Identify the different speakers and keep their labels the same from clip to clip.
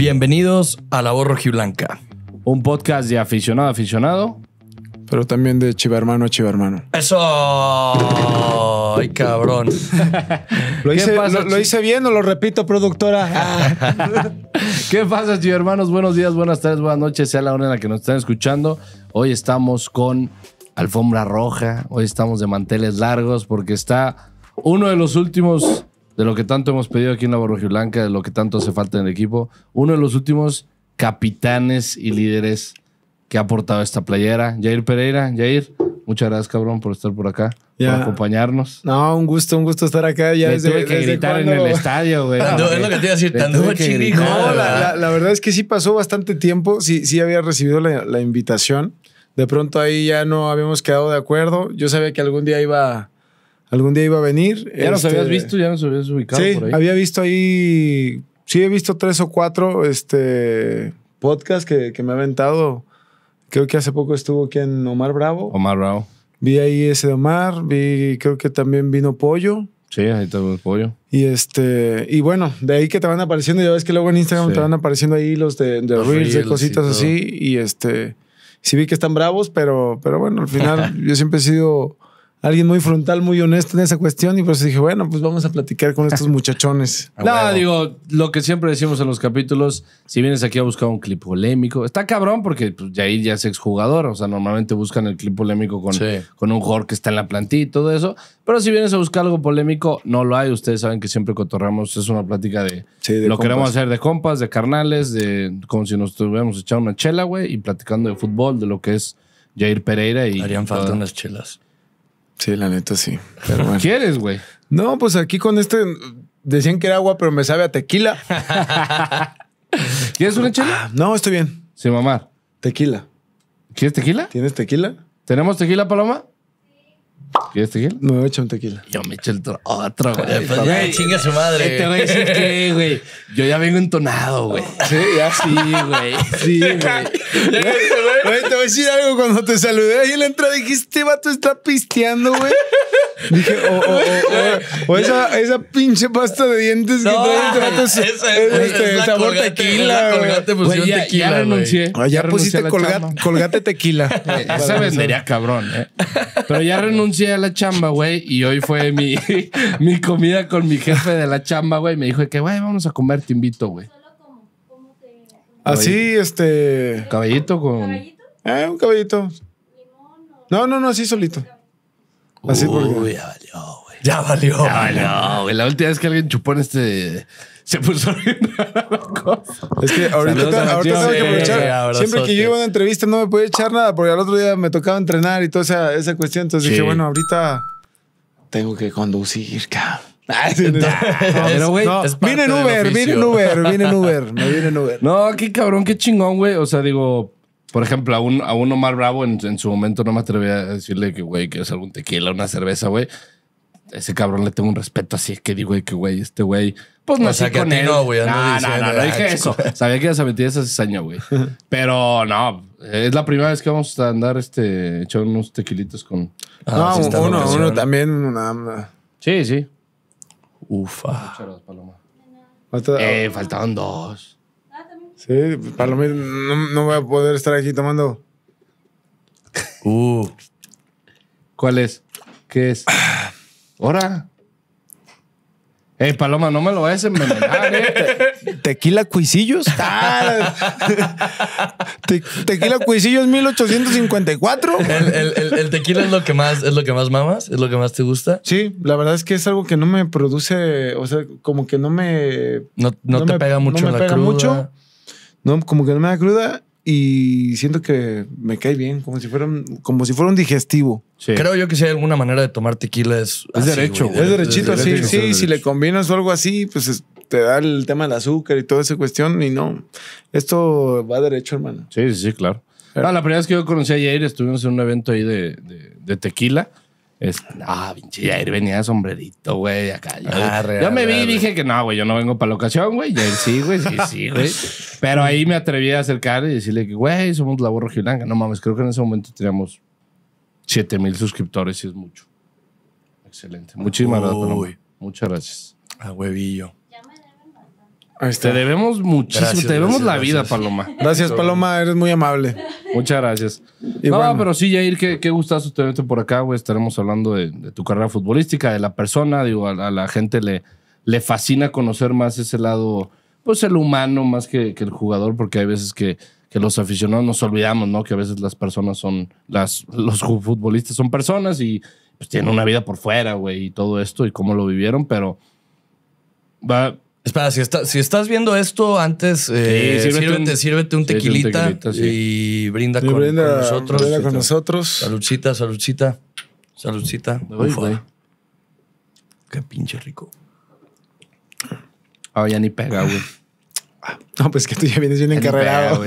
Speaker 1: Bienvenidos a La Voz Blanca,
Speaker 2: Un podcast de aficionado a aficionado. Pero también de chivermano a chivermano.
Speaker 1: ¡Eso! ¡Ay, cabrón!
Speaker 2: ¿Lo, hice, lo, hice bien o lo repito, productora?
Speaker 3: ¿Qué pasa, chivermanos? Buenos días, buenas tardes, buenas noches, sea la hora en la que nos están escuchando. Hoy estamos con Alfombra Roja, hoy estamos de manteles largos porque está uno de los últimos de lo que tanto hemos pedido aquí en la Blanca, de lo que tanto hace falta en el equipo. Uno de los últimos capitanes y líderes que ha aportado esta playera, Jair Pereira. Jair, muchas gracias, cabrón, por estar por acá, por acompañarnos. No, un gusto, un gusto estar acá. Ya tuve que gritar en el estadio, güey. es lo que te iba a decir, tan la,
Speaker 2: verdad es que sí pasó bastante tiempo. Sí, sí había recibido la, la invitación. De pronto ahí ya no habíamos quedado de acuerdo. Yo sabía que algún día iba algún día iba a venir. Ya los habías este, visto,
Speaker 3: ya los habías ubicado sí, por ahí. Había
Speaker 2: visto ahí. Sí, he visto tres o cuatro este, podcasts que, me ha aventado. Creo que hace poco estuvo aquí en Omar Bravo. Omar Bravo. Vi ahí ese de Omar, vi, creo que también vino Pollo.
Speaker 3: Sí, ahí está el pollo.
Speaker 2: Y este, y bueno, de ahí que te van apareciendo, ya ves que luego en Instagram te van apareciendo ahí los de, reels, de cositas así. Y este, sí vi que están bravos, pero, pero bueno, al final yo siempre he sido alguien muy frontal, muy honesto en esa cuestión y pues dije, bueno, pues vamos a platicar con estos muchachones. no,
Speaker 3: digo, lo que siempre decimos en los capítulos, si vienes aquí a buscar un clip polémico, está cabrón porque pues, ya ya es exjugador, o sea, normalmente buscan el clip polémico con, con un jugador que está en la plantilla y todo eso, pero si vienes a buscar algo polémico, no lo hay, ustedes saben que siempre cotorramos, es una plática de, lo queremos hacer de compas, de carnales, de como si nos tuviéramos echado una chela, güey, y platicando de fútbol, de lo que es Jair Pereira y... Harían falta unas chelas. Sí, la neta sí. ¿Quieres, güey?
Speaker 2: No, pues aquí con este decían que era agua, pero me sabe a tequila.
Speaker 3: ¿Quieres una chela? Ah, no, estoy bien. Sí, mamá. Tequila. ¿Quieres tequila? ¿Tienes tequila? ¿Tenemos tequila, Paloma? ¿Quieres tequila? Me voy a echar un tequila. Yo me echo el otro, güey. Pues, chinga su madre. Te voy a decir qué, güey. Yo ya vengo entonado, güey. Sí, ya sí, güey. Sí, güey. te voy a decir algo. Cuando te
Speaker 2: saludé ahí en la entrada, dijiste este vato está pisteando, güey. Dije, o, oh, o, oh, oh, o, esa, esa, pinche pasta de dientes que trae este vato. Esa, es, este, sabor tequila.
Speaker 1: Colgate pusieron ya,
Speaker 3: tequila, ah, ya renuncié. Ya, pusiste
Speaker 2: colgate, tequila. Esa vendería
Speaker 3: cabrón, ¿eh? Pero ya renuncié la chamba, güey, y hoy fue mi, mi comida con mi jefe de la chamba, güey. Me dijo que, güey, vamos a comer, te invito, güey.
Speaker 2: Así, este. Caballito con. Eh, un caballito. No, no, no, así solito. Así Uy, porque...
Speaker 1: Ya valió.
Speaker 3: Ya La última vez que alguien chupó en este se puso bien Es que ahorita, ahorita, ahorita que aprovechar. Siempre que yo
Speaker 2: iba a una entrevista no me podía echar nada porque al otro día me tocaba entrenar y toda esa, esa cuestión. Entonces dije, bueno, ahorita tengo que conducir, cabrón. Ah,
Speaker 3: pero, güey, no, vine en Uber, vine Uber, vine Uber, me Uber. No, qué cabrón, qué chingón, güey. O sea, digo, por ejemplo, a un, a Omar Bravo en, en su momento no me atrevía a decirle que, güey, que es algún tequila, una cerveza, güey ese cabrón le tengo un respeto así que digo que güey, este güey,
Speaker 1: pues no sé con él. No, güey, no, no, no, no, dije eso.
Speaker 3: Sabía que ibas a meter esa cizaña, güey. Pero no, es la primera vez que vamos a andar este echando unos tequilitos con ah, No, uno, uno también Sí, sí. Ufa. Paloma. Eh, faltaban dos.
Speaker 2: Sí, pues, Paloma, no, voy a poder estar aquí tomando.
Speaker 3: Uh. ¿Cuál es? ¿Qué es? Ahora. eh, Paloma, no me lo vayas envenenar, ¿eh? Tequila
Speaker 2: Cuisillos. tequila Cuisillos 1854.
Speaker 1: El, el- tequila es lo que más, es lo que más mamas, es lo que más te gusta. Sí, la verdad es que es algo
Speaker 2: que no me produce, o sea, como que no me, No, te pega mucho no la pega mucho. no, como que no me da cruda y siento que me cae bien, como si fuera
Speaker 1: como si fuera un digestivo. Creo yo que si hay alguna manera de tomar tequila es... Es derecho, es derechito, sí, si
Speaker 2: le combinas o algo así, pues te da el tema del azúcar y toda esa cuestión y no, esto va derecho, hermano.
Speaker 3: Sí, sí, claro. la primera vez que yo conocí a Jair, estuvimos en un evento ahí de, de, de tequila es, ah, pinche Jair venía sombrerito, güey, acá. Yo, me vi y dije que no, güey, yo no vengo para la ocasión, güey. Jair sí, güey, sí, sí, güey. Pero ahí me atreví a acercar y decirle que, güey, somos la Burro Gilanga No mames, creo que en ese momento teníamos 7 mil suscriptores y es mucho. Excelente. Muchísimas gracias. Muchas gracias. A huevillo. Te debemos muchísimo, te debemos la vida, Paloma. Gracias, Paloma, eres muy amable. Muchas gracias. no, pero sí, Jair, qué, qué gustazo tenerte por acá, güey. Estaremos hablando de, tu carrera futbolística, de la persona, digo, a, la gente le, le fascina conocer más ese lado, pues el humano más que, el jugador, porque hay veces que, los aficionados nos olvidamos, ¿no? Que a veces las personas son, las, los futbolistas son personas y pues tienen una vida por fuera, güey, y todo esto y cómo lo vivieron, pero
Speaker 1: va Espera, si, estás viendo esto antes, sí, eh, sírvete, un, tequilita, y brinda, con, nosotros. Brinda con nosotros. Saludcita, saludcita, saludcita.
Speaker 3: Qué pinche rico. oh, ya ni pega, No, pues que tú ya vienes bien encarregado.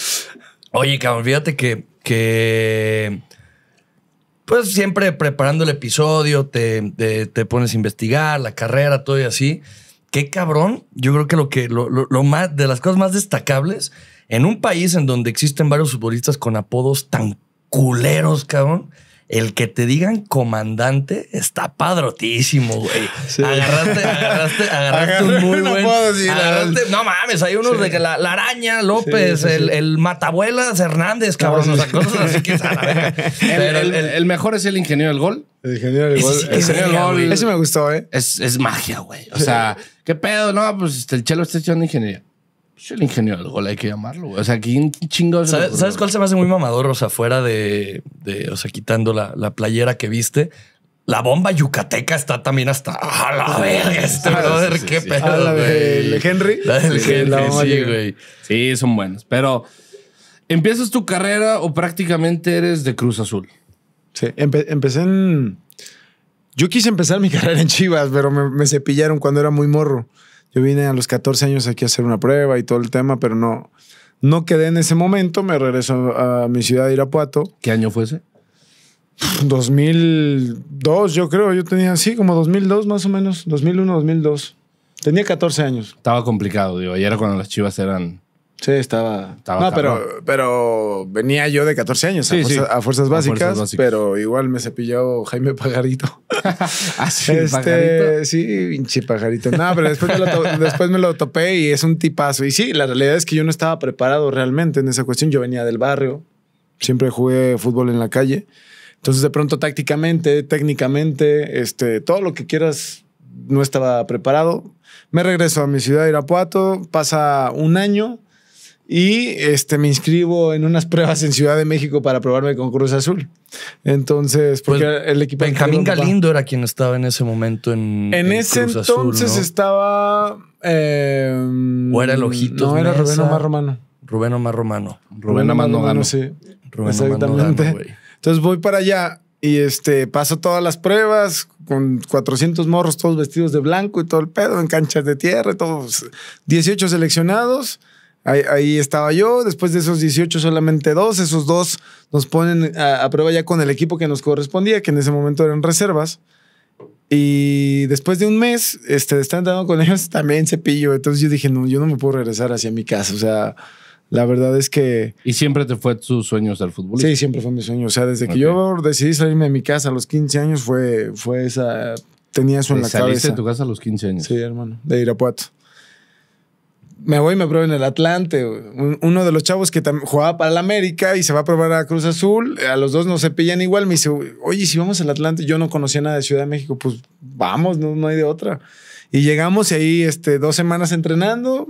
Speaker 1: Oye, cabrón, fíjate que, que pues siempre preparando el episodio, te, te pones a investigar la carrera, todo y así qué cabrón. Yo creo que lo que lo, más de las cosas más destacables en un país en donde existen varios futbolistas con apodos tan culeros, cabrón el que te digan comandante está padrotísimo, güey. Agarraste, agarraste, agarraste un muy no no mames, hay unos de que la, araña López, el, el, matabuelas Hernández, cabrón. cosas así que Pero el,
Speaker 3: mejor es el ingeniero del gol. El ingeniero del gol. el gol. Ese me gustó, eh. Es, es magia, güey. O sea, qué pedo, no, pues este, el chelo está echando ingeniería el ingenio del gol, hay que llamarlo, güey. O sea, ¿quién chingados? ¿Sabes, ¿Sabes,
Speaker 1: cuál se me hace muy mamador? O sea, fuera de, o sea, quitando la, playera que viste. La bomba yucateca está también hasta a la verga, este brother, qué pedo. la Henry. La del Henry,
Speaker 3: sí, son buenos. Pero empiezas tu carrera o prácticamente eres de Cruz Azul. Sí, empecé en. Yo quise empezar mi carrera en
Speaker 2: Chivas, pero me, me cepillaron cuando era muy morro. Yo vine a los 14 años aquí a hacer una prueba y todo el tema, pero no, no quedé en ese momento. Me regreso a mi ciudad de Irapuato. ¿Qué año fue ese? 2002, yo creo. Yo tenía así como 2002
Speaker 3: más o menos. 2001, 2002. Tenía 14 años. Estaba complicado, digo. era cuando las chivas eran Sí, estaba. no, pero,
Speaker 2: pero venía yo de 14 años a, fuerzas básicas, pero igual me cepilló Jaime Pajarito. Así, ah, este, Sí, pinche pajarito. No, pero después me, lo topé y es un tipazo. Y sí, la realidad es que yo no estaba preparado realmente en esa cuestión. Yo venía del barrio, siempre jugué fútbol en la calle. Entonces, de pronto, tácticamente, técnicamente, este, todo lo que quieras, no estaba preparado. Me regreso a mi ciudad, de Irapuato, pasa un año y este, me inscribo en unas pruebas en Ciudad de México para probarme con Cruz
Speaker 1: Azul. Entonces, porque pues, el equipo... Benjamín Galindo era quien estaba en ese momento en... En, en ese entonces estaba... Em, o era el ojito. No, era Rubén Omar Romano. Rubén Omar Romano. Rubén, Omar Romano, sí. Rubén Exactamente. Omar
Speaker 2: entonces voy para allá y este, paso todas las pruebas con 400 morros todos vestidos de blanco y todo el pedo en canchas de tierra, todos 18 seleccionados Ahí, estaba yo, después de esos 18 solamente dos, esos dos nos ponen a, prueba ya con el equipo que nos correspondía, que en ese momento eran reservas. Y después de un mes, este, de estar entrando con ellos, también cepillo. Entonces yo dije, no, yo no me puedo regresar hacia mi
Speaker 3: casa. O sea, la verdad es que... ¿Y siempre te fue tus sueños al fútbol? Sí, siempre fue mi sueño. O sea, desde que
Speaker 2: yo decidí salirme de mi casa a los 15 años fue, fue esa... Tenía eso en la cabeza. ¿Saliste de tu
Speaker 3: casa a los 15 años? Sí, hermano, de
Speaker 2: Irapuato me voy y me pruebo en el Atlante. Uno de los chavos que jugaba para el América y se va a probar a Cruz Azul, a los dos no se pillan igual. Me dice, oye, si vamos al Atlante, yo no conocía nada de Ciudad de México, pues vamos, no hay de otra. Y llegamos ahí este, dos semanas entrenando,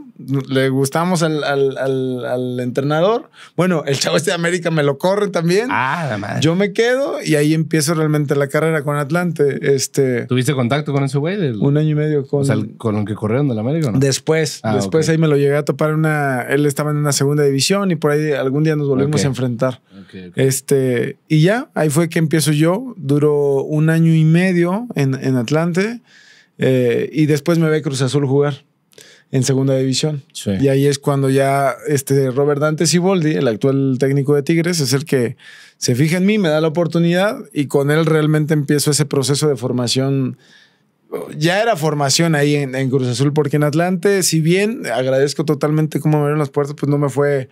Speaker 2: le gustamos al, entrenador. Bueno, el chavo este de América me lo corre también. Ah, la Yo me quedo y ahí empiezo realmente la carrera con Atlante. Este,
Speaker 3: ¿Tuviste contacto con ese güey? un año y medio con... O sea,
Speaker 2: con el que corrieron del América, ¿no? Después, ah, después ahí me lo llegué a topar una... Él estaba en una segunda división y por ahí algún día nos volvimos a enfrentar. este, y ya, ahí fue que empiezo yo. Duró un año y medio en, en Atlante. Eh, y después me ve Cruz Azul jugar en segunda división. Y ahí es cuando ya este Robert Dante Siboldi, el actual técnico de Tigres, es el que se fija en mí, me da la oportunidad y con él realmente empiezo ese proceso de formación. Ya era formación ahí en, en Cruz Azul, porque en Atlante, si bien agradezco totalmente cómo me abrieron las puertas, pues no me fue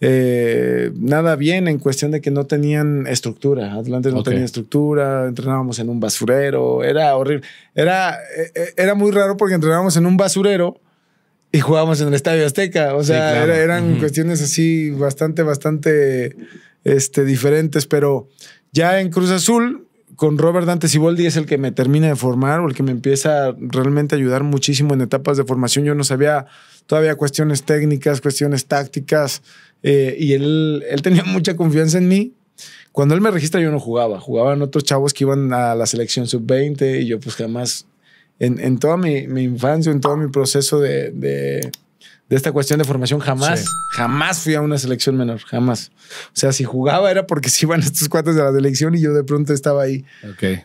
Speaker 2: eh, nada bien en cuestión de que no tenían estructura. Atlante no tenía estructura, entrenábamos en un basurero, era horrible. Era, eh, eh, era muy raro porque entrenábamos en un basurero y jugábamos en el Estadio Azteca. O sea, eran cuestiones así bastante, bastante este, diferentes. Pero ya en Cruz Azul, con Robert Dante Siboldi es el que me termina de formar o el que me empieza a realmente ayudar muchísimo en etapas de formación. Yo no sabía todavía cuestiones técnicas, cuestiones tácticas. Eh, y él, él tenía mucha confianza en mí. Cuando él me registra, yo no jugaba. Jugaban otros chavos que iban a la selección sub-20 y yo, pues jamás. En, en toda mi, mi, infancia, en todo mi proceso de, de, esta cuestión de formación, jamás, jamás fui a una selección menor, jamás. O sea, si jugaba era porque se iban estos cuates de la selección y yo de pronto estaba ahí.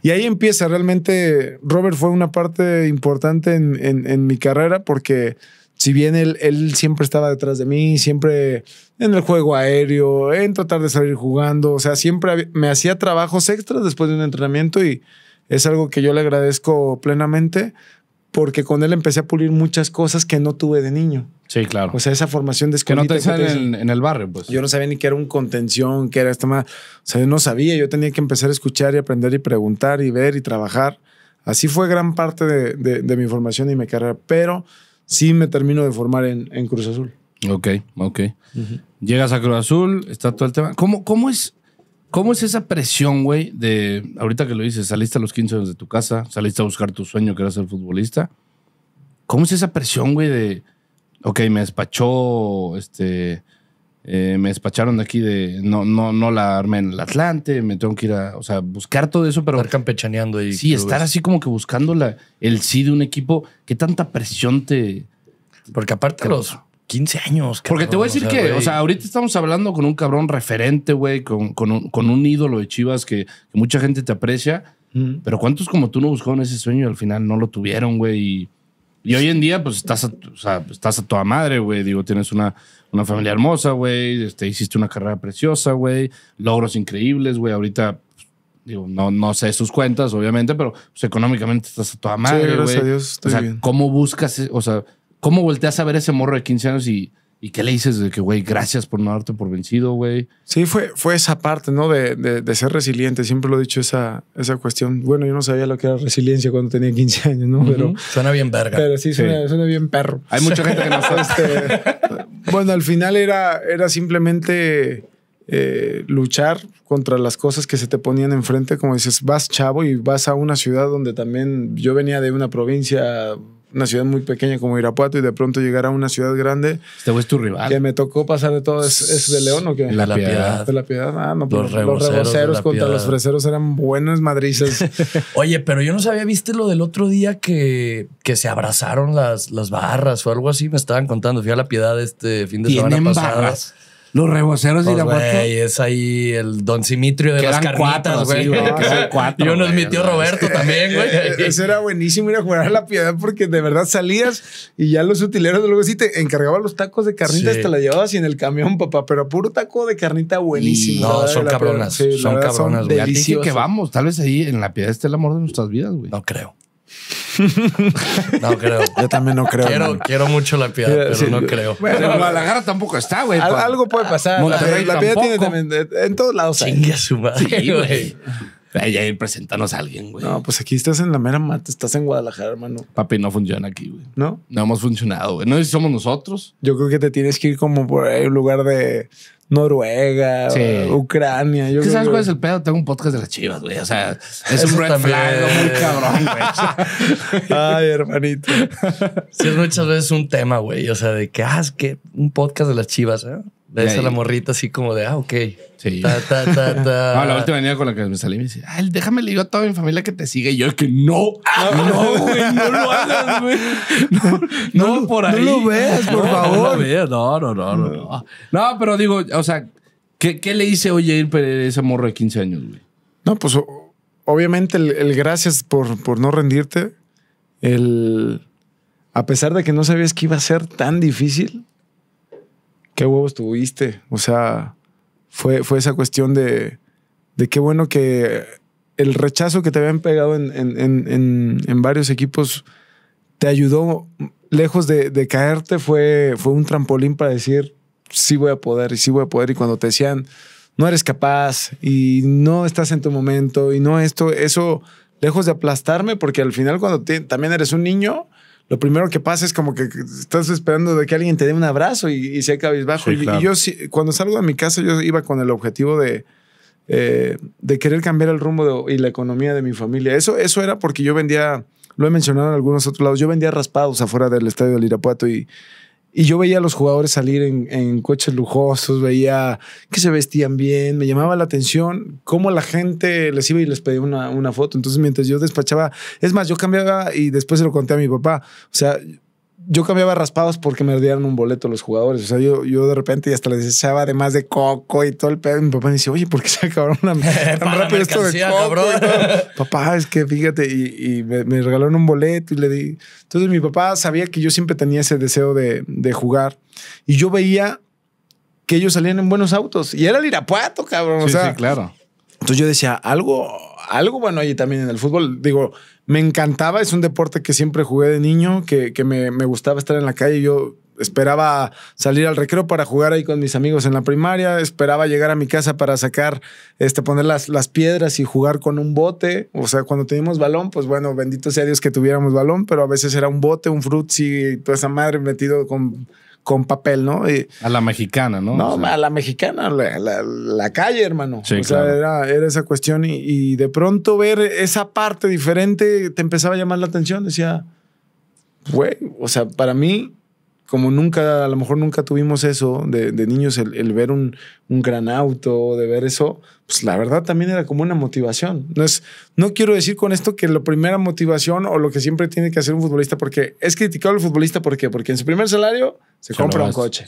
Speaker 2: Y ahí empieza realmente. Robert fue una parte importante en, en, en mi carrera porque si bien él, siempre estaba detrás de mí, siempre en el juego aéreo, en tratar de salir jugando, o sea, siempre me hacía trabajos extras después de un entrenamiento y es algo que yo le agradezco plenamente porque con él empecé a pulir muchas cosas que no tuve de niño. Sí, claro. O sea, esa formación de Que no te salen en, el barrio, pues. Yo no sabía ni que era un contención, que era esta más. O sea, yo no sabía. Yo tenía que empezar a escuchar y aprender y preguntar y ver y trabajar. Así fue gran parte de, de mi formación y mi carrera. Pero sí me termino de formar en, Cruz Azul.
Speaker 3: Ok, ok. Llegas a Cruz Azul, está todo el tema. ¿Cómo, cómo es, cómo es esa presión, güey, de ahorita que lo dices, saliste a los 15 años de tu casa, saliste a buscar tu sueño, que era ser futbolista? ¿Cómo es esa presión, güey, de, ok, me despachó este, eh, me despacharon de aquí de. No, no, no la armé en el Atlante. Me tengo que ir a. O sea, buscar todo eso, pero. Estar campechaneando ahí. Sí, estar así como que buscando la, el sí de un equipo. ¿Qué tanta presión te. Porque aparte los 15 años. porque te voy a decir que, o sea, ahorita estamos hablando con un cabrón referente, güey, con, un, ídolo de Chivas que, mucha gente te aprecia. Pero ¿cuántos como tú no buscaron ese sueño y al final no lo tuvieron, güey? Y. hoy en día, pues estás a, estás a toda madre, güey. Digo, tienes una, una familia hermosa, güey, este, hiciste una carrera preciosa, güey, logros increíbles, güey, ahorita pues, digo, no, no sé sus cuentas, obviamente, pero pues, económicamente estás a toda madre, güey. Sí, gracias a Dios, ¿cómo buscas, e-, o sea, cómo volteas a ver ese morro de 15 años y ¿Y qué le dices de que, güey, gracias por no darte por vencido, güey? Sí, fue, fue esa parte, ¿no? De, de,
Speaker 2: ser resiliente. Siempre lo he dicho, esa, esa cuestión. Bueno, yo no sabía lo que era resiliencia cuando tenía 15 años, ¿no? Pero suena bien verga. Pero sí, suena, bien perro. Hay mucha gente que no sabe. este, bueno, al final era, era simplemente eh, luchar contra las cosas que se te ponían enfrente. Como dices, vas chavo y vas a una ciudad donde también yo venía de una provincia una ciudad muy pequeña como Irapuato y de pronto llegar a una ciudad grande. Este es tu rival. Que me tocó pasar de todo. ¿Es, de León o qué? La, piedad. De la piedad. Ah, pues los, los reboceros contra los freseros eran buenas madrices.
Speaker 1: Oye, pero yo no sabía, viste lo del otro día que, que se abrazaron las, las barras o algo así. Me estaban contando. Fui a la piedad este fin de semana pasado. Los reboceros de y pues, la es ahí el don Simitrio de las carnitas, güey. y uno mi Roberto también, güey. Eso era buenísimo ir
Speaker 2: a jugar a la piedad porque de verdad salías y ya los utileros luego sí te encargaban los tacos de carnita, Hasta te la llevabas y en el camión, papá. Pero puro taco de carnita buenísimo. no, son cabronas, son
Speaker 3: cabronas, güey. que vamos, tal vez ahí en la piedad esté el amor de nuestras vidas, güey. No creo.
Speaker 1: No creo. Yo también no creo. Quiero, quiero mucho la piedad, pero no creo. Bueno, pero
Speaker 2: Guadalajara
Speaker 3: tampoco está, güey. algo puede pasar. Monterrey, la piedad tiene también. En todos lados. Chingue su madre, güey preséntanos a alguien, güey. No,
Speaker 2: pues aquí estás en la mera mata, estás en Guadalajara, hermano.
Speaker 3: Papi, no funciona aquí, güey. ¿No? No hemos funcionado, güey. No si somos nosotros. Yo creo que te tienes que ir como por ahí, un lugar de Noruega, Ucrania. ¿Qué
Speaker 2: sabes cuál es el
Speaker 1: pedo? Tengo un podcast de las chivas, güey. O sea, es un red flag muy cabrón, güey. Ay, hermanito. Sí, es muchas veces un tema, güey. O sea, de que, ah, es que un podcast de las chivas, ¿eh? Esa a la morrita así como de, ah, ok. Sí. no, la última
Speaker 3: niña con la que me salí me dice,
Speaker 1: ah, déjame le digo a toda mi familia que te sigue. Y yo que no, ah, no, güey, no lo hagas, güey.
Speaker 3: No, por ahí. No lo veas, por favor. No, no, no, no, no. No, pero digo, o sea, ¿qué, qué le hice hoy a esa morra de 15 años, güey? No, pues obviamente el, el gracias por, por no rendirte,
Speaker 2: el... A pesar de que no sabías que iba a ser tan difícil, qué huevos tuviste. O sea, fue, fue esa cuestión de, qué bueno que el rechazo que te habían pegado en, en, varios equipos te ayudó, lejos de, caerte, fue, fue un trampolín para decir, sí voy a poder y sí voy a poder. Y cuando te decían, no eres capaz y no estás en tu momento y no esto, eso, lejos de aplastarme, porque al final cuando también eres un niño, lo primero que pasa es como que estás esperando de que alguien te dé un abrazo y, se acabes bajo. y, yo cuando salgo de mi casa, yo iba con el objetivo de, eh, de querer cambiar el rumbo y la economía de mi familia. Eso, eso era porque yo vendía, lo he mencionado en algunos otros lados, yo vendía raspados afuera del estadio del Irapuato y y yo veía a los jugadores salir en, coches lujosos, veía que se vestían bien, me llamaba la atención cómo la gente les iba y les pedía una, una, foto. Entonces, mientras yo despachaba, es más, yo cambiaba y después se lo conté a mi papá. O sea, yo cambiaba raspados porque me dieran un boleto los jugadores. O sea, yo, yo de repente y hasta les deseaba además de coco y todo el pedo. Mi papá me dice, oye, ¿por qué se acabaron tan
Speaker 1: rápido esto de coco?
Speaker 2: papá, es que fíjate, y, me, regalaron un boleto y le di. Entonces mi papá sabía que yo siempre tenía ese deseo de, jugar y yo veía que ellos salían en buenos autos y era el Irapuato, cabrón. Sí, o sea, claro. Entonces yo decía, algo, algo bueno ahí también en el fútbol. Digo, me encantaba, es un deporte que siempre jugué de niño, que, me, gustaba estar en la calle. Yo esperaba salir al recreo para jugar ahí con mis amigos en la primaria, esperaba llegar a mi casa para sacar, este, poner las, las piedras y jugar con un bote. O sea, cuando teníamos balón, pues bueno, bendito sea Dios que tuviéramos balón, pero a veces era un bote, un frutzi, toda esa madre metido con con papel, ¿no?
Speaker 3: a la mexicana, ¿no? No, a
Speaker 2: la mexicana, la, calle, hermano. Sí, o sea, era, esa cuestión y, y, de pronto ver esa parte diferente te empezaba a llamar la atención. Decía, güey, o sea, para mí como nunca, a lo mejor nunca tuvimos eso de, niños, el, ver un, un, gran auto, de ver eso, pues la verdad también era como una motivación. No, es, no quiero decir con esto que la primera motivación o lo que siempre tiene que hacer un futbolista, porque es criticado el futbolista, ¿por qué? Porque en su primer salario se, compra un coche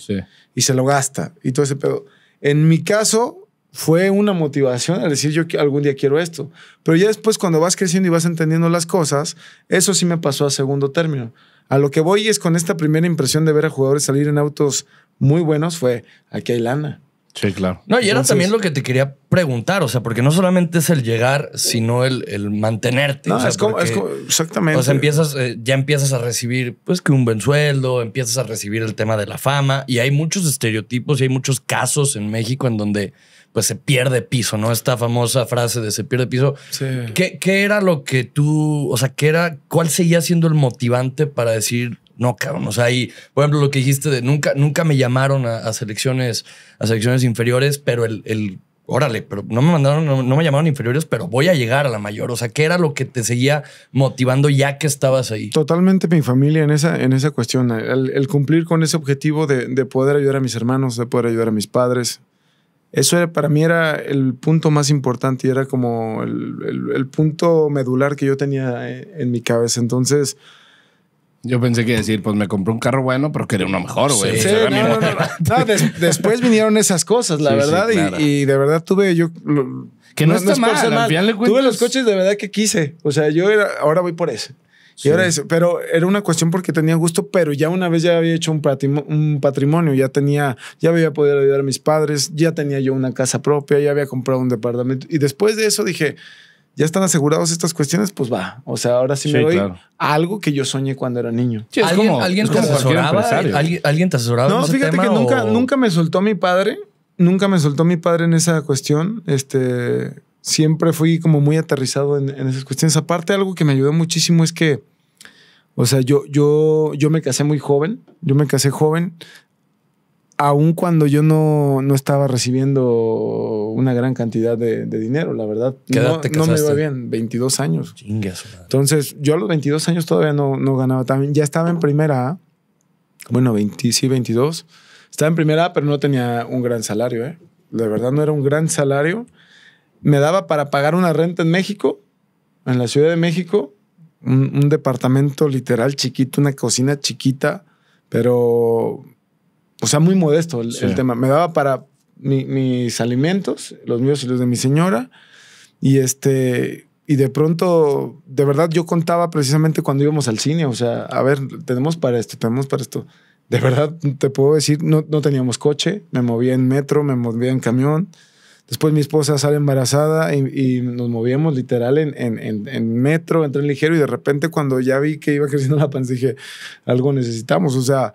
Speaker 2: y se lo gasta y todo ese pedo. En mi caso fue una motivación al decir yo algún día quiero esto, pero ya después cuando vas creciendo y vas entendiendo las cosas, eso sí me pasó a segundo término. A lo que voy es con esta primera impresión de ver a jugadores salir en autos muy buenos fue, aquí hay lana.
Speaker 1: Sí, claro. No, y era también lo que te quería preguntar, o sea, porque no solamente es el llegar, sino el, el mantenerte. No, es, como, exactamente. O sea, empiezas, eh, ya empiezas a recibir, pues, que un buen sueldo, empiezas a recibir el tema de la fama, y hay muchos estereotipos y hay muchos casos en México en donde pues se pierde piso, ¿no? Esta famosa frase de se pierde piso. Sí. ¿Qué, era lo que tú, o sea, qué era, cuál seguía siendo el motivante para decir, no, cabrón, o sea, ahí por ejemplo, lo que dijiste de nunca, nunca me llamaron a, selecciones, a selecciones inferiores, pero el, órale, pero no me mandaron, no, me llamaron inferiores, pero voy a llegar a la mayor. O sea, ¿qué era lo que te seguía motivando ya que estabas ahí?
Speaker 2: Totalmente mi familia en esa, en esa cuestión, el, cumplir con ese objetivo de, de, poder ayudar a mis hermanos, de poder ayudar a mis padres, eso para mí era el punto más importante era como el, punto medular que yo tenía eh, en, mi cabeza. Entonces...
Speaker 3: Yo pensé que decir, pues me compré un carro bueno, pero quería uno mejor, güey. Sí, no,
Speaker 2: después vinieron esas cosas, la verdad. y, de verdad tuve yo... que no, está mal, Tuve los coches de verdad que quise. O sea, yo ahora voy por ese. Y ahora eso, pero era una cuestión porque tenía gusto, pero ya una vez ya había hecho un, patrimonio, ya tenía, ya había podido ayudar a mis padres, ya tenía yo una casa propia, ya había comprado un departamento. Y después de eso dije, ya están asegurados estas cuestiones, pues va. O sea, ahora sí, me doy algo que yo soñé cuando era niño. Eh, ¿Alguien, ¿alguien, te asesoraba,
Speaker 1: te asesoraba? No, fíjate que nunca,
Speaker 2: nunca me soltó mi padre. Nunca me soltó mi padre en esa cuestión. Este, siempre fui como muy aterrizado en, esas cuestiones. Aparte, algo que me ayudó muchísimo es que, o sea, yo, yo, yo me casé muy joven, yo me casé joven, aun cuando yo no, no estaba recibiendo una gran cantidad de, dinero, la verdad. no, me iba bien, 22 años. Entonces, yo a los 22 años todavía no, no ganaba también, ya estaba en primera, bueno, 20, sí, 22. Estaba en primera, pero no tenía un gran salario, ¿eh? La verdad no era un gran salario me daba para pagar una renta en México, en la Ciudad de México, un, departamento literal chiquito, una cocina chiquita, pero, o sea, muy modesto el, tema. Me daba para mis alimentos, los míos y los de mi señora, y este, y de pronto, de verdad, yo contaba precisamente cuando íbamos al cine, o sea, a ver, tenemos para esto, tenemos para esto. De verdad, te puedo decir, no, no teníamos coche, me movía en metro, me movía en camión. Después mi esposa sale embarazada y, nos movíamos literal en, metro, en tren ligero y de repente cuando ya vi que iba creciendo la panza dije, algo necesitamos. O sea,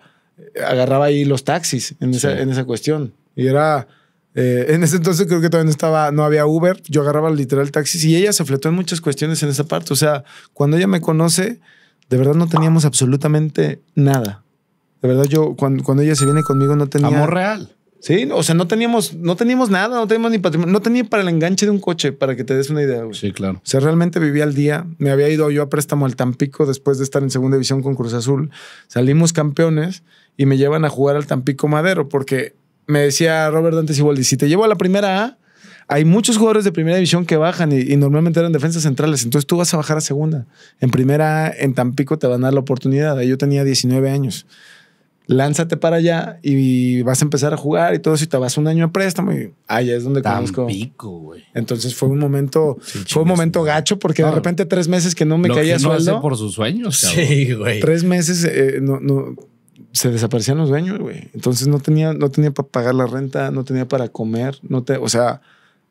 Speaker 2: agarraba ahí los taxis en, esa, cuestión. Y era... Eh, en ese entonces creo que todavía no estaba, no había Uber. Yo agarraba literal taxis y ella se fletó en muchas cuestiones en esa parte. O sea, cuando ella me conoce, de verdad no teníamos absolutamente nada. De verdad, yo cuando, cuando ella se viene conmigo no tenía. Amor real. Sí, o sea, no teníamos, no teníamos nada, no teníamos ni patrimonio, no tenía para el enganche de un coche, para que te des una idea, Sí, claro. O sea, realmente vivía el día. Me había ido yo a préstamo al Tampico después de estar en segunda división con Cruz Azul. Salimos campeones y me llevan a jugar al Tampico Madero, porque me decía Robert Dante Siboldi, si te llevo a la primera A, hay muchos jugadores de primera división que bajan y, normalmente eran defensas centrales. Entonces tú vas a bajar a segunda. En primera, en Tampico te van a dar la oportunidad. Yo tenía 19 años lánzate para allá y vas a empezar a jugar y todo eso te vas un año a préstamo y allá es donde conozco. Entonces fue un momento, fue un momento gacho porque de repente tres meses que no me caía sueldo. por
Speaker 3: sus sueños. Tres
Speaker 2: meses eh, no, se desaparecían los dueños, güey. Entonces no tenía, no tenía para pagar la renta, no tenía para comer, no te, o sea,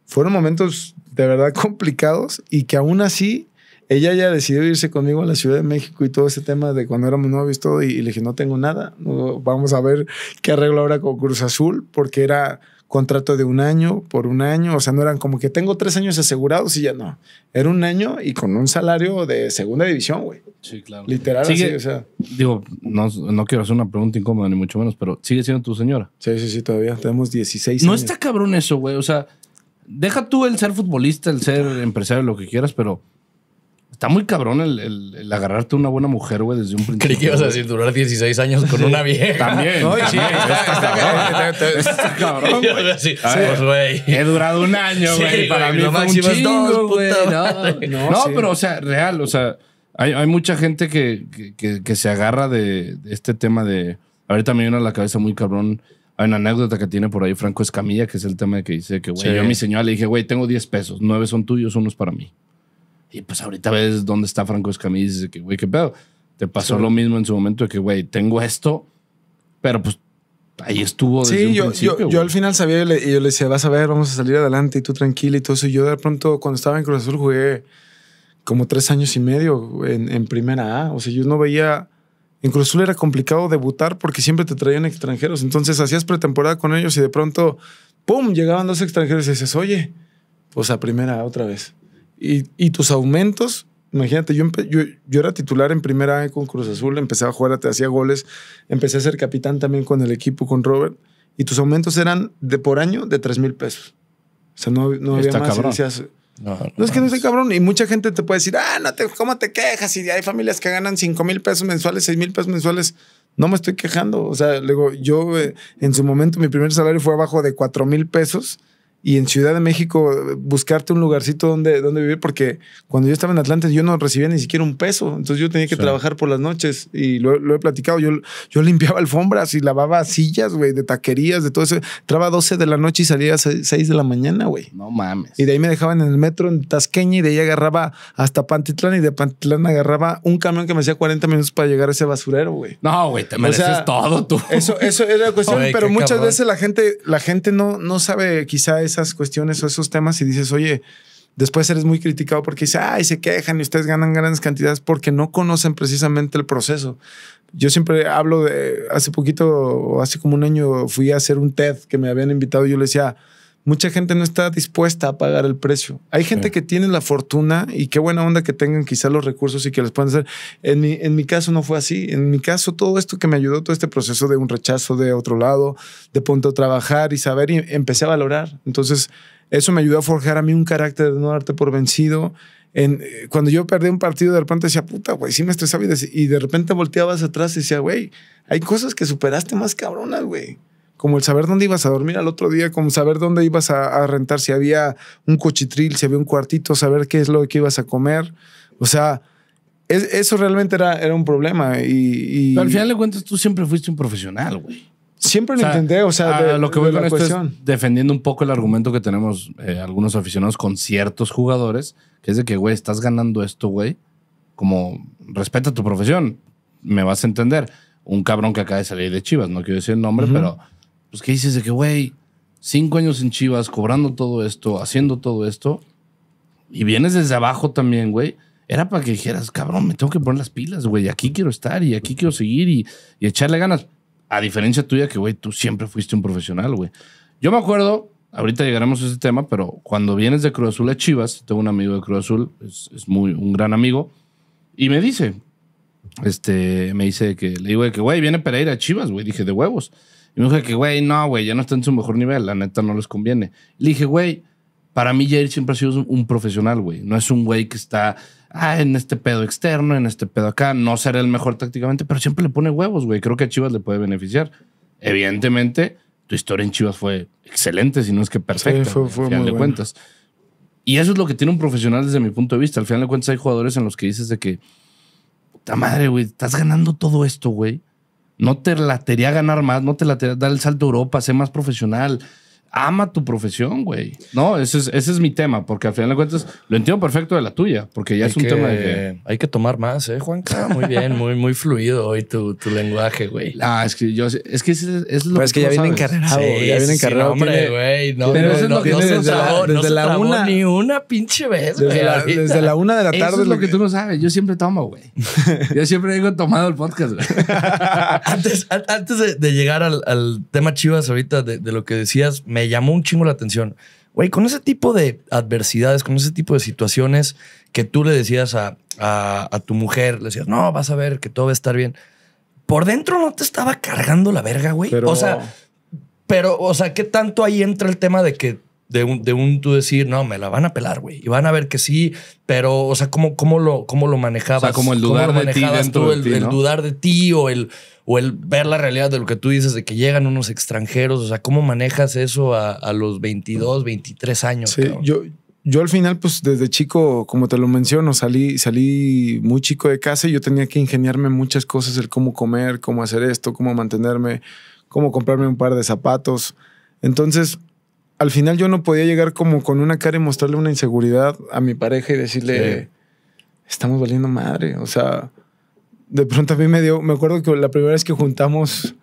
Speaker 2: fueron momentos de verdad complicados y que aún así ella ya decidió irse conmigo a la Ciudad de México y todo ese tema de cuando éramos novios todo, y, le dije, no tengo nada, vamos a ver qué arreglo ahora con Cruz Azul, porque era contrato de un año por un año, o sea, no eran como que tengo tres años asegurados y ya no, era un año y con un salario de segunda división, güey. Sí, claro. Literal, sí o sea.
Speaker 3: Digo, no, quiero hacer una pregunta incómoda, ni mucho menos, pero sigue siendo tu señora. Sí, sí, sí, todavía, tenemos 16 años. No está cabrón eso, güey, o sea, deja tú el ser futbolista, el ser empresario, lo que quieras, pero está muy cabrón el, el, agarrarte a una buena mujer,
Speaker 1: güey, desde un principio. Creí que ibas a decir durar 16 años con una vieja. También. No, sí, está, está, cabrón. güey. He durado un año, güey. para mí fue un
Speaker 3: chingo, güey. No, pero, o sea, real, o sea, hay, hay mucha gente que, que, que, se agarra de, este tema de. Ahorita me viene a la cabeza muy cabrón. Hay una anécdota que tiene por ahí Franco Escamilla, que es el tema de que dice que, güey, yo a mi señora le dije, güey, tengo 10 pesos, 9 son tuyos, unos para mí. Y pues ahorita ves dónde está Franco Escamilla dices que, güey, qué pedo. Te pasó lo mismo en su momento de que, güey, tengo esto, pero pues ahí estuvo. Desde sí, un yo, yo, yo, al
Speaker 2: final sabía y, le, yo le decía, vas a ver, vamos a salir adelante y tú tranquilo y todo eso. Y yo de pronto, cuando estaba en Cruz Azul, jugué como tres años y medio en, en primera A. O sea, yo no veía. En Cruz Azul era complicado debutar porque siempre te traían extranjeros. Entonces hacías pretemporada con ellos y de pronto, ¡pum! llegaban dos extranjeros y dices, oye, pues a primera A otra vez. Y, tus aumentos, imagínate, yo, yo, era titular en primera A con Cruz Azul, empecé a jugar, te hacía goles, empecé a ser capitán también con el equipo, con Robert, y tus aumentos eran de por año de 3 mil pesos. O sea, no, no había más. no,
Speaker 1: no, no, es que no
Speaker 2: esté cabrón. Y mucha gente te puede decir, ah, no ¿cómo te quejas? Y hay familias que ganan 5 mil pesos mensuales, 6 mil pesos mensuales. No me estoy quejando. O sea, luego yo eh, en su momento mi primer salario fue abajo de 4 mil pesos y en Ciudad de México eh, buscarte un lugarcito donde, donde vivir, porque cuando yo estaba en Atlanta yo no recibía ni siquiera un peso, entonces yo tenía que trabajar por las noches y lo, he platicado, yo, yo limpiaba alfombras y lavaba sillas, güey, de taquerías, de todo eso, traba a 12 de la noche y salía a 6, de la mañana, güey. No mames. Y de ahí me dejaban en el metro en Tasqueña y de ahí agarraba hasta Pantitlán y de Pantitlán agarraba un camión que me hacía 40 minutos para llegar a ese basurero, güey. No, güey, te mereces todo tú. Eso, eso era la cuestión, pero muchas veces la gente, la gente no, no sabe quizás esas cuestiones o esos temas y dices, oye, después eres muy criticado porque dice, ay, se quejan y ustedes ganan grandes cantidades porque no conocen precisamente el proceso. Yo siempre hablo de, hace poquito, hace como un año fui a hacer un TED que me habían invitado y yo le decía, mucha gente no está dispuesta a pagar el precio. Hay gente que tiene la fortuna y qué buena onda que tengan quizá los recursos y que les puedan hacer. En mi, en mi caso no fue así. En mi caso todo esto que me ayudó, todo este proceso de un rechazo de otro lado, de punto a trabajar y saber, y empecé a valorar. Entonces eso me ayudó a forjar a mí un carácter de no darte por vencido. En, eh, cuando yo perdí un partido, de repente decía, puta, güey, sí me estresaba y de, y de repente volteabas atrás y decía, güey, hay cosas que superaste más cabronas, güey como el saber dónde ibas a dormir al otro día, como saber dónde ibas a, rentar, si había un cochitril, si había un cuartito, saber qué es lo que ibas a comer. O sea, eso realmente era, era un
Speaker 3: problema. Y, al final de cuentas, tú siempre fuiste un profesional, güey. Siempre lo entendí. o sea, lo que voy con esto es defendiendo un poco el argumento que tenemos eh, algunos aficionados con ciertos jugadores, que es de que, güey, estás ganando esto, güey, como respeta tu profesión, me vas a entender. Un cabrón que acaba de salir de Chivas, no quiero decir el nombre, pero pues ¿qué dices de que, güey, cinco años en Chivas, cobrando todo esto, haciendo todo esto, y vienes desde abajo también, güey. Era para que dijeras, cabrón, me tengo que poner las pilas, güey. Aquí quiero estar y aquí quiero seguir y, echarle ganas. A diferencia tuya, que, güey, tú siempre fuiste un profesional, güey. Yo me acuerdo, ahorita llegaremos a ese tema, pero cuando vienes de Cruz Azul a Chivas, tengo un amigo de Cruz Azul, es, muy, un gran amigo, y me dice, este, me dice que, le digo que, güey, viene Pereira a Chivas, güey. Dije, de huevos. Y me dijo que, güey, no, güey, ya no está en su mejor nivel, la neta no les conviene. Le dije, güey, para mí Jair siempre ha sido un profesional, güey. No es un güey que está ah, en este pedo externo, en este pedo acá. No será el mejor tácticamente, pero siempre le pone huevos, güey. Creo que a Chivas le puede beneficiar. Evidentemente, tu historia en Chivas fue excelente, si no es que perfecta. Sí, al final de cuentas. Y eso es lo que tiene un profesional desde mi punto de vista. Al final de cuentas hay jugadores en los que dices de que, puta madre, güey, estás ganando todo esto, güey no te latería ganar más, no te latería dar el salto a Europa, ser más profesional, ama tu profesión, güey. No, ese es, ese es mi tema, porque al final de cuentas lo entiendo perfecto de la tuya, porque ya es un tema de que... Hay que tomar más, ¿eh, Juanca? Muy bien, muy,
Speaker 1: muy fluido hoy tu, tu lenguaje, güey. Ah, es que yo... Es que es, es lo que es que ya viene encarrado, sí, hombre, güey. No, no, no, se desde la, una, ni una pinche
Speaker 3: vez, desde güey. La, desde la una de la tarde. es lo que, tú no sabes. Yo siempre tomo, güey.
Speaker 1: yo siempre digo tomado el podcast, güey. antes, antes de, llegar al, tema Chivas ahorita, de, de lo que decías, me llamó un chingo la atención. Güey, con ese tipo de adversidades, con ese tipo de situaciones que tú le decías a, a, tu mujer, le decías, no, vas a ver que todo va a estar bien. Por dentro no te estaba cargando la verga, güey. O sea, pero, o sea, ¿qué tanto ahí entra el tema de que de un, de un tú decir, no, me la van a pelar, güey. Y van a ver que sí, pero, o sea, ¿cómo, cómo, lo, cómo lo manejabas? O sea, como el dudar de ti el, dudar de ti o el, o el ver la realidad de lo que tú dices, de que llegan unos extranjeros. O sea, ¿cómo manejas eso a, los 22, 23 años? Sí,
Speaker 2: yo... Yo al final, pues desde chico, como te lo menciono, salí, salí muy chico de casa y yo tenía que ingeniarme muchas cosas, el cómo comer, cómo hacer esto, cómo mantenerme, cómo comprarme un par de zapatos. Entonces, al final yo no podía llegar como con una cara y mostrarle una inseguridad a mi pareja y decirle, estamos valiendo madre. O sea, de pronto a mí me dio, me acuerdo que la primera vez que juntamos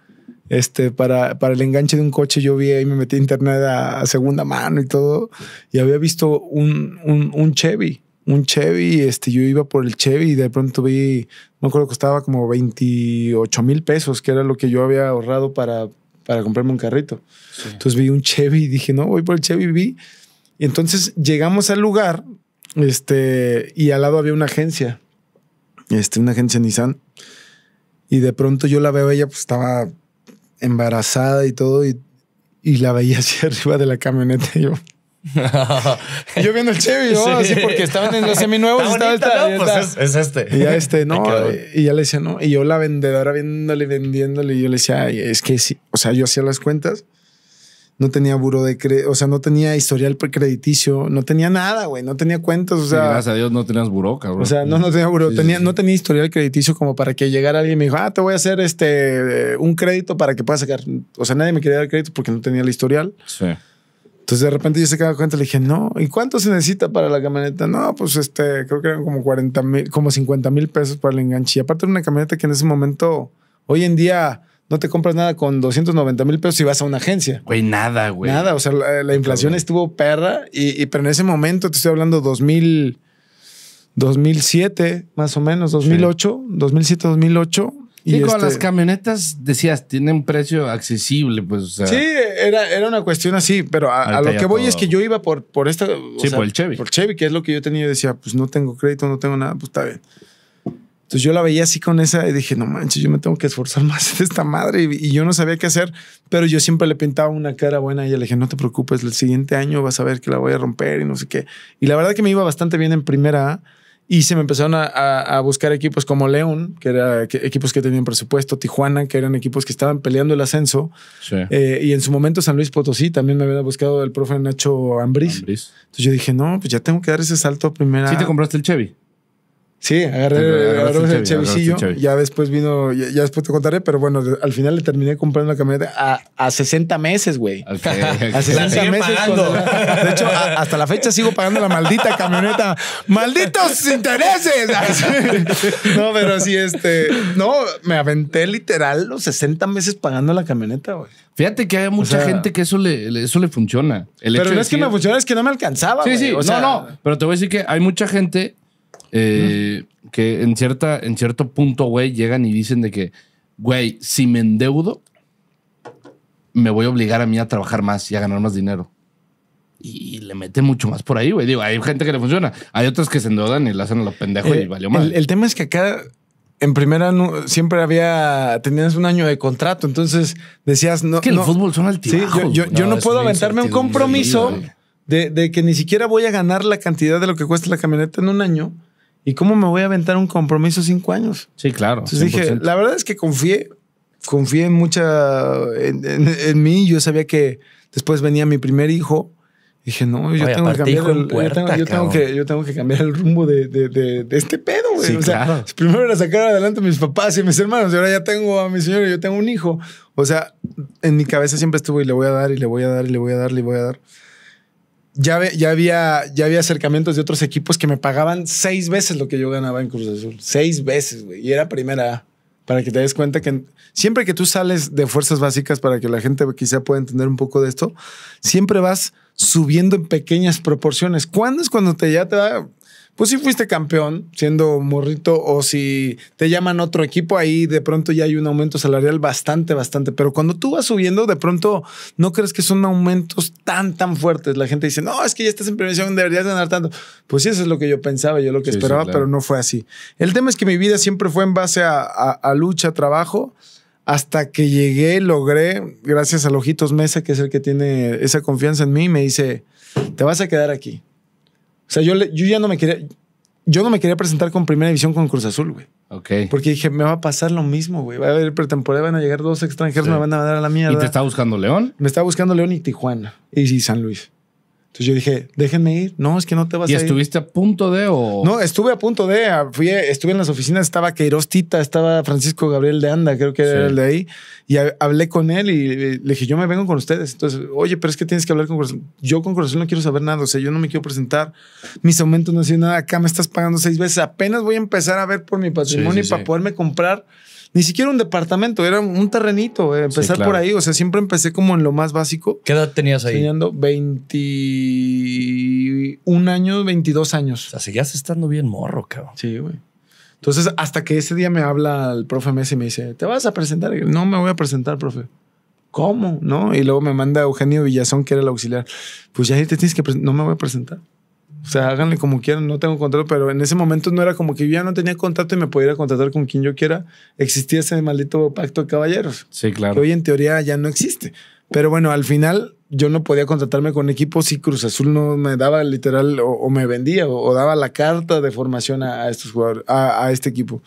Speaker 2: este, para, para el enganche de un coche, yo vi ahí, me metí a internet a, segunda mano y todo, y había visto un, un, un, Chevy, un Chevy, este, yo iba por el Chevy y de pronto vi, no creo que costaba como 28 mil pesos, que era lo que yo había ahorrado para para comprarme un carrito. Entonces vi un Chevy y dije, no, voy por el Chevy, vi. Y entonces llegamos al lugar, este, y al lado había una agencia, este, una agencia Nissan. Y de pronto yo la veo, ella pues estaba embarazada y todo, y, y la veía hacia arriba de la camioneta. Y yo, yo viendo el Chevy, porque estaban en los seminuevos. estaba esta, pues es, este. Y ya este, no. y ya le decía, no. Y yo la vendedora viéndole, vendiéndole. Y yo le decía, es que sí. O sea, yo hacía las cuentas. No tenía buro de crédito, o sea, no tenía historial crediticio, no tenía nada, güey, no tenía cuentas, o sea. gracias a
Speaker 3: Dios no tenías buro cabrón. O sea, no, tenía buró, no
Speaker 2: tenía historial crediticio como para que llegara alguien y me dijo, ah, te voy a hacer este, un crédito para que puedas sacar. O sea, nadie me quería dar crédito porque no tenía el historial. Sí. Entonces de repente yo se quedaba cuenta, le dije, no, ¿y cuánto se necesita para la camioneta? No, pues este, creo que eran como 40 mil, como 50 mil pesos para el enganche. Y aparte de una camioneta que en ese momento, hoy en día, no te compras nada con 290 mil pesos si vas a una agencia.
Speaker 3: Güey, nada,
Speaker 2: güey. Nada, o sea, la, inflación estuvo perra, y, pero en ese momento, te estoy hablando 2000, 2007, más o menos, 2008, 2007,
Speaker 3: 2008 y, con este las camionetas decías, tienen precio accesible, pues. sí,
Speaker 2: era, era una cuestión así, pero a, lo que voy es que yo iba por, por esta. Sí, por el
Speaker 3: Chevy. Por Chevy, que
Speaker 2: es lo que yo tenía. Yo decía, pues no tengo crédito, no tengo nada, pues está bien. Entonces yo la veía así con esa y dije, no manches, yo me tengo que esforzar más esta madre. Y, yo no sabía qué hacer, pero yo siempre le pintaba una cara buena y le dije, no te preocupes, el siguiente año vas a ver que la voy a romper y no sé qué. Y la verdad que me iba bastante bien en primera y se me empezaron a, buscar equipos como León, que eran equipos que tenían presupuesto, Tijuana, que eran equipos que estaban peleando el ascenso. Eh, y en su momento San Luis Potosí también me había buscado el profe Nacho Ambriz. Entonces yo dije, no, pues ya tengo que dar ese salto a primera. ¿Sí te compraste el Chevy? Sí, agarré, el Chevicillo. Ya después vino, ya, después te contaré, pero bueno, al final le terminé comprando la camioneta a, 60 meses, güey. A 60 meses. de hecho, hasta la fecha sigo pagando la maldita camioneta. ¡Malditos intereses! no, pero sí, este. No, me aventé literal los 60 meses pagando la camioneta, güey. Fíjate que hay mucha gente
Speaker 3: que eso le, eso le funciona. pero no es que me funciona, es que no me alcanzaba. Sí, sí, no, no. Pero te voy a decir que hay mucha gente eh, Que en, cierta, en cierto punto, güey, llegan y dicen de que, güey, si me endeudo, me voy a obligar a mí a trabajar más y a ganar más dinero. Y le mete mucho más por ahí, güey. Digo, hay gente que le funciona. Hay otras que se endeudan y le hacen lo pendejo y eh, valió mal. El, tema es que acá, en primera,
Speaker 2: siempre había, tenías un año de contrato. Entonces decías, no. Es que el fútbol son altibajos. yo, no, puedo aventarme un compromiso de, que ni siquiera voy a ganar la cantidad de lo que cuesta la camioneta en un año ¿Y cómo me voy a aventar un compromiso cinco años? Sí, claro. Entonces dije, la verdad es que confié, confié en mucha, en, mí. Yo sabía que después venía mi primer hijo. Dije, no, yo, tengo, que cambiar el, yo, tengo, que, cambiar el rumbo de, este pedo, güey. o sea, primero era sacar adelante a mis papás y a mis hermanos. Y ahora ya tengo a mi señor y yo tengo un hijo. O sea, en mi cabeza siempre estuvo y le voy a dar, y le voy a dar, y le voy a dar, y le voy a dar. Y le voy a dar ya, había, ya había acercamientos de otros equipos que me pagaban seis veces lo que yo ganaba en Cruz Azul. Seis veces, güey. Y era primera Para que te des cuenta que siempre que tú sales de fuerzas básicas, para que la gente quizá pueda entender un poco de esto, siempre vas subiendo en pequeñas proporciones. ¿Cuándo es cuando te ya te va...? pues si fuiste campeón siendo morrito o si te llaman otro equipo, ahí de pronto ya hay un aumento salarial bastante, bastante. Pero cuando tú vas subiendo, de pronto no crees que son aumentos tan, tan fuertes. La gente dice, no, es que ya estás en prevención, deberías ganar tanto. Pues sí, eso es lo que yo pensaba, yo lo que esperaba, pero no fue así. El tema es que mi vida siempre fue en base a, lucha, trabajo hasta que llegué, logré, gracias a Ojitos Mesa, que es el que tiene esa confianza en mí, me dice, te vas a quedar aquí. O sea, yo, yo ya no me quería. Yo no me quería presentar con primera división con Cruz Azul, güey. Ok. Porque dije, me va a pasar lo mismo, güey. Va a haber pretemporada, van a llegar dos extranjeros, me van a dar a la mierda. ¿Y te está
Speaker 3: buscando León?
Speaker 2: Me está buscando León y Tijuana. Y, y San Luis. Entonces yo dije, déjenme ir. No, es que no te vas a ir. ¿Y estuviste
Speaker 3: a punto de o...?
Speaker 2: No, estuve a punto de. Fui, estuve en las oficinas, estaba Queiroz Tita, estaba Francisco Gabriel de Anda, creo que era el de ahí. Y hablé con él y le dije, yo me vengo con ustedes. Entonces, oye, pero es que tienes que hablar con Corazón. Yo con Corazón no quiero saber nada. O sea, yo no me quiero presentar. Mis aumentos no han sido nada. Acá me estás pagando seis veces. Apenas voy a empezar a ver por mi patrimonio y para poderme comprar ni siquiera un departamento, era un terrenito, eh, empezar por ahí. O sea, siempre empecé como en lo más básico.
Speaker 1: ¿Qué edad tenías ahí? Teniendo
Speaker 2: 21 años, 22 años. O sea, seguías estando bien morro, cabrón. Sí, güey. Entonces, hasta que ese día me habla el profe Messi y me dice, ¿te vas a presentar? no me voy a presentar, profe. ¿Cómo? ¿No? Y luego me manda Eugenio Villazón, que era el auxiliar. Pues ya ahí te tienes que presentar. No me voy a presentar. O sea, háganle como quieran, no tengo contrato, pero en ese momento no era como que yo ya no tenía contrato y me pudiera contratar con quien yo quiera. Existía ese maldito pacto de caballeros. Sí, claro. Que hoy en teoría ya no existe. Pero bueno, al final yo no podía contratarme con equipos si Cruz Azul no me daba literal o, me vendía o, daba la carta de formación a, estos jugadores, a, este equipo.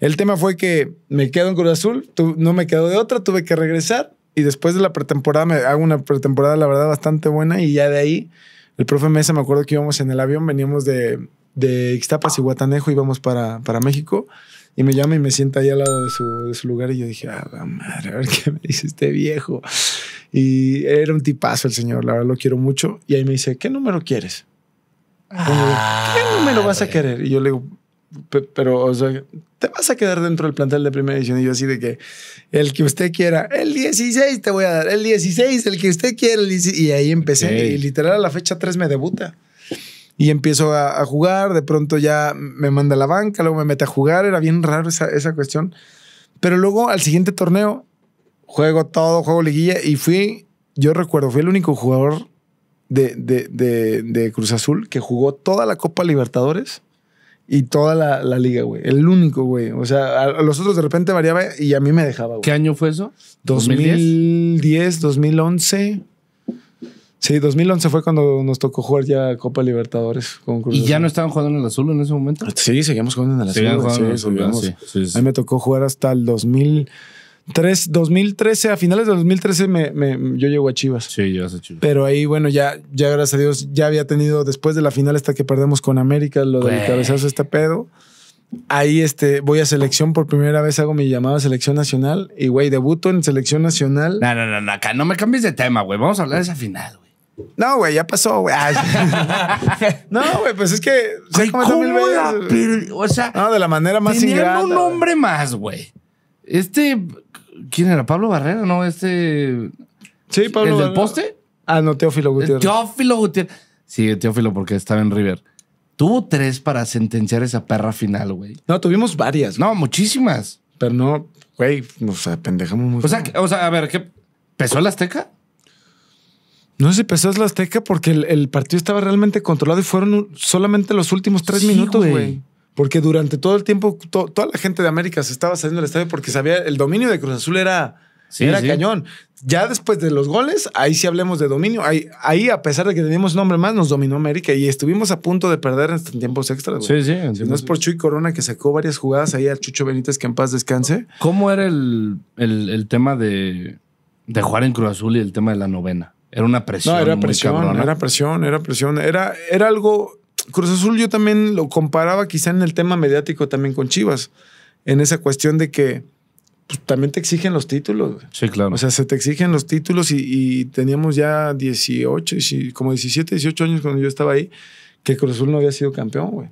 Speaker 2: El tema fue que me quedo en Cruz Azul, no me quedo de otra, tuve que regresar y después de la pretemporada me hago una pretemporada la verdad bastante buena y ya de ahí el profe Mesa, me acuerdo que íbamos en el avión, veníamos de, de Ixtapas y Guatanejo, íbamos para, para México. Y me llama y me sienta ahí al lado de su, lugar. Y yo dije, ah, madre, a ver qué me dice este viejo. Y era un tipazo el señor, la verdad lo quiero mucho. Y ahí me dice, ¿qué número quieres? ¿Qué número vas a ah, querer? Y yo le digo, pero, o sea, te vas a quedar dentro del plantel de primera edición. Y yo así de que el que usted quiera, el 16 te voy a dar, el 16, el que usted quiera. y ahí empecé. Y literal a la fecha 3 me debuta. Y empiezo a, jugar, de pronto ya me manda a la banca, luego me mete a jugar, era bien raro esa, esa cuestión. Pero luego al siguiente torneo, juego todo, juego liguilla y fui, yo recuerdo, fui el único jugador de, de, de Cruz Azul que jugó toda la Copa Libertadores y toda la, la liga, güey. El único, güey. O sea, a, los otros de repente variaba y a mí me dejaba, güey. ¿Qué año fue eso? 2010, 2010 2011. Sí, 2011 fue cuando nos tocó jugar ya Copa Libertadores. ¿Y ya
Speaker 3: no estaban jugando en el azul en ese momento? Sí, seguíamos jugando en el azul. Ah, sí, sí, sí, a mí me tocó
Speaker 2: jugar hasta el 2000. 2013, a finales de 2013 me, yo llego a Chivas. Sí, yo a Chivas. Pero ahí, bueno, ya, ya gracias a Dios, ya había tenido, después de la final esta que perdemos con América, lo del cabezazo, este pedo. Ahí este, voy a selección por primera vez, hago mi llamada a selección nacional y, güey, debuto en selección nacional.
Speaker 3: No, no, no, no, acá no me cambies de tema, güey. Vamos a hablar de esa final, güey. No, güey, ya pasó, güey. Ah, no, güey, pues es que ¿cómo o sea, no, de la manera más ingrata. un nombre más, güey. Este, ¿Quién era? ¿Pablo Barrera, no? Este. Sí, Pablo. ¿El del poste? Ah, no, Teófilo Gutiérrez. Teófilo Gutiérrez. Sí, Teófilo, porque estaba en River. Tuvo tres para sentenciar esa perra final, güey. No, tuvimos varias. No, muchísimas. Pero no, güey, nos pendejamos mucho. O sea, o sea, a ver, ¿qué? ¿Pesó el Azteca?
Speaker 2: No sé si pesó el Azteca porque el, partido estaba realmente controlado y fueron solamente los últimos tres minutos, güey. güey. Porque durante todo el tiempo, toda la gente de América se estaba saliendo del estadio porque sabía el dominio de Cruz Azul era, era cañón. Ya después de los goles, ahí sí hablemos de dominio. Ahí, a pesar de que teníamos nombre más, nos dominó América y estuvimos a punto de perder en tiempos extras. Sí, sí. no es por Chuy Corona que sacó varias jugadas ahí a Chucho Benítez, que en paz
Speaker 3: descanse. ¿Cómo era el, el, tema de, de jugar en Cruz Azul y el tema de la novena? Era una presión. No, era presión, era presión, era presión. Era,
Speaker 2: era algo Cruz Azul yo también lo comparaba quizá en el tema mediático también con Chivas, en esa cuestión de que pues, también te exigen los títulos. Sí, claro. O sea, se te exigen los títulos y, y teníamos ya 18, como 17, 18 años cuando yo estaba ahí, que Cruz Azul no había sido campeón, güey.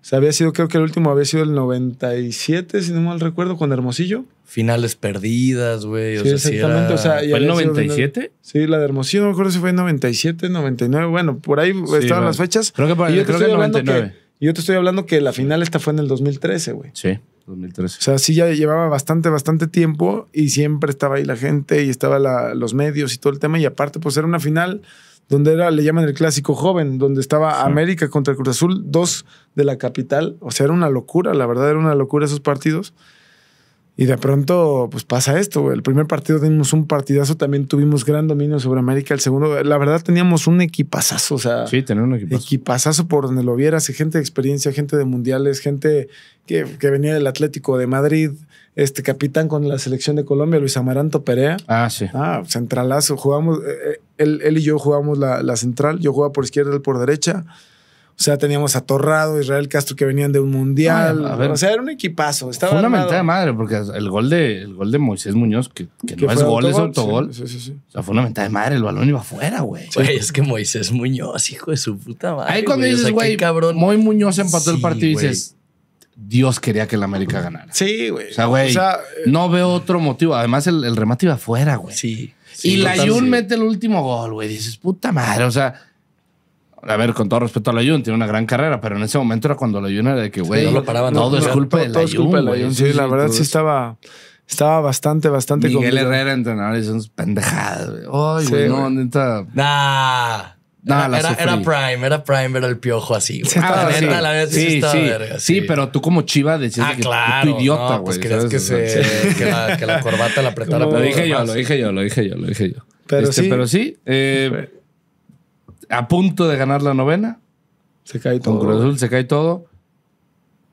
Speaker 2: O sea, había sido, creo que el último había sido el 97, si no mal recuerdo, con Hermosillo.
Speaker 1: Finales perdidas, güey. exactamente. ¿Fue el 97? sí,
Speaker 2: la de Hermosillo, no me acuerdo si fue en 97, 99. Bueno, por ahí estaban las fechas. Creo que, y yo te estoy hablando que la final esta fue en el 2013, güey.
Speaker 3: Sí. 2013. O sea, sí ya
Speaker 2: llevaba bastante, bastante tiempo y siempre estaba ahí la gente y estaba los medios y todo el tema. Y aparte, pues era una final donde era, le llaman el clásico joven, donde estaba América contra Cruz Azul, dos de la capital. O sea, era una locura, la verdad, era una locura esos partidos. Y de pronto, pues pasa esto. El primer partido dimos un partidazo, también tuvimos gran dominio sobre América. El segundo, la verdad, teníamos un equipazazo. O sea, sí, un equipazazo por donde lo vieras. Gente de experiencia, gente de mundiales, gente que, venía del Atlético de Madrid, este capitán con la selección de Colombia, Luis Amaranto Perea. Ah, sí. Ah, centralazo. Jugamos, eh, eh, él, él, y yo jugamos la, la central. Yo jugaba por izquierda, él por derecha. O sea, teníamos a Torrado, Israel Castro que venían de un mundial. o sea, era un
Speaker 3: equipazo. fue una mentada de madre, porque el gol de, el gol de Moisés Muñoz, que, que, no es gol, es autogol. O
Speaker 1: sea, fue una mentada de madre, el balón iba afuera, güey. Güey, es que Moisés Muñoz, hijo de su puta madre. Ahí cuando dices, güey,
Speaker 3: Moy Muñoz empató el partido y dices,
Speaker 1: Dios quería que el América ganara. Sí, güey. O sea, güey, eh,
Speaker 3: no veo otro motivo. Además, el, el remate iba afuera, güey. Sí. y la Jun mete el último gol, güey. Dices, puta madre, o sea a ver, con todo respeto a la Jun, tiene una gran carrera, pero en ese momento era cuando la Jun era de que, güey, no todo, no, es culpa no, de la Jun. Sí, la verdad sí
Speaker 2: estaba, estaba bastante, bastante Miguel
Speaker 1: Herrera entrenaba y son pendejadas, güey. Ay, güey, no, neta. Nah. Nah, era, era, Prime, era Prime, era el piojo así. Ah, la sí. sí, sí, Verga,
Speaker 3: sí, pero tú como chiva decías ah, que claro, tú idiota, no, pues güey. que, se, la, la, corbata la apretara. Lo dije, yo, lo dije yo, lo dije yo, lo dije yo, Pero este, sí, pero sí eh, a punto de ganar la novena. Se cae todo. Con se cae todo.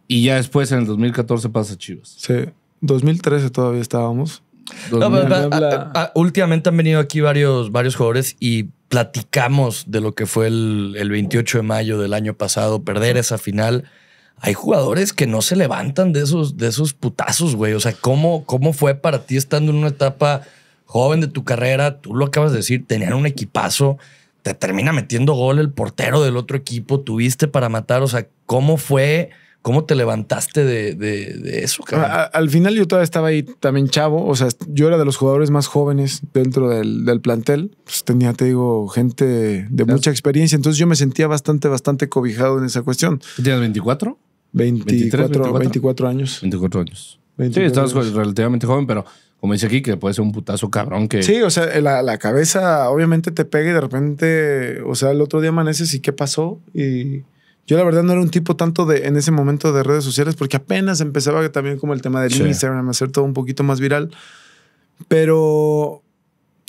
Speaker 3: Y ya después en el 2014 pasa Chivas. Sí.
Speaker 2: 2013 todavía estábamos.
Speaker 1: últimamente han venido aquí varios, varios jugadores y platicamos de lo que fue el, 28 de mayo del año pasado, perder esa final. Hay jugadores que no se levantan de esos, de esos putazos, güey. O sea, ¿cómo, ¿cómo fue para ti estando en una etapa joven de tu carrera? Tú lo acabas de decir, tenían un equipazo te termina metiendo gol el portero del otro equipo, tuviste para matar, o sea, ¿cómo fue? ¿Cómo te levantaste de, eso? al final yo
Speaker 2: todavía estaba ahí también chavo, o sea, yo era de los jugadores más jóvenes dentro del, plantel, pues tenía, te digo, gente de mucha experiencia, entonces yo me sentía bastante, bastante cobijado en esa cuestión.
Speaker 3: ¿Tienes 24?
Speaker 2: 24, 23,
Speaker 3: 24? años. 24 años. sí, estabas relativamente joven, pero como dice aquí, que puede ser un putazo cabrón que... Sí,
Speaker 2: o sea, la, cabeza obviamente te pega y de repente, o sea, el otro día amaneces y qué pasó y... Yo la verdad no era un tipo tanto de en ese momento de redes sociales porque apenas empezaba también como el tema del Instagram a hacer todo un poquito más viral. Pero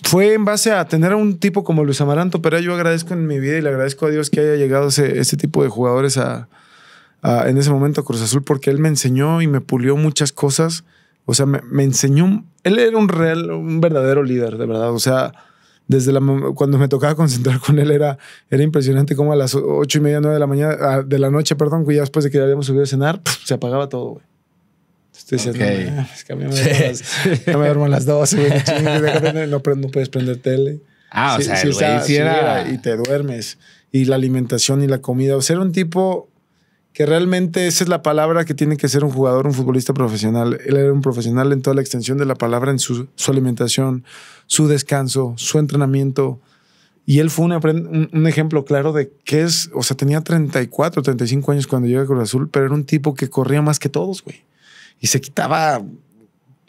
Speaker 2: fue en base a tener a un tipo como Luis Amaranto Pero Yo agradezco en mi vida y le agradezco a Dios que haya llegado ese, ese tipo de jugadores a, en ese momento a Cruz Azul porque él me enseñó y me pulió muchas cosas. O sea, me, me enseñó él era un real, un verdadero líder, de verdad. O sea, desde cuando me tocaba concentrar con él era, era impresionante cómo a las ocho y media, nueve de la mañana, ah, de la noche, perdón, que ya después de que habíamos subido a cenar, se apagaba todo, güey. Entonces okay. no, es que me, no duermo a las doce. güey. no, puedes prender tele.
Speaker 1: Ah, o sea, sí, güey,
Speaker 2: y te duermes. Y la alimentación y la comida. O sea, era un tipo que realmente esa es la palabra que tiene que ser un jugador, un futbolista profesional. Él era un profesional en toda la extensión de la palabra, en su, alimentación, su descanso, su entrenamiento. Y él fue un, un, ejemplo claro de qué es, o sea, tenía 34, 35 años cuando llegué a Cruz Azul, pero era un tipo que corría más que todos, güey. Y se quitaba,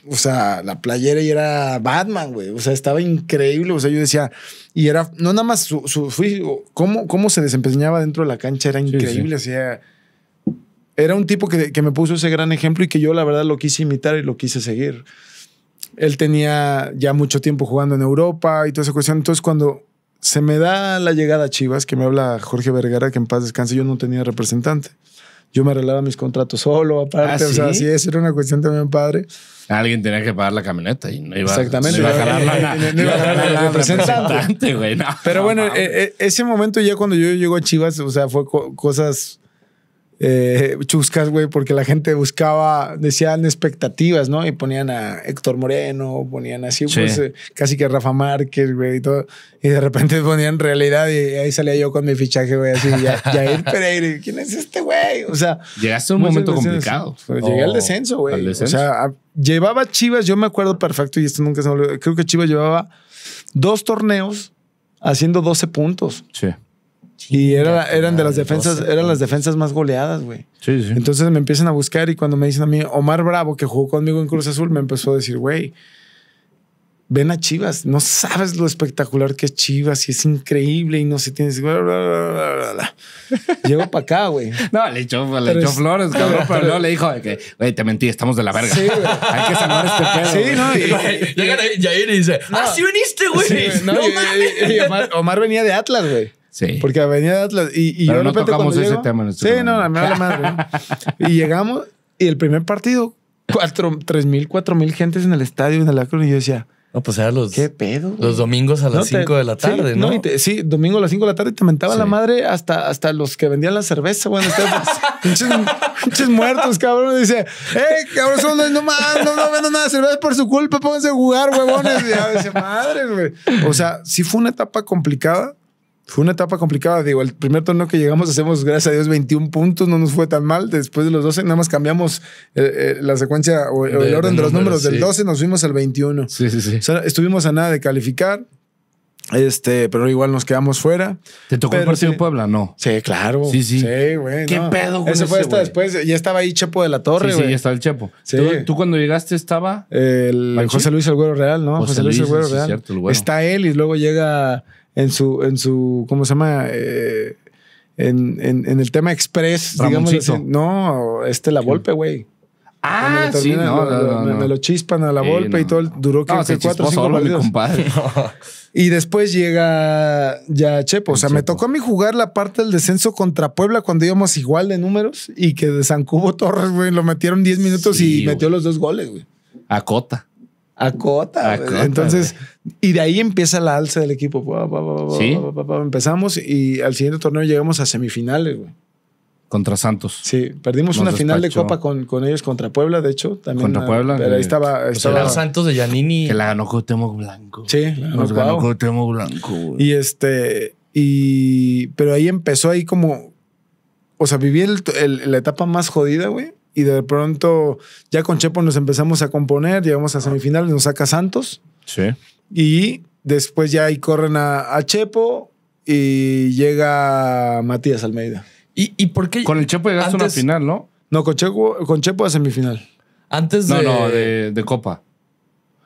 Speaker 2: o sea, la playera y era Batman, güey. O sea, estaba increíble. O sea, yo decía, y era, no nada más su, su, cómo, se desempeñaba dentro de la cancha, era increíble. Sí, era un tipo que, me puso ese gran ejemplo y que yo la verdad lo quise imitar y lo quise seguir. Él tenía ya mucho tiempo jugando en Europa y toda esa cuestión. Entonces cuando se me da la llegada a Chivas, que me habla Jorge Vergara, que en paz descanse, yo no tenía representante. Yo me arreglaba mis contratos solo, aparte. ¿Ah, o sea, sí, eso era una cuestión también padre.
Speaker 3: Alguien tenía que pagar la camioneta y no iba, a jalar la, no,
Speaker 2: iba a güey. Pero bueno, eh, eh, ese momento ya cuando yo llego a Chivas, o sea, fue cosas eh, chuscas, güey, porque la gente buscaba, decían expectativas, ¿no? Y ponían a Héctor Moreno, ponían así, pues eh, casi que Rafa Márquez, güey, y todo. Y de repente ponían realidad y ahí salía yo con mi fichaje, güey, así, ya, ir Pereira, ¿quién es este güey? O sea. Llegaste a un momento complicado. Pues, llegué al oh, descenso, güey. O sea, llevaba Chivas, yo me acuerdo perfecto, y esto nunca se me olvidó, creo que Chivas llevaba dos torneos haciendo 12 puntos. Sí. Y eran de las defensas, eran las defensas más goleadas, güey. Sí, sí. Entonces me empiezan a buscar y cuando me dicen a mí, Omar Bravo, que jugó conmigo en Cruz Azul, me empezó a decir, güey, ven a Chivas, no sabes lo espectacular que es Chivas y es increíble y no se tienes. Bla, Llego para acá, güey.
Speaker 3: No, le echó, le echó flores, cabrón, pero no le dijo que, güey, te mentí, estamos de la verga. Sí, güey. Hay que sanar este pedo. Sí, no. Y,
Speaker 1: llegan ahí, y dice, "Así ah, viniste, güey. no,
Speaker 2: Omar venía de Atlas, güey. Sí. Porque venía Atlas y, yo no tocamos ese tema. sí, no, me la madre. y llegamos y el primer partido, cuatro, tres mil, cuatro mil gentes en el estadio en el Acron y yo decía... No, pues era los... ¿Qué pedo? Los domingos a las 5 de la tarde, ¿no? sí, domingo a las 5 de la tarde te mentaba la madre hasta, hasta los que vendían la cerveza, güey. Bueno, pues, pinches, muertos, cabrón. dice, eh, cabrón, son, no, no, no, no vendo nada de cerveza por su culpa, pónganse a jugar, huevones. Y ya, dice, madre, güey. O sea, sí fue una etapa complicada fue una etapa complicada. Digo, el primer torneo que llegamos hacemos, gracias a Dios, 21 puntos, no nos fue tan mal. Después de los 12, nada más cambiamos eh, eh, la secuencia o, el orden de, los números. Del 12 nos fuimos al 21. Sí, sí, sí. estuvimos a nada de calificar. Este, pero igual nos quedamos fuera. ¿Te tocó el partido
Speaker 3: Puebla? No. Sí, claro. Sí, sí. Sí, güey.
Speaker 2: ¿Qué pedo, güey? Eso fue hasta después. Ya estaba ahí Chepo de la Torre, güey. Sí, sí, ya estaba el Chepo.
Speaker 3: ¿Tú, cuando llegaste estaba? José Luis El Güero Real, ¿no? José, Luis, El Güero Real. Está él y luego llega
Speaker 2: en su, en su, ¿cómo se llama? Eh, en, en, el tema express, digamos. No, este la golpe, güey.
Speaker 3: Ah, sí, no, me,
Speaker 2: lo chispan a la golpe y todo. duró que 4 cuatro Y después llega ya Chepo. O sea, me tocó a mí jugar la parte del descenso contra Puebla cuando íbamos igual de números y que de San Cubo Torres, güey, lo metieron 10 minutos y metió los dos goles, güey. A Cota acota. cota Entonces, y de ahí empieza la alza del equipo. Empezamos y al siguiente torneo llegamos a semifinales, güey.
Speaker 3: Contra Santos. Sí, perdimos una final de Copa
Speaker 2: con, ellos contra Puebla, de hecho. contra Puebla. Pero ahí eh, estaba. Pues Santos
Speaker 1: de Yanini. Que la ganó Cotemo Blanco. Sí, la ganó, Blanco.
Speaker 2: Y este. Y. Pero ahí empezó ahí como. O sea, viví la etapa más jodida, güey y de pronto ya con Chepo nos empezamos a componer, llegamos a semifinales, nos saca Santos. Sí. Y después ya ahí corren a, Chepo y llega Matías Almeida. ¿Y, por qué? Con el Chepo llegaste a una final, ¿no? No, con Chepo, con Chepo a semifinal.
Speaker 1: Antes de. No, no, de,
Speaker 3: Copa.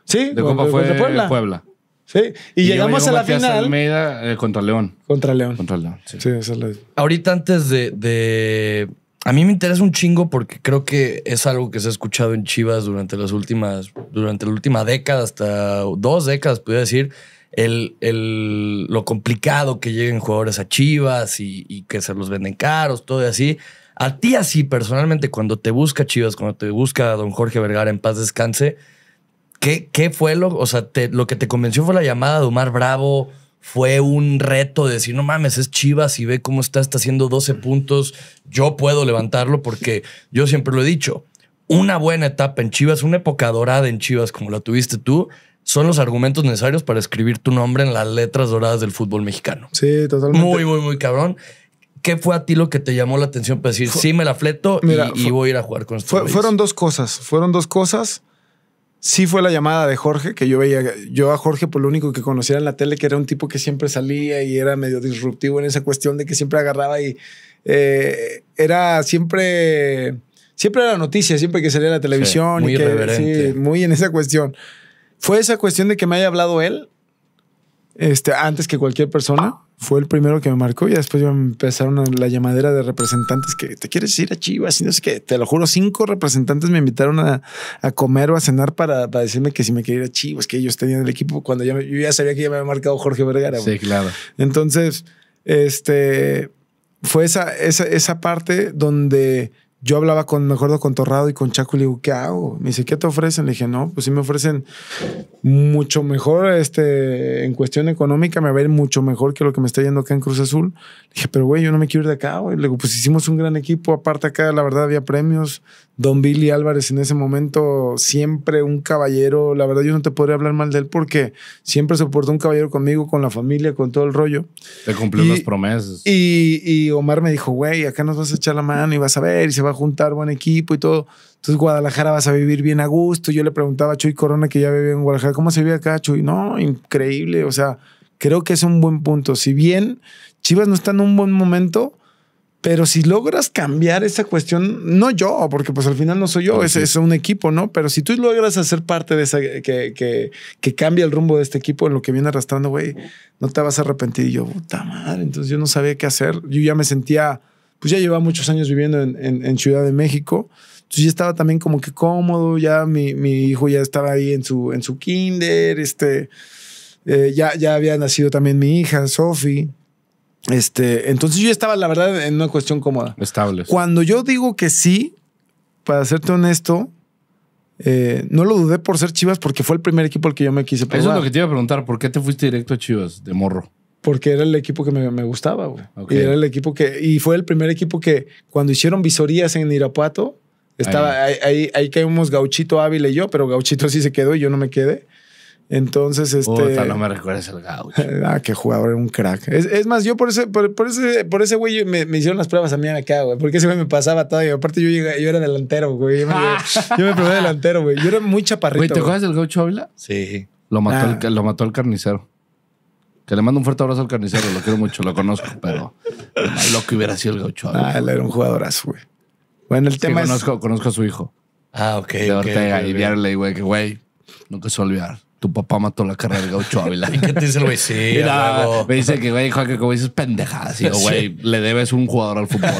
Speaker 2: Sí, de Copa fue de Puebla.
Speaker 3: Sí, y, llegamos a la final. Almeida eh, contra León. Contra León. Contra León. Sí, sí esa es la...
Speaker 1: Ahorita antes de a mí me interesa un chingo porque creo que es algo que se ha escuchado en Chivas durante las últimas, durante la última década, hasta dos décadas, podría decir, el, lo complicado que lleguen jugadores a Chivas y, que se los venden caros, todo y así. A ti así, personalmente, cuando te busca Chivas, cuando te busca don Jorge Vergara en paz descanse, ¿qué, qué fue lo, o sea, lo que te convenció fue la llamada de Omar Bravo? fue un reto de decir, no mames, es Chivas y ve cómo está, está haciendo 12 puntos, yo puedo levantarlo porque yo siempre lo he dicho, una buena etapa en Chivas, una época dorada en Chivas como la tuviste tú, son los argumentos necesarios para escribir tu nombre en las letras doradas del fútbol mexicano. Sí, totalmente. Muy, muy, muy cabrón. ¿Qué fue a ti lo que te llamó la atención para decir, sí, me la fleto y, voy a ir a jugar con esto?
Speaker 2: fueron dos cosas, fueron dos cosas sí fue la llamada de Jorge, que yo veía, yo a Jorge por pues, lo único que conocía en la tele, que era un tipo que siempre salía y era medio disruptivo en esa cuestión de que siempre agarraba y eh, era siempre, siempre era noticia, siempre que salía la televisión. y muy en esa cuestión. Fue esa cuestión de que me haya hablado él este, antes que cualquier persona. Fue el primero que me marcó y después me empezaron a la llamadera de representantes que te quieres ir a Chivas y no sé qué. Te lo juro, cinco representantes me invitaron a, comer o a cenar para, decirme que si me quería ir a Chivas, que ellos tenían el equipo cuando ya yo ya sabía que ya me había marcado Jorge Vergara. Sí, claro. Entonces, este fue esa, esa, esa parte donde yo hablaba con, me acuerdo, con y con Chaco y le digo, ¿qué hago? Me dice, ¿qué te ofrecen? Le dije, no, pues sí me ofrecen mucho mejor, este, en cuestión económica, me va a ir mucho mejor que lo que me está yendo acá en Cruz Azul. Le dije, pero güey, yo no me quiero ir de acá, güey. Le digo, pues hicimos un gran equipo, aparte acá, la verdad, había premios. Don Billy Álvarez en ese momento, siempre un caballero, la verdad yo no te podría hablar mal de él porque siempre soportó un caballero conmigo, con la familia, con todo el rollo.
Speaker 3: Te cumplió las promesas.
Speaker 2: Y, y Omar me dijo, güey, acá nos vas a echar la mano y vas a ver y se va juntar buen equipo y todo. Entonces Guadalajara vas a vivir bien a gusto. Yo le preguntaba a Chuy Corona, que ya vivía en Guadalajara, ¿cómo se vive acá, Chuy? No, increíble. O sea, creo que es un buen punto. Si bien Chivas no está en un buen momento, pero si logras cambiar esa cuestión, no yo, porque pues al final no soy yo, es, un equipo, ¿no? Pero si tú logras hacer parte de esa, que, que, que cambia el rumbo de este equipo en lo que viene arrastrando, güey, no te vas a arrepentir. Y yo, puta madre, entonces yo no sabía qué hacer. Yo ya me sentía pues ya llevaba muchos años viviendo en, Ciudad de México. Entonces ya estaba también como que cómodo, ya mi, mi hijo ya estaba ahí en su, en su kinder, este, eh, ya, ya había nacido también mi hija, Sofi. Este, entonces yo estaba, la verdad, en una cuestión cómoda. Estable. Cuando yo digo que sí, para serte honesto, eh, no lo dudé por ser Chivas porque fue el primer equipo al que yo me quise Eso es lo que
Speaker 3: te iba a preguntar, ¿por qué te fuiste directo a Chivas de morro?
Speaker 2: porque era el equipo que me, gustaba, güey. Y era el equipo que, y fue el primer equipo que cuando hicieron visorías en Irapuato, estaba ahí, ahí, caímos Gauchito Ávila y yo, pero Gauchito sí se quedó y yo no me quedé. Entonces, este. no me
Speaker 3: recuerdas el gaucho.
Speaker 2: Ah, qué jugador, un crack. Es, más, yo por ese, por, ese, por ese güey me, hicieron las pruebas a mí acá, güey. Porque ese güey me pasaba todo. Y aparte yo yo era delantero, güey. Yo me, probé delantero, güey. Yo era muy chaparrito. Güey, ¿te acuerdas
Speaker 3: del gaucho Ávila? Sí. Lo ah. lo mató el carnicero. Que le mando un fuerte abrazo al carnicero, lo quiero mucho, lo conozco, pero lo que hubiera sido el gaucho. Ávila. ¿eh? Ah, él era un jugadorazo, güey. Bueno, el tema es... Conozco, a su hijo. Ah, ok. De Ortega y Viarle, güey, que güey, nunca se va a olvidar. Tu papá mató la carrera del gaucho Ávila. ¿Y qué te dice el güey? Sí, me dice que, güey, que como dices, pendejadas. Sí, güey, le debes un jugador al fútbol.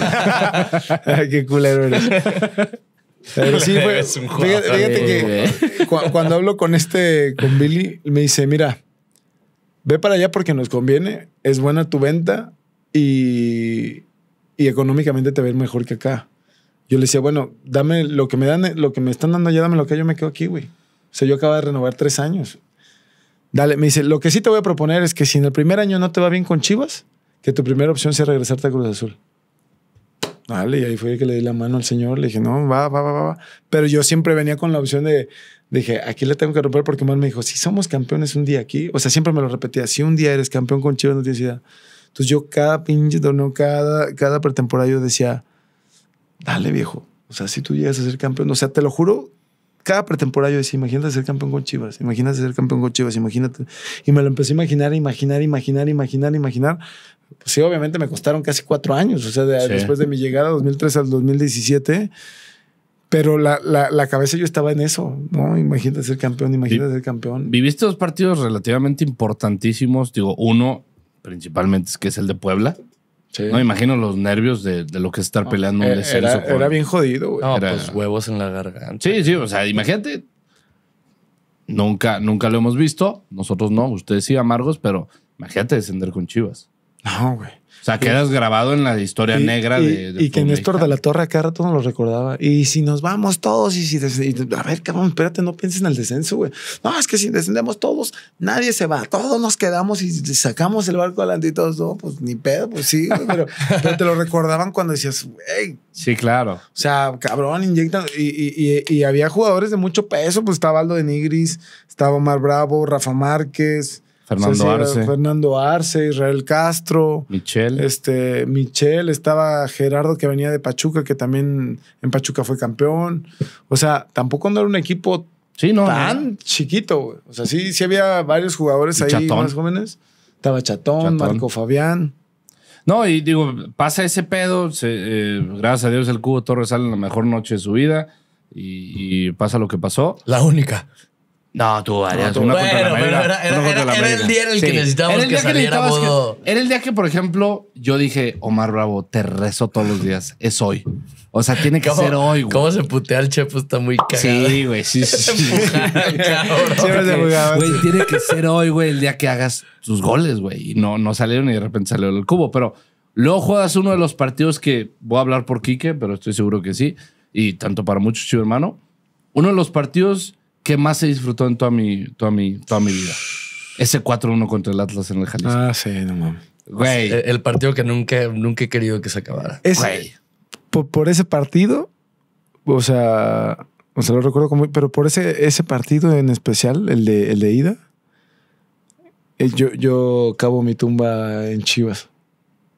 Speaker 2: qué culero eres.
Speaker 3: Pero sí, fue, fíjate, fíjate que
Speaker 2: cuando hablo con este, con Billy, me dice, mira, ve para allá porque nos conviene, es buena tu venta y, económicamente te ves mejor que acá. Yo le decía, bueno, dame lo que me dan, lo que me están dando allá, dame lo que yo me quedo aquí, güey. O sea, yo acabo de renovar tres años. Dale, me dice, lo que sí te voy a proponer es que si en el primer año no te va bien con Chivas, que tu primera opción sea regresarte a Cruz Azul. Dale, y ahí fue que le di la mano al señor, le dije, no, va, va, va, va. Pero yo siempre venía con la opción de, dije, aquí le tengo que romper porque mal me dijo, si somos campeones un día aquí, o sea, siempre me lo repetía, si un día eres campeón con Chivas, no tienes idea. Entonces yo cada pinche torneo, cada, cada pretemporada yo decía, dale viejo, o sea, si tú llegas a ser campeón, o sea, te lo juro, cada pretemporada yo decía, imagínate ser campeón con Chivas, imagínate ser campeón con Chivas, imagínate. Y me lo empecé a imaginar, imaginar, imaginar, imaginar, imaginar. Pues sí, obviamente me costaron casi cuatro años, o sea, después de mi llegada, 2003 al 2017 pero la, la, la, cabeza yo estaba en eso, ¿no? Imagínate ser campeón, imagínate ser campeón.
Speaker 3: Viviste dos partidos relativamente importantísimos. Digo, uno principalmente es que es el de Puebla. No imagino los nervios de, lo que es estar peleando un Era, bien jodido, güey. No, pues huevos en la garganta. Sí, sí, o sea, imagínate. Nunca, nunca lo hemos visto. Nosotros no, ustedes sí, amargos, pero imagínate descender con Chivas. No, güey. O sea, quedas grabado en la historia negra de, Y que Néstor
Speaker 2: de la Torre acá rato nos lo recordaba. Y si nos vamos todos, y si a ver, cabrón, espérate, no pienses en el descenso, güey. No, es que si descendemos todos, nadie se va, todos nos quedamos y sacamos el barco adelante y todos, no, pues ni pedo, pues sí, pero, te lo recordaban cuando decías, güey.
Speaker 3: Sí, claro. O
Speaker 2: sea, cabrón, inyectan. Y, había jugadores de mucho peso, pues estaba Aldo de Nigris, estaba Omar Bravo, Rafa Márquez. Fernando Arce. Fernando Arce, Israel Castro. Michel. Este, Michel, estaba Gerardo que venía de Pachuca, que también en Pachuca fue campeón. O sea, tampoco no era un equipo tan chiquito. O sea, sí, sí había varios jugadores ahí más jóvenes. Estaba Chatón, Marco Fabián.
Speaker 3: No, y digo, pasa ese pedo. Eh, gracias a Dios el Cubo Torres sale en la mejor noche de su vida y, y pasa lo que pasó. La única. No, tú varias. era, el día en el que necesitábamos que, era el día que, por ejemplo, yo dije, Omar Bravo, te rezo todos los días. Es hoy. O sea, tiene que ser
Speaker 1: hoy, güey. Cómo se putea el Chepo está muy cagado. Sí, güey. Sí, sí, sí. Güey,
Speaker 3: tiene que ser hoy, güey, el día que hagas tus goles, güey. Y no, no salieron y de repente salió el cubo. Pero luego juegas uno de los partidos que voy a hablar por Quique, pero estoy seguro que sí. Y tanto para muchos, chido hermano. Uno de los partidos ¿Qué más se disfrutó en toda mi, toda mi, vida? Ese 4-1 contra el Atlas en el Jalisco. Ah, sí,
Speaker 1: no mames. Güey. El, partido que nunca, nunca he querido que se acabara. Es, Güey.
Speaker 2: Por, ese partido, o sea, o sea, lo recuerdo como, pero por ese, ese partido en especial, el de, el ida, eh, yo, yo cabo mi tumba en Chivas.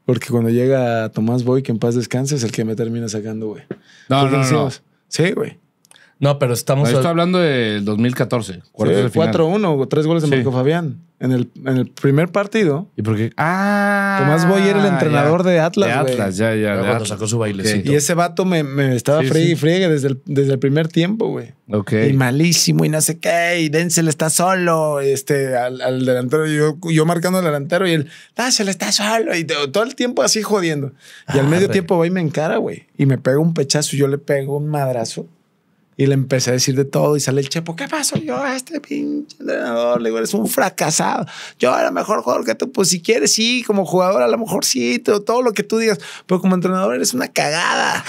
Speaker 2: Porque cuando llega Tomás Boy, que en paz descanse, es el que me termina
Speaker 3: sacando, güey. no, no, no. Sí, güey. No, pero estamos. Yo estoy hablando del 2014. 4-1,
Speaker 2: tres goles de Fabián. En el, en el primer partido, ¿Y por qué? Ah. Tomás Boyer, el entrenador de Atlas, De Atlas, ya, ya. sacó su bailecito. y ese vato me, estaba fría y desde el, desde el primer tiempo, güey. Ok. Y malísimo y no sé qué, y Denzel está solo, este, al, delantero, yo, marcando al delantero y él, le está solo, y todo el tiempo así jodiendo. Y al ah, medio tiempo va y me encara, güey, y me pega un pechazo, yo le pego un madrazo. Y le empecé a decir de todo y sale el chepo, ¿qué pasó? Yo este pinche entrenador, le digo, eres un fracasado. Yo era mejor jugador que tú, pues si quieres, sí, como jugador a lo mejor sí, todo, todo lo que tú digas, pero como entrenador eres una cagada.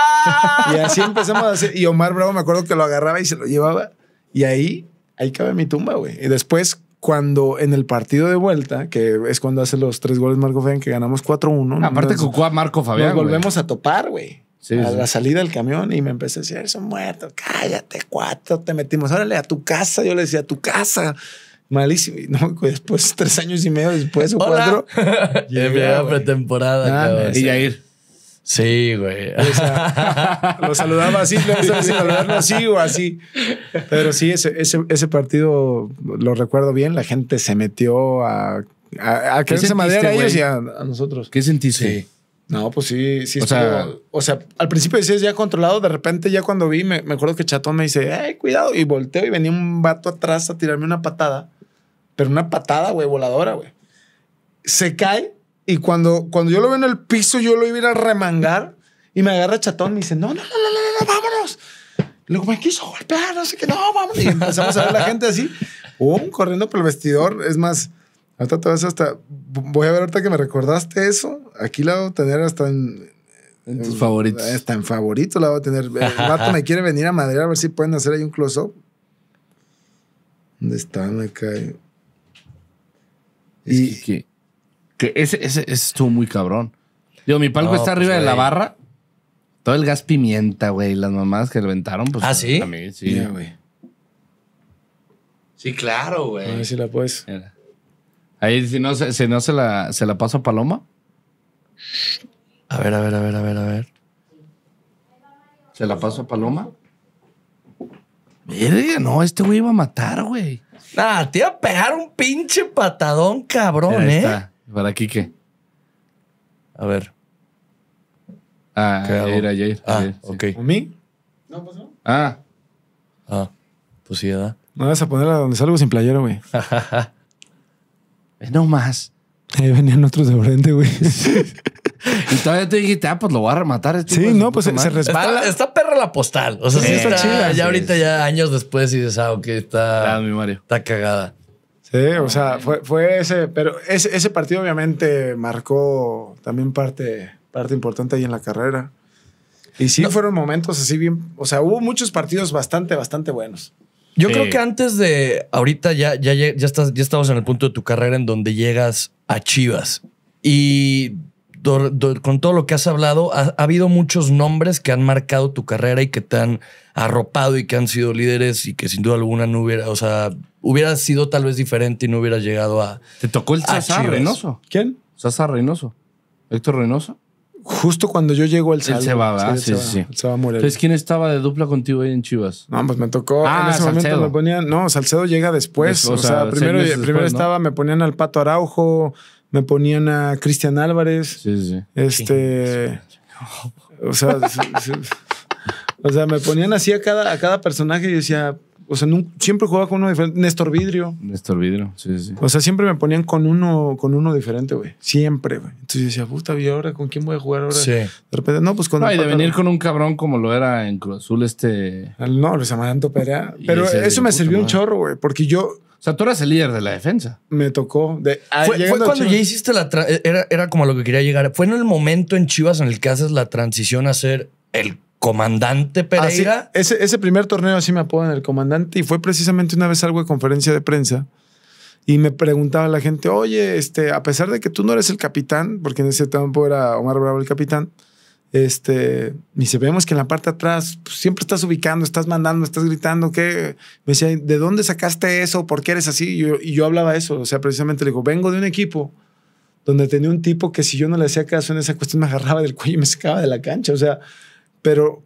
Speaker 2: y así empezamos a hacer, y Omar Bravo me acuerdo que lo agarraba y se lo llevaba, y ahí, ahí cabe mi tumba, güey. Y después, cuando en el partido de vuelta, que es cuando hace los tres goles Marco Fabián, que ganamos 4-1. Aparte, cucó con Marco Fabián. Nos volvemos a topar, güey a la salida del camión y me empecé a decir, eres un muerto, cállate, cuatro, te metimos, órale, a tu casa. Yo le decía, a tu casa. Malísimo. Y no, después, tres años y medio después o cuatro.
Speaker 1: a pretemporada. y ir Sí, güey.
Speaker 2: lo saludaba así, lo saludarlo así o así. Pero sí, ese, ese, ese, partido lo recuerdo bien. La gente se metió a, a, madera ellos y a, nosotros. ¿Qué sentiste? Sí. No, pues sí, sí. O, sea, o sea, al principio decías ya controlado, de repente ya cuando vi, me, acuerdo que Chatón me dice, ¡ay, cuidado! Y volteo y venía un vato atrás a tirarme una patada, pero una patada, güey, voladora, güey. Se cae y cuando, cuando yo lo veo en el piso, yo lo iba a remangar y me agarra Chatón y me dice, no, no, no, no, no, no vámonos. Luego me quiso golpear, no sé qué, no, vámonos. Y empezamos a ver a la gente así, un corriendo por el vestidor. Es más, Ahorita te vas hasta. Voy a ver ahorita que me recordaste eso. Aquí la voy a tener hasta en. En tus favoritos. Hasta en favorito la voy a tener. El vato me quiere venir a Madrid a ver si pueden hacer ahí un close-up.
Speaker 3: ¿Dónde está? Me y. Que, ese, ese, estuvo muy cabrón. Digo, mi palco está pues, arriba de la barra. Todo el gas pimienta, güey. Las mamás que reventaron, pues. Ah, sí.
Speaker 1: sí. güey. Sí, claro, güey. A ver si la puedes.
Speaker 3: Ahí si no, se, no se la, se la paso a Paloma. A ver, a ver, a ver, a ver, a ver.
Speaker 1: ¿Se la paso a Paloma? Mire, no, este güey iba a matar, güey. Ah, te iba a pegar un pinche patadón, cabrón, Ahí eh. Está.
Speaker 3: Para qué? A ver. Ah, ayer,
Speaker 1: ayer. Ah, ok. ¿A mí? No pasó. Ah. Ah, pues sí, ¿verdad?
Speaker 2: No vas a ponerla donde salgo sin playero, güey. no más. Ahí venían otros de frente, güey.
Speaker 1: y todavía te dijiste, ah, pues lo voy a rematar. Este sí, no, pues se, resbala. Está, perra la postal. O sea, sí, está, chida. Ya ahorita, ya años después, y dices, ah, ok, está. Está cagada.
Speaker 2: Sí, o sea, fue, fue ese. Pero ese, partido, obviamente, marcó también parte, parte importante ahí en la carrera. Y sí, fueron momentos así bien. O sea, hubo muchos partidos bastante, bastante buenos.
Speaker 1: Yo creo que antes de ahorita ya, ya, ya, estás, ya estamos en el punto de tu carrera en donde llegas a Chivas. Y con todo lo que has hablado, ha, habido muchos nombres que han marcado tu carrera y que te han arropado y que han sido líderes y que sin duda alguna no hubiera, o sea, hubiera sido tal vez diferente y no hubieras llegado a. Te tocó el César Reynoso.
Speaker 3: ¿Quién? César Reynoso. Héctor Reynoso justo cuando yo llego al Salcedo. Él se va,
Speaker 2: Se va, a morir. Entonces,
Speaker 3: ¿quién estaba de dupla contigo ahí en Chivas? No, pues me tocó. en ah, ese momento me
Speaker 2: ponían. No, Salcedo llega después. o, sea, primero, estaba, me ponían al Pato Araujo, me ponían a Cristian Álvarez. Sí, sí. Este. O sea, o sea, me ponían así cada, a cada personaje y decía, o sea, siempre jugaba con uno diferente. Néstor Vidrio.
Speaker 3: Néstor Vidrio, sí, sí. O
Speaker 2: sea, siempre me ponían con uno, con uno diferente, güey.
Speaker 3: Siempre, güey.
Speaker 2: Entonces yo decía, puta, ¿y ahora con quién voy a jugar ahora? Sí. De repente, no, pues con. y de venir
Speaker 3: con un cabrón como lo era en Cruz Azul, este. No, Luis Amaranto Perea. Pero eso me
Speaker 2: sirvió un chorro, güey, porque yo. O sea, tú eras el líder de la defensa. Me tocó. De, ah, fue, cuando ya
Speaker 1: hiciste la... Era, era como lo que quería llegar. Fue en el momento en Chivas en el que haces la transición a ser el comandante ah, Pereira.
Speaker 2: ese, ese, primer torneo así me apodan el comandante y fue precisamente una vez algo de conferencia de prensa y me preguntaba la gente, oye, este, a pesar de que tú no eres el capitán, porque en ese tiempo era Omar Bravo el capitán, este, me dice, vemos que en la parte atrás pues, siempre estás ubicando, estás mandando, estás gritando, ¿qué? Me decía, ¿de dónde sacaste eso? ¿Por qué eres así? Y yo, y yo hablaba eso, o sea, precisamente le digo, vengo de un equipo donde tenía un tipo que si yo no le hacía caso en esa cuestión me agarraba del cuello y me sacaba de la cancha, o sea, pero...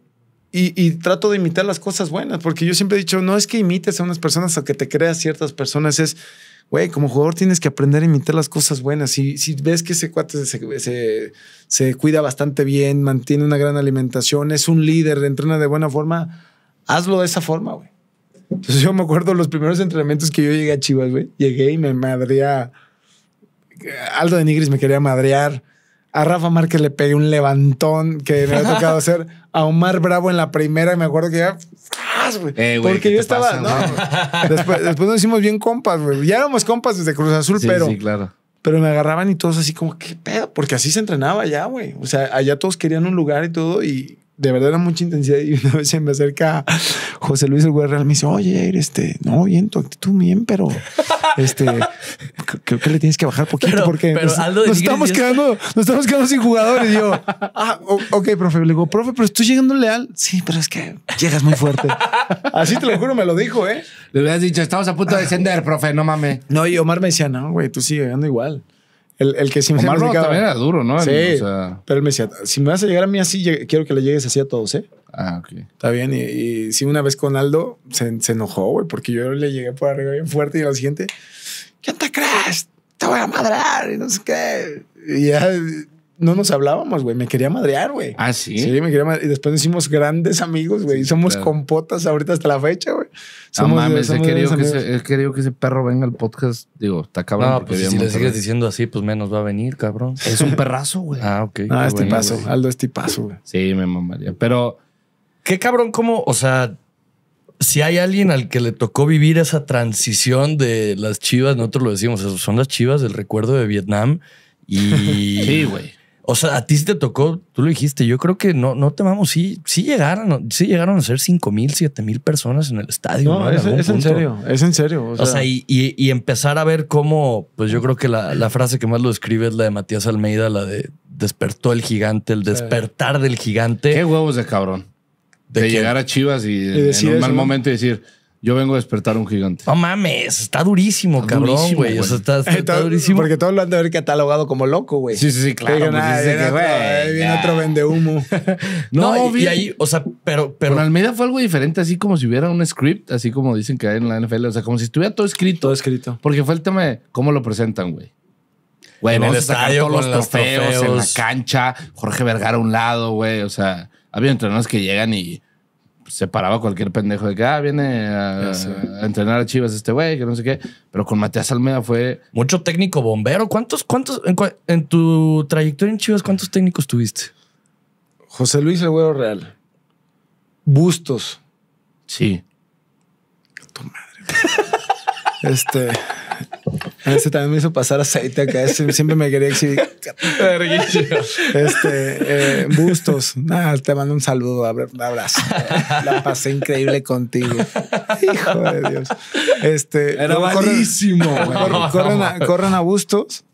Speaker 2: Y, trato de imitar las cosas buenas, porque yo siempre he dicho, no es que imites a unas personas o que te creas ciertas personas, es, güey, como jugador tienes que aprender a imitar las cosas buenas. Si, si ves que ese cuate se, cuida bastante bien, mantiene una gran alimentación, es un líder, entrena de buena forma, hazlo de esa forma, güey. Entonces yo me acuerdo los primeros entrenamientos que yo llegué a Chivas, güey. Llegué y me madría. Aldo de Nigris me quería madrear a Rafa Márquez le pedí un levantón que me ha tocado hacer. A Omar Bravo en la primera, y me acuerdo que ya.
Speaker 1: porque yo estaba.
Speaker 2: después, nos hicimos bien compas, güey. Ya éramos compas desde Cruz Azul, pero. Sí, claro. Pero me agarraban y todos así como, ¿qué pedo? Porque así se entrenaba ya, güey. O sea, allá todos querían un lugar y todo. Y de verdad era mucha intensidad y una vez se me acerca José Luis el real, me dice, oye, este, no, bien, tu actitud bien, pero este, creo que le tienes que bajar poquito porque nos, estamos quedando, nos estamos quedando sin jugadores. yo, ah, ok, profe, le digo, profe, pero estoy llegando leal. Sí, pero es que llegas muy fuerte. Así te lo juro, me lo dijo, ¿eh? Le hubieras dicho, estamos a punto de descender, profe, no mames. No, y Omar me decía, no, güey, tú sigue ando igual. El, que se me Omar era duro, ¿no? pero él me decía, si me vas a llegar a mí así, quiero que le llegues así a todos, ¿eh? Ah, ok. Está bien. Y, si una vez con Aldo se, enojó, güey, porque yo le llegué por arriba bien fuerte y al siguiente, ¿qué te crees? Te voy a madrar y no sé qué. Y ya no nos hablábamos, güey. Me quería madrear, güey. Ah, sí. Sí, me quería madrear. Y después nos hicimos grandes amigos, güey. Y Somos compotas ahorita hasta la fecha, güey. No mames, he
Speaker 3: querido, que ese, perro venga al podcast. Digo, está cabrón. No, pues si le sigues
Speaker 1: diciendo así, pues menos va a venir, cabrón. Es un perrazo, güey. Ah, ok. Ah, este paso. Aldo, este paso, güey. Sí, me mamaría. Pero, qué cabrón, cómo, o sea, si hay alguien al que le tocó vivir esa transición de las chivas, nosotros lo decimos, son las chivas del recuerdo de Vietnam. Y sí, güey. O sea, a ti sí te tocó, tú lo dijiste, yo creo que no, no te vamos, sí, llegaron, sí llegaron a ser 5 mil, 7 mil personas en el estadio. No, Es, en serio, es en serio. O sea, y, empezar a ver cómo, pues yo creo que la, frase que más lo describe es la de Matías Almeida, la de despertó el gigante, el despertar del gigante. Qué huevos de cabrón. De, llegar a Chivas y, en un mal momento decir yo vengo a despertar a un gigante. No mames, está durísimo, cabrón, güey. O sea, está, durísimo.
Speaker 2: Porque todos lo han de haber catalogado como loco, güey.
Speaker 1: Sí, sí, sí, claro. Pues, viene, que, otro, eh, otro vende humo. No, y- ahí, o sea, pero,
Speaker 3: pero Con Almeida fue algo diferente, así como si hubiera un script, así como dicen que hay en la NFL. O sea, como si estuviera todo escrito. Todo escrito. Porque fue el tema de cómo lo presentan, güey.
Speaker 1: Güey, En el todos los trofeos, en la
Speaker 3: cancha. Jorge Vergara a un lado, güey. O sea, había entrenadores que llegan y se paraba cualquier pendejo de que, ah, viene a, entrenar a Chivas este güey, que no sé qué. Pero con Matías Almeida fue... Mucho técnico bombero.
Speaker 1: ¿Cuántos, cuántos, en, tu trayectoria en Chivas, cuántos técnicos tuviste? José Luis El Güero Real. Bustos. Sí. Tu
Speaker 2: madre. este... Ah, ese también me hizo pasar aceite acá. siempre me quería exhibir. este, eh, Bustos. Ah, te mando un saludo, A un abrazo. La pasé increíble contigo. Hijo de Dios. Este, Era malísimo. Corren, a, Bustos.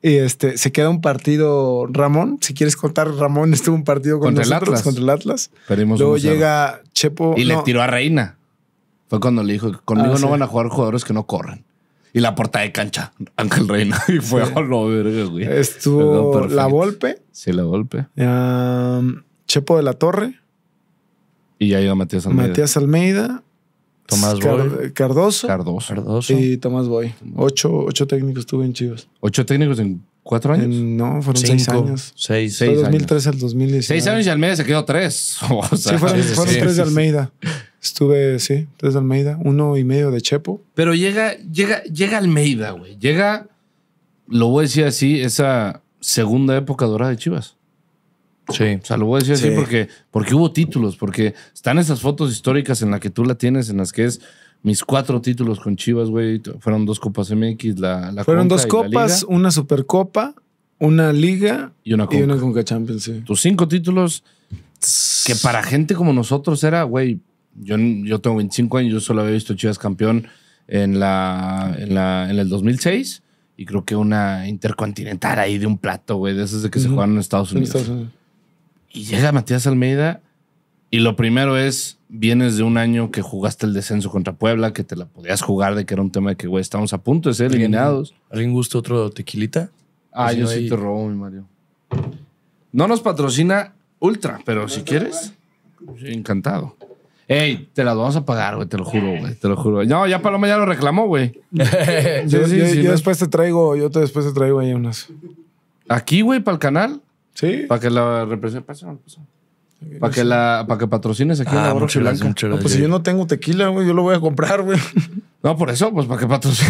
Speaker 2: Y este, se queda un partido, Ramón. Si quieres contar, Ramón estuvo un partido con contra el Atlas. Contra el
Speaker 3: Atlas. Luego llega Chepo. Y le tiró a Reina. Fue cuando le dijo: Conmigo ah, no van a jugar jugadores que no corren y la portada de cancha, Ángel Reina. Y fue a lo verga, güey. Estuvo La golpe Sí, La golpe
Speaker 2: Chepo de la Torre.
Speaker 3: Y ahí iba Matías Almeida. Matías
Speaker 2: Almeida.
Speaker 3: Tomás Boy. Cardoso. Cardoso.
Speaker 2: Y Tomás Boy. Ocho, ocho
Speaker 3: técnicos tuve en Chivas. ¿Ocho técnicos en cuatro años? no, fueron Cinco, seis años. Seis, seis. Fue 2003 al 2016. Seis años y Almeida se quedó tres. sí, fueron, tres de Almeida.
Speaker 2: Estuve, sí, tres Almeida, uno y medio de Chepo.
Speaker 3: Pero llega, llega, llega Almeida, güey. Llega, lo voy a decir así, esa segunda época dorada de Chivas. Sí. O sea, lo voy a decir así porque, porque hubo títulos, porque están esas fotos históricas en las que tú la tienes, en las que es mis cuatro títulos con Chivas, güey. Fueron dos Copas MX, la, la Fueron dos copas,
Speaker 2: una Supercopa, una Liga y una Conca, Champions,
Speaker 3: Tus cinco títulos que para gente como nosotros era, güey, yo, yo tengo 25 años, yo solo había visto Chivas campeón en, la, en, la, en el 2006 y creo que una intercontinental ahí de un plato, güey, de esas de que se jugaron en Estados Unidos. Y llega Matías Almeida y lo primero es, vienes de un año que jugaste el descenso contra Puebla, que te la podías jugar de que era un tema de que, güey, estamos a punto de ser eliminados. ¿Alguien gusta otro tequilita?
Speaker 1: Ah, pues yo sí te
Speaker 3: robo, mi Mario. No nos patrocina Ultra, pero si quieres, encantado. Ey, te las vamos a pagar, güey, te lo juro, güey, te lo juro. No, ya Paloma ya lo reclamó, güey.
Speaker 2: yo, después te traigo, yo te después te traigo ahí unas.
Speaker 3: ¿Aquí, güey, para el canal? Sí. Para que la represente. Para que la, para que patrocines aquí ah, blanca. pues si yo no tengo tequila, güey, yo lo voy a comprar, güey. No, por eso, pues para que patrocine.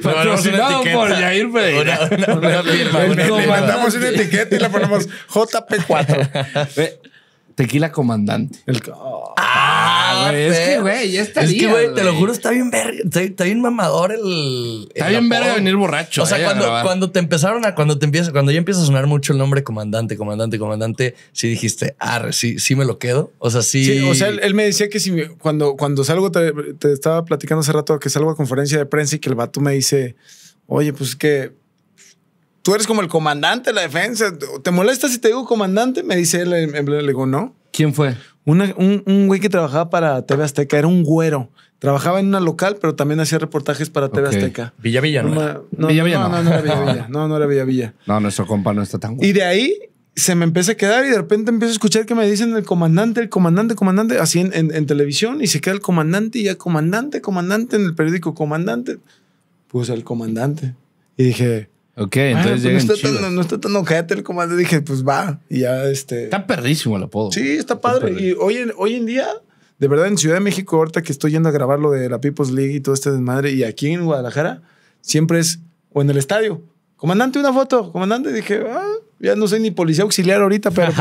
Speaker 3: Patrocinado por Jair
Speaker 2: Pereira. Le mandamos una etiqueta y la ponemos JP4.
Speaker 1: Tequila Comandante. El... Ah, ah Es que, güey, ya está. Es que, güey, te lo juro, está bien Está, bien mamador el. Está bien ver verga venir borracho. O sea, eh, cuando, te empezaron a. Cuando te empieza, cuando ya empieza a sonar mucho el nombre comandante, comandante, comandante, sí dijiste, ah, sí, sí me lo quedo. O sea, sí. sí o sea,
Speaker 2: él, me decía que si cuando, cuando salgo, te, estaba platicando hace rato que salgo a conferencia de prensa y que el vato me dice, oye, pues que tú eres como el comandante de la defensa. ¿Te molesta si te digo comandante? Me dice él, le digo, no. ¿Quién fue? un, un, güey que trabajaba para TV Azteca, era un güero. Trabajaba en una local, pero también hacía reportajes para TV Azteca.
Speaker 1: Villa Villa, ¿no? no, no, era Villa
Speaker 2: Villa. No, no era Villa
Speaker 3: No, nuestro compa no está tan bueno.
Speaker 2: Y de ahí se me empieza a quedar y de repente empiezo a escuchar que me dicen el comandante, el comandante, comandante, así en televisión y se queda el comandante y ya comandante, comandante en el periódico, comandante. Pues el comandante. Y dije, Ok, ah, entonces pues no, está tan, no, está tan, ojete el comandante. Dije, pues va, y ya este. Está perdísimo
Speaker 3: el apodo. Sí, está padre. y
Speaker 2: hoy en, hoy en día, de verdad, en Ciudad de México, ahorita que estoy yendo a grabar lo de la People's League y todo este desmadre, y aquí en Guadalajara, siempre es, o en el estadio, comandante, una foto, comandante. Dije, ah, ya no soy ni policía auxiliar ahorita, pero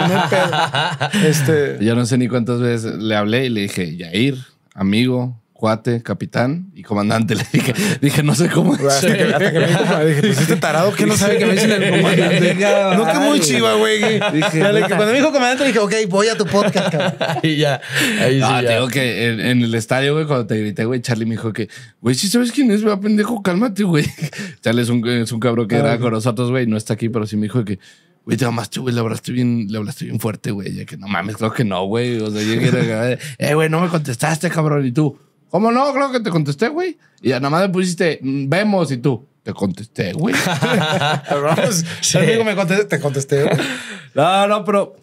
Speaker 3: este... Yo no sé ni cuántas veces le hablé y le dije, Yair, amigo, cuate, capitán y comandante. Le dije, dije no sé cómo. dije, pues
Speaker 2: este tarado que no sabe que me dicen el comandante. no que muy chiva, güey. Dije, Dale, que cuando me dijo comandante, dije, ok, voy a tu
Speaker 3: podcast, cabrón. Y ya. Ahí sí, ah, Tengo que en, el estadio, güey, cuando te grité, güey, Charlie me dijo que, güey, si ¿sí sabes quién es, güey, pendejo, cálmate, güey. Charlie es un, es un cabrón que era ah. con nosotros, güey, no está aquí, pero sí me dijo que, Güey, te amaste, güey, le hablaste bien, le hablaste bien fuerte, güey. Ya que no mames, creo que no, güey. O sea, yo quiero que, eh, güey, no me contestaste, cabrón. Y tú, ¿Cómo no? Creo que te contesté, güey. Y nada más me pusiste, mm, vemos y tú. Te contesté, güey.
Speaker 2: me contesté, te contesté.
Speaker 3: no, no, pero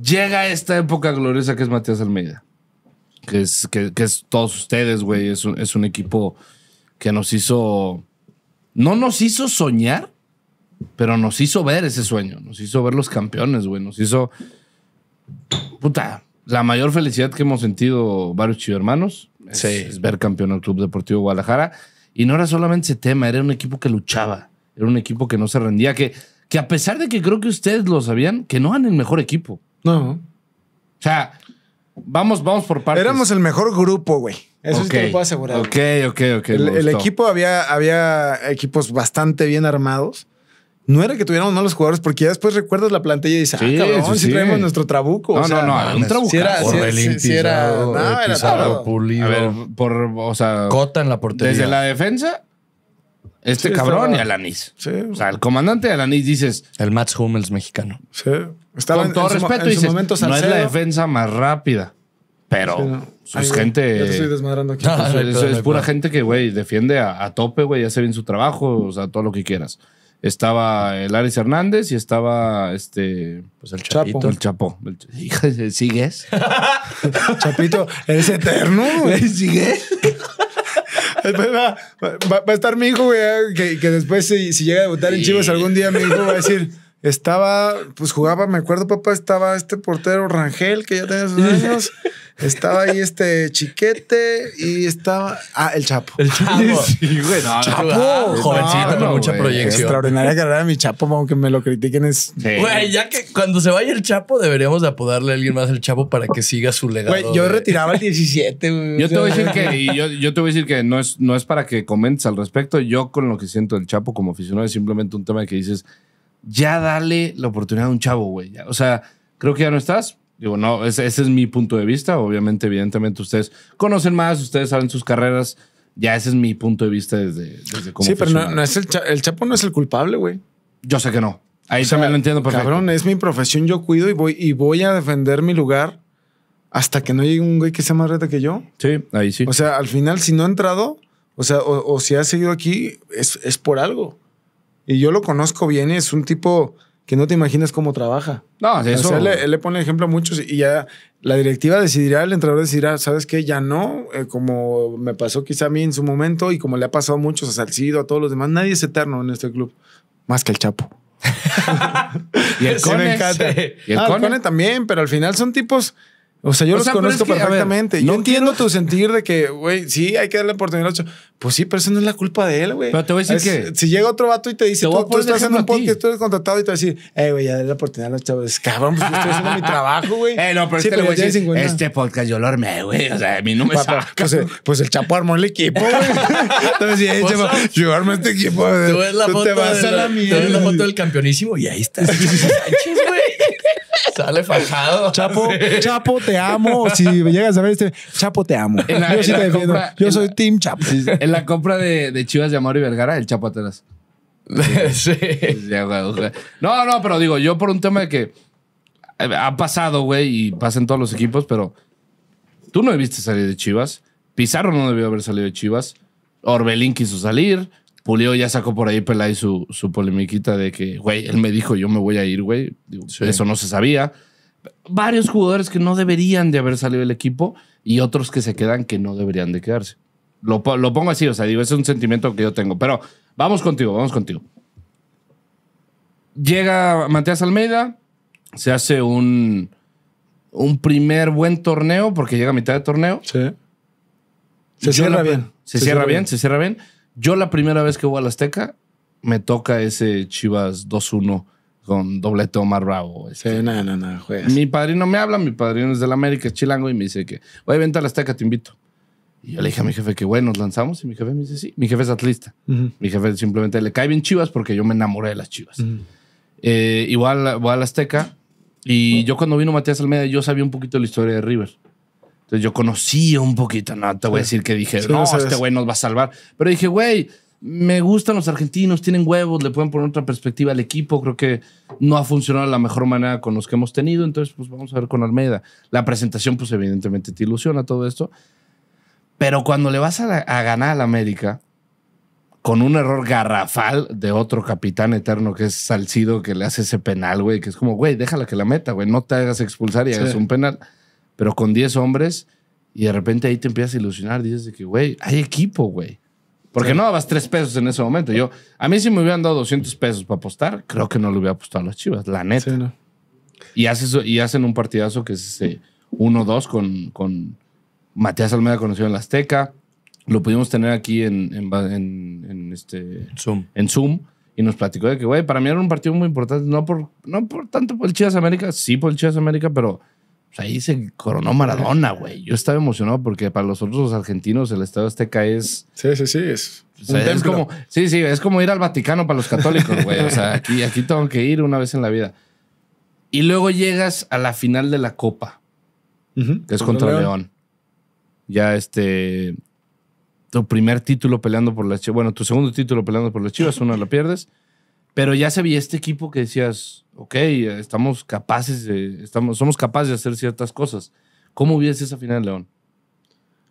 Speaker 3: llega esta época gloriosa que es Matías Almeida. Que es, que, es todos ustedes, güey. Es un, es un equipo que nos hizo. No nos hizo soñar, pero nos hizo ver ese sueño. Nos hizo ver los campeones, güey. Nos hizo. Puta, la mayor felicidad que hemos sentido varios chido hermanos es, ver campeón al Club Deportivo Guadalajara. Y no era solamente ese tema, era un equipo que luchaba, era un equipo que no se rendía, que, que a pesar de que creo que ustedes lo sabían, que no eran el mejor equipo. No. O sea, vamos, vamos por partes. Éramos el mejor grupo, güey. Eso es sí te lo puedo asegurar. Ok, ok, ok. El, equipo
Speaker 2: había, había equipos bastante bien armados no era que tuviéramos malos jugadores, porque ya después recuerdas la plantilla y dices, ah, cabrón, si traemos nuestro trabuco. No, no, no, un trabuco. Si era, si era, no, era
Speaker 3: pulido. A ver, por, o sea, Cota en la portería. Desde la defensa, este cabrón y Alanis. Sí. O sea, el comandante de Alanis dices. El Mats Hummels mexicano. Sí. Estaba con todo en respeto, su, dices, no es la defensa más rápida, pero es gente. Yo estoy
Speaker 2: desmadrando aquí. es pura
Speaker 3: gente que, güey, defiende a, a tope, güey, hace bien su trabajo, o sea, todo lo que quieras estaba el Ares Hernández y estaba este pues el Chapito. Chapo. El Chapo. ¿Sigues? Chapito, es eterno. ¿Sigues?
Speaker 2: va, va, a estar mi hijo, que, después si, llega a votar en Chivas algún día, mi hijo va a decir... Estaba, pues jugaba, me acuerdo, papá, estaba este portero Rangel, que ya tenía sus años. Estaba ahí este Chiquete y estaba. Ah, el Chapo. El Chapo. Sí, güey. Chapo. jovencito, con mucha proyección. Extraordinaria carrera de mi Chapo, aunque me lo critiquen, es. ya
Speaker 1: que cuando se vaya el Chapo, deberíamos apodarle a alguien más el Chapo para que siga su legado. Güey, yo retiraba el 17, güey. Yo te voy a
Speaker 3: decir que, no es, no es para que comentes al respecto. Yo con lo que siento del Chapo como aficionado es simplemente un tema que dices ya dale la oportunidad a un chavo, güey. O sea, creo que ya no estás. Digo, no, ese, es mi punto de vista. Obviamente, evidentemente, ustedes conocen más, ustedes saben sus carreras. Ya ese es mi punto de vista desde, desde cómo. Sí, pero no,
Speaker 2: es el, Chapo
Speaker 3: no es el culpable, güey. Yo sé que no. Ahí o sea, también lo entiendo perfecto. Cabrón, es mi profesión, yo cuido y voy, y voy a
Speaker 2: defender mi lugar hasta que no llegue un güey que sea más reta que yo. Sí, ahí sí. O sea, al final, si no ha entrado, o sea, o, o si ha seguido aquí, es, es por algo. Y yo lo conozco bien es un tipo que no te imaginas cómo trabaja. No, él, le pone ejemplo a muchos y ya la directiva decidirá, el entrenador decidirá, ¿sabes qué? Ya no, eh, como me pasó quizá a mí en su momento y como le ha pasado a muchos, a Salcido, a todos los demás, nadie es eterno en este club, más que el Chapo. y el Y el, ah, Cone? el Cone también, pero al final son tipos o sea, yo los conozco perfectamente. yo entiendo tu sentir de que, güey, sí, hay que darle oportunidad a chavos. Pues sí, pero eso no es la culpa de él, güey. Pero te voy a decir que. Si llega otro vato y te dice, tú, estás haciendo un podcast, tú eres contratado y te va a decir, eh, güey, ya dale la oportunidad a los chavos. Cabrón, pues yo estoy haciendo mi trabajo,
Speaker 1: güey. Eh, no, pero, este, este
Speaker 2: podcast yo lo armé, güey. O
Speaker 3: sea, a mí no me pues,
Speaker 2: eh, pues, el, Chapo
Speaker 1: armó el equipo, güey. Entonces, sí, pues, yo armé este equipo. Tú te vas a la, mierda. Tú ves la foto del campeonísimo y ahí está. Sánchez, güey. Sale fajado. Chapo, Chapo,
Speaker 3: te
Speaker 2: amo. Si me llegas a ver este, Chapo, te amo. yo sí te defiendo.
Speaker 3: yo soy Team Chapo. En la compra de, Chivas de Amor y Vergara, el Chapo atrás. No, no, pero digo, yo por un tema de que eh, ha pasado, güey, y pasa en todos los equipos, pero tú no debiste salir de Chivas. Pizarro no debió haber salido de Chivas. Orbelín quiso salir. Julio ya sacó por ahí Pelay su, su polemiquita de que, güey, él me dijo, yo me voy a ir, güey. Eso no se sabía. Varios jugadores que no deberían de haber salido del equipo y otros que se quedan que no deberían de quedarse. Lo, pongo así, o sea, digo, es un sentimiento que yo tengo. Pero vamos contigo, vamos contigo. Llega Matías Almeida, se hace un, un primer buen torneo, porque llega a mitad de torneo. Sí.
Speaker 1: Se cierra bien. Se, cierra, bien, se
Speaker 3: cierra bien. Yo la primera vez que voy a la Azteca, me toca ese Chivas 2-1 con doblete Omar Bravo. Este. no, Mi padrino me habla, mi padrino es del América, es chilango, y me dice que, a ir a la Azteca, te invito.
Speaker 1: Y yo le dije a mi jefe
Speaker 3: que, bueno, nos lanzamos. Y mi jefe me dice, sí, mi jefe es atlista. Mi jefe simplemente le cae bien Chivas porque yo me enamoré de las Chivas. igual eh, voy a la Azteca. Y yo cuando vino Matías Almeida, yo sabía un poquito de la historia de River. Entonces yo conocía un poquito, no te voy a decir que dije, no, este güey nos va a salvar. Pero dije, güey, me gustan los argentinos, tienen huevos, le pueden poner otra perspectiva al equipo. Creo que no ha funcionado de la mejor manera con los que hemos tenido. Entonces, pues vamos a ver con Almeida. La presentación, pues evidentemente te ilusiona todo esto. Pero cuando le vas a, a ganar al América con un error garrafal de otro capitán eterno que es Salcido, que le hace ese penal, güey, que es como, güey, déjala que la meta, güey, no te hagas expulsar y hagas un penal pero con 10 hombres y de repente ahí te empiezas a ilusionar, dices de que, güey, hay equipo, güey. Porque no dabas 3 pesos en ese momento. Yo, a mí si me hubieran dado 200 pesos para apostar, creo que no lo hubiera apostado a las Chivas, la neta. y, y hacen un partidazo que es 1-2 con, con Matías Almeida, conocido en la Azteca. Lo pudimos tener aquí en, en, en, en este, Zoom. En Zoom y nos platicó de que, güey, para mí era un partido muy importante, no por, no por tanto por el Chivas América, sí por el Chivas América, pero ahí se coronó Maradona, güey. Yo estaba emocionado porque para los otros argentinos el Estado Azteca es. Sí, sí, sí. Es, como, sí, sí, es como ir al Vaticano para los católicos, güey. O sea, aquí, aquí tengo que ir una vez en la vida. Y luego llegas a la final de la Copa, que es contra León. Ya este. Tu primer título peleando por las Chivas. Bueno, tu segundo título peleando por las Chivas, uno lo pierdes. Pero ya se veía este equipo que decías ok, estamos capaces estamos, somos capaces de hacer ciertas cosas. ¿Cómo hubiese esa final, León?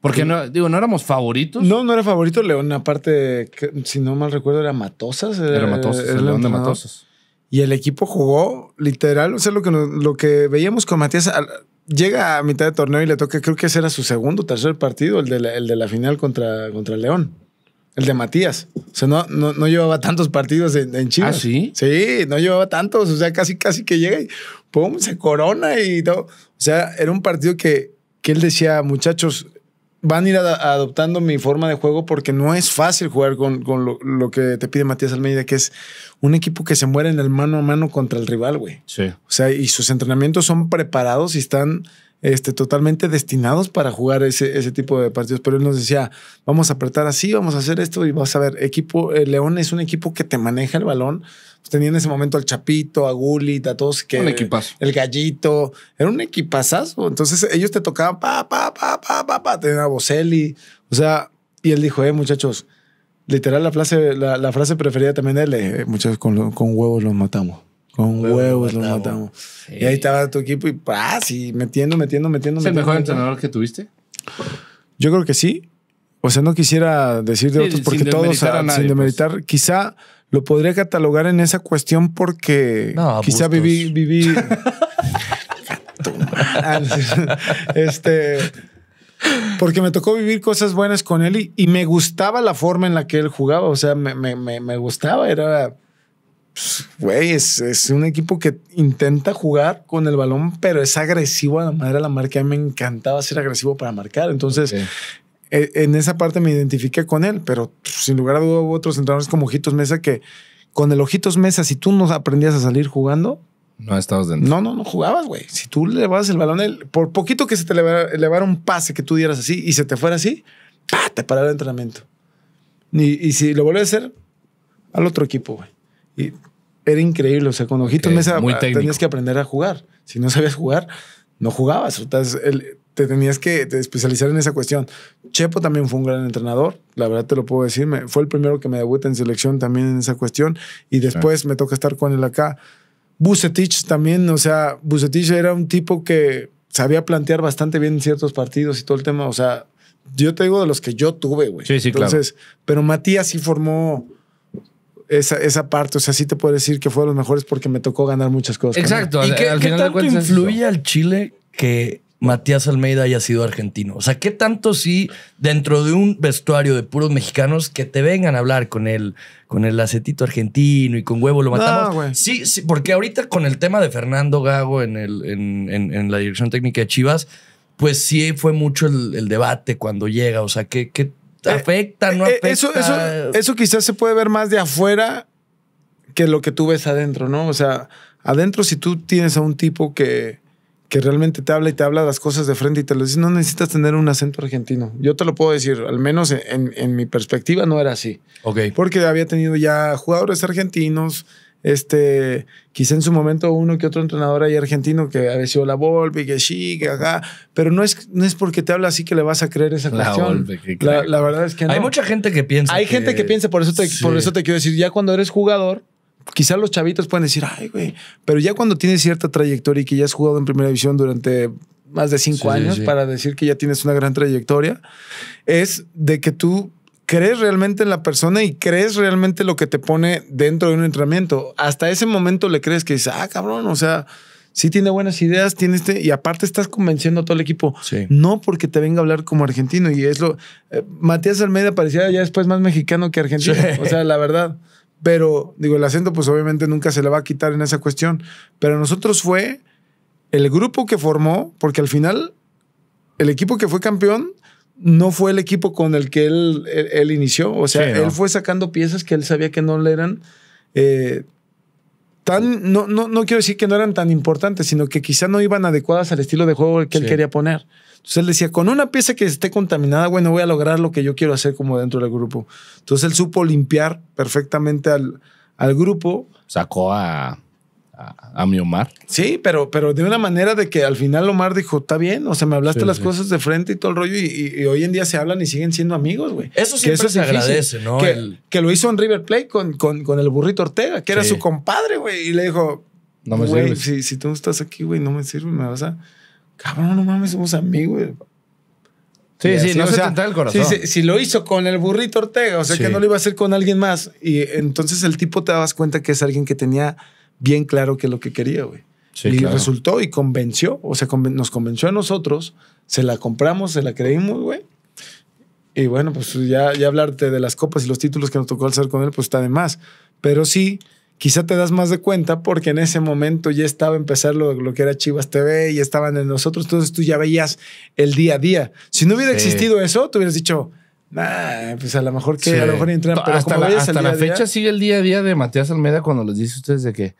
Speaker 3: Porque, no, digo, ¿no éramos favoritos? No, no era favorito León. Aparte, que, si no mal recuerdo, era Matosas. Era, Matosas, León de
Speaker 2: Matosas. Y el equipo jugó literal, o sea, lo que, lo que veíamos con Matías, llega a mitad de torneo y le toca, creo que ese era su segundo, tercer partido, el de la, final contra, contra León. El de Matías. O sea, no, no, llevaba tantos partidos en, en, ¿Ah, sí? Sí, no llevaba tantos. O sea, casi, casi que llega y pum, se corona y todo. O sea, era un partido que, que él decía, muchachos, van a ir adoptando mi forma de juego porque no es fácil jugar con, lo, lo, que te pide Matías Almeida, que es un equipo que se muere en el mano a mano contra el rival, güey. Sí. O sea, y sus entrenamientos son preparados y están este, totalmente destinados para jugar ese, ese tipo de partidos. Pero él nos decía, vamos a apretar así, vamos a hacer esto y vas a ver, equipo, eh, León es un equipo que te maneja el balón. Pues tenía en ese momento al Chapito, a Gulit, a todos que... Un equipazo. El Gallito, era un equipazazo. Entonces ellos te tocaban, pa, pa, pa, pa, pa, pa, tenían a Bocelli. O sea, y él dijo, eh, muchachos, literal la frase, la, frase preferida también de él, eh, muchachos, con huevos los matamos. Con huevos, lo matamos. Y ahí estaba tu equipo y paz Y metiendo, metiendo, metiendo. ¿Es el mejor entrenador que tuviste? Yo creo que sí. O sea, no quisiera decir de otros porque todos, eran nadie, sin pues. demeritar, quizá lo podría catalogar en esa cuestión porque quizá viví, este. Porque me tocó vivir cosas buenas con él y, me gustaba la forma en la que él jugaba. O sea, me gustaba. Era güey, es, un equipo que intenta jugar con el balón, pero es agresivo a la manera de la marca. A mí me encantaba ser agresivo para marcar. Entonces, e, en esa parte me identifiqué con él, pero sin lugar a duda hubo otros entrenadores como Ojitos Mesa que con el Ojitos Mesa, si tú no aprendías a salir jugando,
Speaker 3: no estabas dentro. No,
Speaker 2: no, no jugabas, güey. Si tú le vas el balón, por poquito que se te elevara, un pase que tú dieras así y se te fuera así, te paraba el entrenamiento. Y, si lo vuelves a hacer, al otro equipo, güey. Y era increíble. O sea, con Ojitos Mesa ah, tenías que aprender a jugar. Si no sabías jugar, no jugabas. o sea te tenías que especializar en esa cuestión. Chepo también fue un gran entrenador, la verdad te lo puedo decir. fue el primero que me debuta en selección también en esa cuestión. Y después me toca estar con él acá. Bucetich también, o sea, Bucetich era un tipo que sabía plantear bastante bien ciertos partidos y todo el tema. O sea, yo te digo de los que yo tuve,
Speaker 3: güey. Sí, sí, Entonces,
Speaker 2: pero Matías sí formó esa, parte. O sea, sí te puedo decir que fue de los mejores porque me tocó ganar muchas cosas. Exacto. ¿Y qué, tanto influye
Speaker 1: al Chile que Matías Almeida haya sido argentino? O sea, ¿qué tanto sí dentro de un vestuario de puros mexicanos que te vengan a hablar con el, con el acetito argentino y con huevo lo matamos? No, sí, sí, porque ahorita con el tema de Fernando Gago en, el, en, la dirección técnica de Chivas, pues sí fue mucho el, debate cuando llega. O sea, ¿qué, qué eh, ¿Afecta? ¿No eh, eh, Eso, eso, quizás se
Speaker 2: puede ver más de afuera que lo que tú ves adentro, ¿no? O sea, adentro si tú tienes a un tipo que, que realmente te habla y te habla las cosas de frente y te lo dice, no necesitas tener un acento argentino. Yo te lo puedo decir, al menos en, mi perspectiva no era así. Ok. Porque había tenido ya jugadores argentinos, este, quizá en su momento uno que otro entrenador ahí argentino que ha sido la Volpi que sí, que acá, pero no es, no es porque te habla así que le vas a creer esa cuestión. la, verdad es que no. Hay mucha gente
Speaker 1: que piensa. Hay gente que piensa, por eso, te, por eso te
Speaker 2: quiero decir, ya cuando eres jugador, quizá los chavitos pueden decir, ay, güey, pero ya cuando tienes cierta trayectoria y que ya has jugado en primera división durante más de cinco años para decir que ya tienes una gran trayectoria, es de que tú crees realmente en la persona y crees realmente lo que te pone dentro de un entrenamiento. Hasta ese momento le crees que dices, ah, cabrón, o sea, sí tiene buenas ideas, tiene este, y aparte estás convenciendo a todo el equipo. No porque te venga a hablar como argentino, y es lo. Eh, Matías Almeida parecía ya después más mexicano que argentino, o sea, la verdad. Pero, digo, el acento, pues obviamente nunca se le va a quitar en esa cuestión. Pero nosotros fue el grupo que formó, porque al final, el equipo que fue campeón no fue el equipo con el que él, él, inició. O sea, él fue sacando piezas que él sabía que no le eran. Eh, tan, no, no, quiero decir que no eran tan importantes, sino que quizá no iban adecuadas al estilo de juego que él quería poner. Entonces él decía, con una pieza que esté contaminada, bueno, voy a lograr lo que yo quiero hacer como dentro del grupo. Entonces él supo limpiar perfectamente al, al grupo. Sacó a
Speaker 3: a, mi Omar.
Speaker 2: Sí, pero, pero de una manera de que al final Omar dijo, está bien, o sea, me hablaste las cosas de frente y todo el rollo, y, hoy en día se hablan y siguen siendo amigos,
Speaker 1: güey. Eso siempre eso se agradece, ¿no? Que,
Speaker 2: lo hizo en River Plate con, con, el burrito Ortega, que era su compadre, güey, y le dijo, no me güey, si, tú estás aquí, güey, no me sirve, me vas a... Cabrón, no mames, somos amigos, güey. Sí, sí, no se sea, el corazón. Si, lo hizo con el burrito Ortega, o sea que no lo iba a hacer con alguien más. Y entonces el tipo te dabas cuenta que es alguien que tenía bien claro que es lo que quería, güey. y resultó y convenció, o sea, nos convenció a nosotros, se la compramos, se la creímos, güey. Y bueno, pues ya, ya hablarte de las copas y los títulos que nos tocó alzar con él, pues está de más. Pero sí, quizá te das más de cuenta porque en ese momento ya estaba empezando lo, lo que era Chivas TV y estaban en nosotros, entonces tú ya veías el día a día. Si no hubiera existido eso, te hubieras dicho,
Speaker 3: nah, pues a lo mejor que a lo mejor entran, pero hasta la, fecha sigue el día a día de Matías Almeida cuando les dice ustedes de que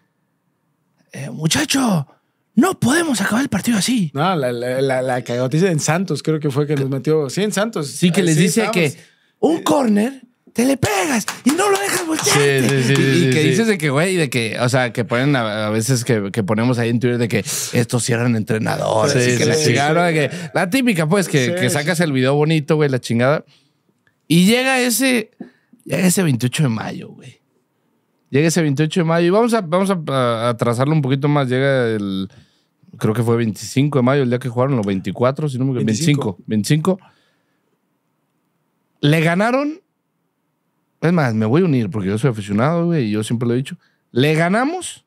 Speaker 3: eh, muchacho, no podemos acabar el partido así.
Speaker 2: No, la, la, la, en Santos, creo que fue que nos metió. Sí, en Santos. Sí, que les dice que
Speaker 3: un corner te le pegas y no lo dejas voltear. y, que dices de que, güey, de que, o sea, que ponen a, veces que, ponemos ahí en Twitter de que estos cierran entrenadores la típica, pues, que, que sacas el video bonito, güey, la chingada. Y llega ese, llega ese 28 de mayo, güey. Llega ese 28 de mayo y vamos a, vamos a, atrasarlo un poquito más. Llega el, creo que fue 25 de mayo, el día que jugaron los 24, si no me equivoco, 25. 25. Le ganaron. Es más, me voy a unir porque yo soy aficionado, y yo siempre lo he dicho. Le ganamos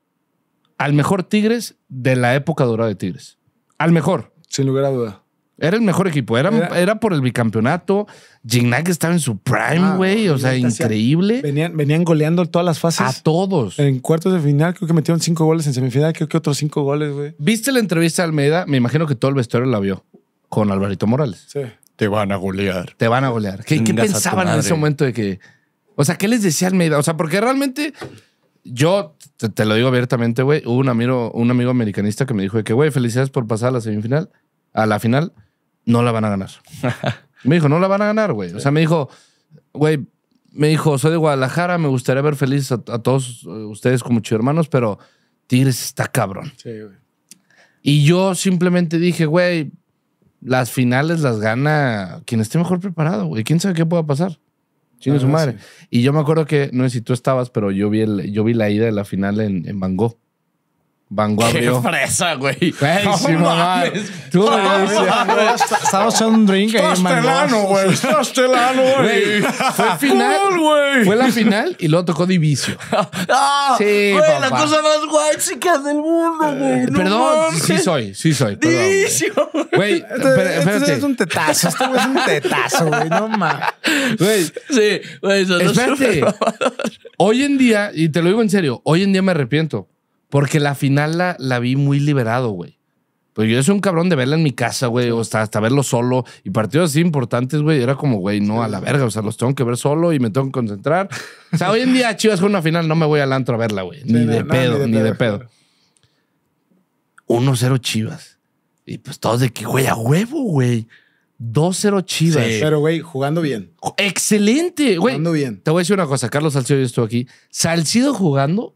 Speaker 3: al mejor Tigres de la época dorada de Tigres. Al mejor. Sin lugar a duda. Era el mejor equipo. Era, era, por el bicampeonato. Gignac estaba en su prime, ah, güey. o sea, increíble. Venían, venían goleando todas las fases. A todos. En
Speaker 2: cuartos de final creo que metieron cinco goles. En semifinal creo que otros cinco goles, güey.
Speaker 3: ¿Viste la entrevista de Almeida? Me imagino que todo el vestuario la vio. Con Alvarito Morales. Sí. Te van a golear. Te van a golear. ¿Qué, pensaban en ese momento de que... O sea, ¿qué les decía Almeida? O sea, porque realmente... Yo te, lo digo abiertamente, güey. Hubo un amigo, un amigo americanista que me dijo de que, güey, felicidades por pasar a la semifinal, a la final no la van a ganar. me dijo, no la van a ganar, güey. O sea, me dijo, güey, me dijo, soy de Guadalajara, me gustaría ver feliz a, todos eh, ustedes como chido hermanos, pero Tigres está cabrón. Sí, güey. Y yo simplemente dije, güey, las finales las gana quien esté mejor preparado, güey. ¿Quién sabe qué pueda pasar? Chino su ah, madre. Y yo me acuerdo que, no sé si tú estabas, pero yo vi, el, yo vi la ida de la final en, en Vanguardio. Qué
Speaker 1: fresa, güey. no sí, mamá.
Speaker 3: Tú, Estaba echando un drink ahí, Estás Estelano, güey. Estás güey. Fue final. Cool, fue la final y luego tocó Divicio.
Speaker 1: ah, sí, Güey, la cosa más guay, chicas del mundo, eh, güey. perdón,
Speaker 3: sí soy, sí soy. ¡Divisio!
Speaker 1: Güey, este, este espérate. Este, es un tetazo. Esto es un tetazo, güey. No mames. Güey. Sí, güey. Espérate.
Speaker 3: Hoy en día, y te lo digo en serio, hoy en día me arrepiento. Porque la final la, vi muy liberado, güey. Pues yo soy un cabrón de verla en mi casa, güey, o hasta, verlo solo. Y partidos así importantes, güey, era como, güey, no, a la verga, o sea, los tengo que ver solo y me tengo que concentrar. O sea, hoy en día Chivas con una final, no me voy al antro a verla, güey. Ni, de pedo, ni de pedo. 1-0 Chivas. Y pues todos de que, güey, a huevo, güey. 2-0 Chivas. pero, güey, jugando bien. Excelente, güey. Jugando bien. Te voy a decir una cosa, Carlos Salcido yo estuvo aquí. Salcido jugando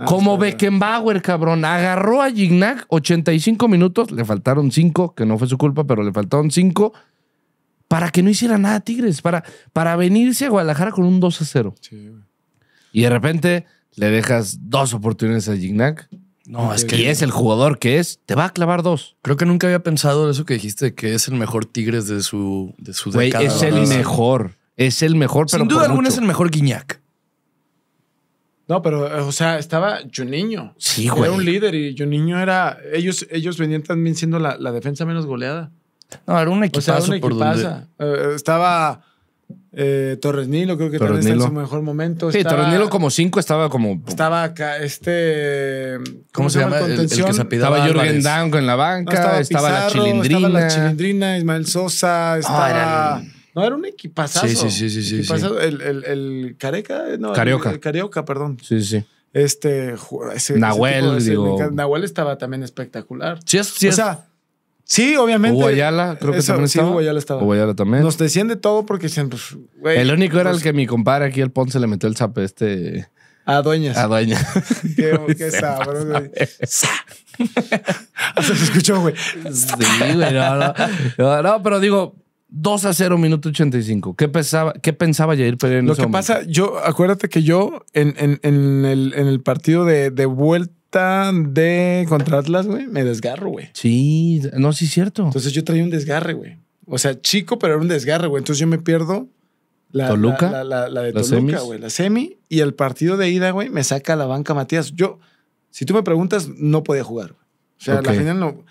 Speaker 3: Ah, Como Beckenbauer, cabrón. Agarró a Gignac 85 minutos. Le faltaron 5, que no fue su culpa, pero le faltaron 5. Para que no hiciera nada Tigres. Para, para venirse a Guadalajara con un 2 a 0. y de repente le dejas
Speaker 1: dos oportunidades a Gignac. No, es que y es el jugador que es, te va a clavar dos. Creo que nunca había pensado eso que dijiste, que es el mejor Tigres de su, de su Es el mejor, es el mejor. Sin duda alguna es el
Speaker 2: mejor Guiñac. No, pero, eh, o sea, estaba Juninho. Sí, güey. Era un líder y Juninho era. Ellos, ellos venían también siendo la, la defensa menos goleada.
Speaker 1: No, era un equipo por donde...
Speaker 2: Eh, estaba.
Speaker 3: Eh, Torres Nilo, creo que también en su mejor
Speaker 2: momento. Sí, Torres Nilo
Speaker 3: como cinco estaba como.
Speaker 2: Estaba acá, este. ¿Cómo, se, llama? El, que se estaba Jorgen Dango en la banca, estaba, la chilindrina. Estaba la chilindrina, Ismael Sosa, ah, estaba. No, era un equipazazo. Sí, sí, sí, sí. el, el, Careca, no, Carioca. El, Carioca, perdón. Sí, sí. Este, Nahuel, digo... Nahuel estaba también espectacular.
Speaker 3: Sí, sí. obviamente. Guayala, creo que también sí,
Speaker 2: estaba. estaba. Uguayala también. Nos desciende todo porque pues,
Speaker 3: el único era el que mi compadre aquí, el Ponce, le metió el zape este. A dueñas. A dueñas. qué, qué sabroso, se escuchó, güey. Sí, güey. no, no, pero digo, 2 a 0, minuto 85. ¿Qué pensaba, qué pensaba Jair Pereira Lo que pasa, yo, acuérdate que yo en, en, el, partido
Speaker 2: de, vuelta de contra Atlas, güey, me desgarro, güey. Sí, no, sí es cierto. Entonces yo traía un desgarre, güey. O sea, chico, pero era un desgarre, güey. Entonces yo me pierdo la, Toluca, la, de Toluca, güey, la semi. Y el partido de ida, güey, me saca a la banca Matías. Yo, si tú me preguntas, no podía jugar. güey. O sea, la final no,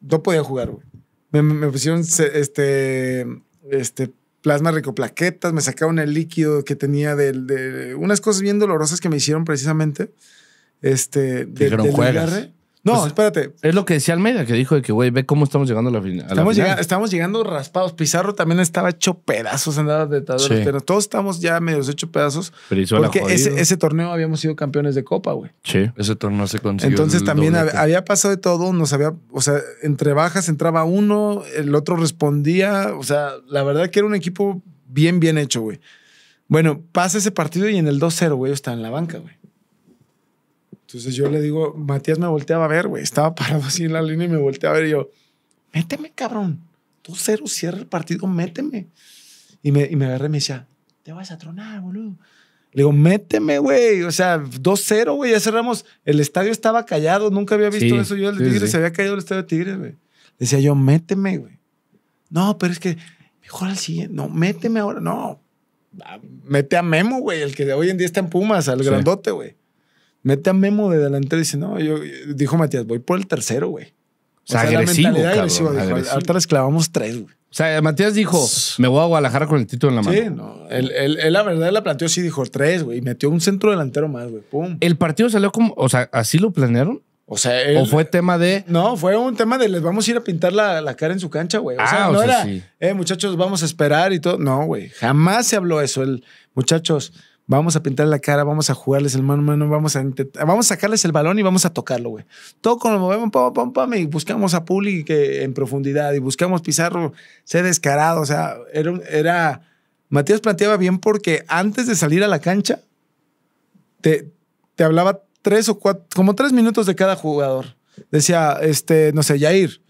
Speaker 2: no podía jugar, güey. Me, pusieron este, este plasma plaquetas me sacaron el líquido que tenía de, de, unas cosas bien dolorosas que me hicieron precisamente.
Speaker 3: Este, de, dijeron, no, pues, espérate. Es lo que decía Almeida, que dijo de que, güey, ve cómo estamos llegando a la, final.
Speaker 2: estamos llegando raspados. Pizarro también estaba hecho pedazos, andaba de sí. pero todos estamos ya medios hecho pedazos. porque ese, torneo habíamos sido campeones de Copa, güey.
Speaker 1: Sí, ese torneo se consiguió. Entonces también había,
Speaker 2: pasado de todo, nos había, o sea, entre bajas entraba uno, el otro respondía, o sea, la verdad que era un equipo bien, bien hecho, güey. Bueno, pasa ese partido y en el 2-0, güey, está en la banca, güey. Entonces yo le digo, Matías me volteaba a ver, güey, estaba parado así en la línea y me volteaba a ver y yo, méteme, cabrón, 2-0, cierra el partido, méteme. Y me, y agarré y me decía, te vas a tronar, boludo. Le digo, méteme, güey. O sea, 2-0, güey. Ya cerramos. El estadio estaba callado. Nunca había visto eso. Yo, el se había caído el estadio de Tigres, güey. Decía yo, méteme, güey. No, pero es que mejor al siguiente. No, méteme ahora. No. Ah, mete a Memo, güey. El que hoy en día está en Pumas, al grandote, güey. Mete a Memo de delantero y dice, no, yo, dijo Matías, voy por el tercero, güey.
Speaker 3: O sea, agresivo,
Speaker 2: les clavamos tres, güey. O
Speaker 3: sea, Matías dijo, me voy a Guadalajara con el título en la mano. Sí,
Speaker 2: no. Él, él, él la verdad la planteó así, dijo tres, güey. Y metió un centro delantero más, güey. Pum. El partido salió como,
Speaker 3: o sea, ¿así lo planearon?
Speaker 2: O sea, ¿O fue tema de...? No, fue un tema de les vamos a ir a pintar la, cara en su cancha, güey. O sea, ah, no era, eh, muchachos, vamos a esperar y todo. No, güey, jamás se habló eso. El, muchachos, Vamos a pintar la cara, vamos a jugarles el mano a mano, vamos a vamos a sacarles el balón y vamos a tocarlo, güey. Todo con lo movemos, pam, pam, pam, y buscamos a Puli en profundidad y buscamos Pizarro, ser descarado. O sea, era, era. Matías planteaba bien porque antes de salir a la cancha, te, hablaba tres o cuatro, como tres minutos de cada jugador. Decía, este, no sé, Yair,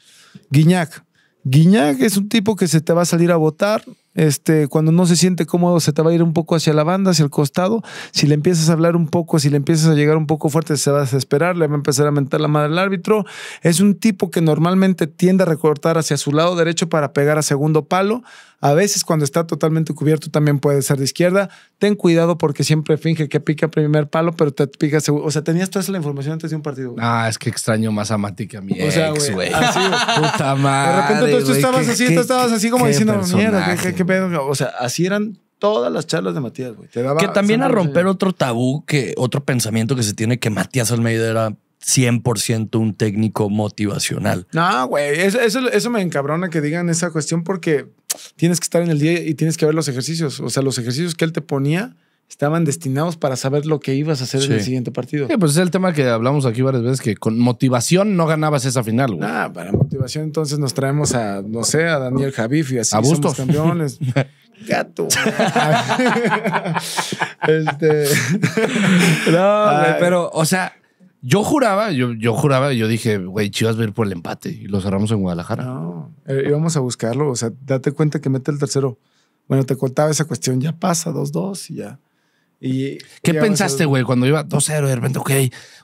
Speaker 2: Guiñac. Guiñac es un tipo que se te va a salir a votar, este, cuando no se siente cómodo, se te va a ir un poco hacia la banda, hacia el costado. Si le empiezas a hablar un poco, si le empiezas a llegar un poco fuerte, se va a desesperar, le va a empezar a mentar la madre al árbitro. Es un tipo que normalmente tiende a recortar hacia su lado derecho para pegar a segundo palo. A veces cuando está totalmente cubierto también puede ser de izquierda. Ten cuidado porque siempre finge que pica primer palo, pero te pica seguro. O sea, tenías toda esa información antes de un partido.
Speaker 3: Ah, es que extraño más a Mati que a mi o sea, ex, güey.
Speaker 1: Así, Puta madre, De repente tú, estabas así, tú estabas así como diciendo, mierda,
Speaker 3: qué, pedo. O sea,
Speaker 2: así eran todas las charlas de Matías, güey. que también a romper
Speaker 1: otro tabú, que otro pensamiento que se tiene que Matías Almeida era 100% un técnico motivacional.
Speaker 2: No, güey, eso, me encabrona que digan esa cuestión porque tienes que estar en el día y tienes que ver los ejercicios. O sea, los ejercicios que él te ponía estaban destinados para saber lo que ibas a hacer en el siguiente
Speaker 3: partido. Sí, pues es el tema que hablamos aquí varias veces, que con motivación no ganabas esa final. Güey. Ah, para
Speaker 2: motivación entonces nos traemos a, no sé, a Daniel Javif y así a somos campeones. Gato. este...
Speaker 3: no, pero, o sea, yo juraba, yo, yo juraba, yo dije, güey, Chivas ver a ir por el empate y lo cerramos en Guadalajara. No,
Speaker 2: eh, íbamos a buscarlo. O sea, date cuenta que mete el tercero. Bueno, te contaba esa cuestión, ya pasa 2-2 y ya.
Speaker 3: Y, ¿Qué pensaste, güey, cuando iba 2-0 de repente, ok,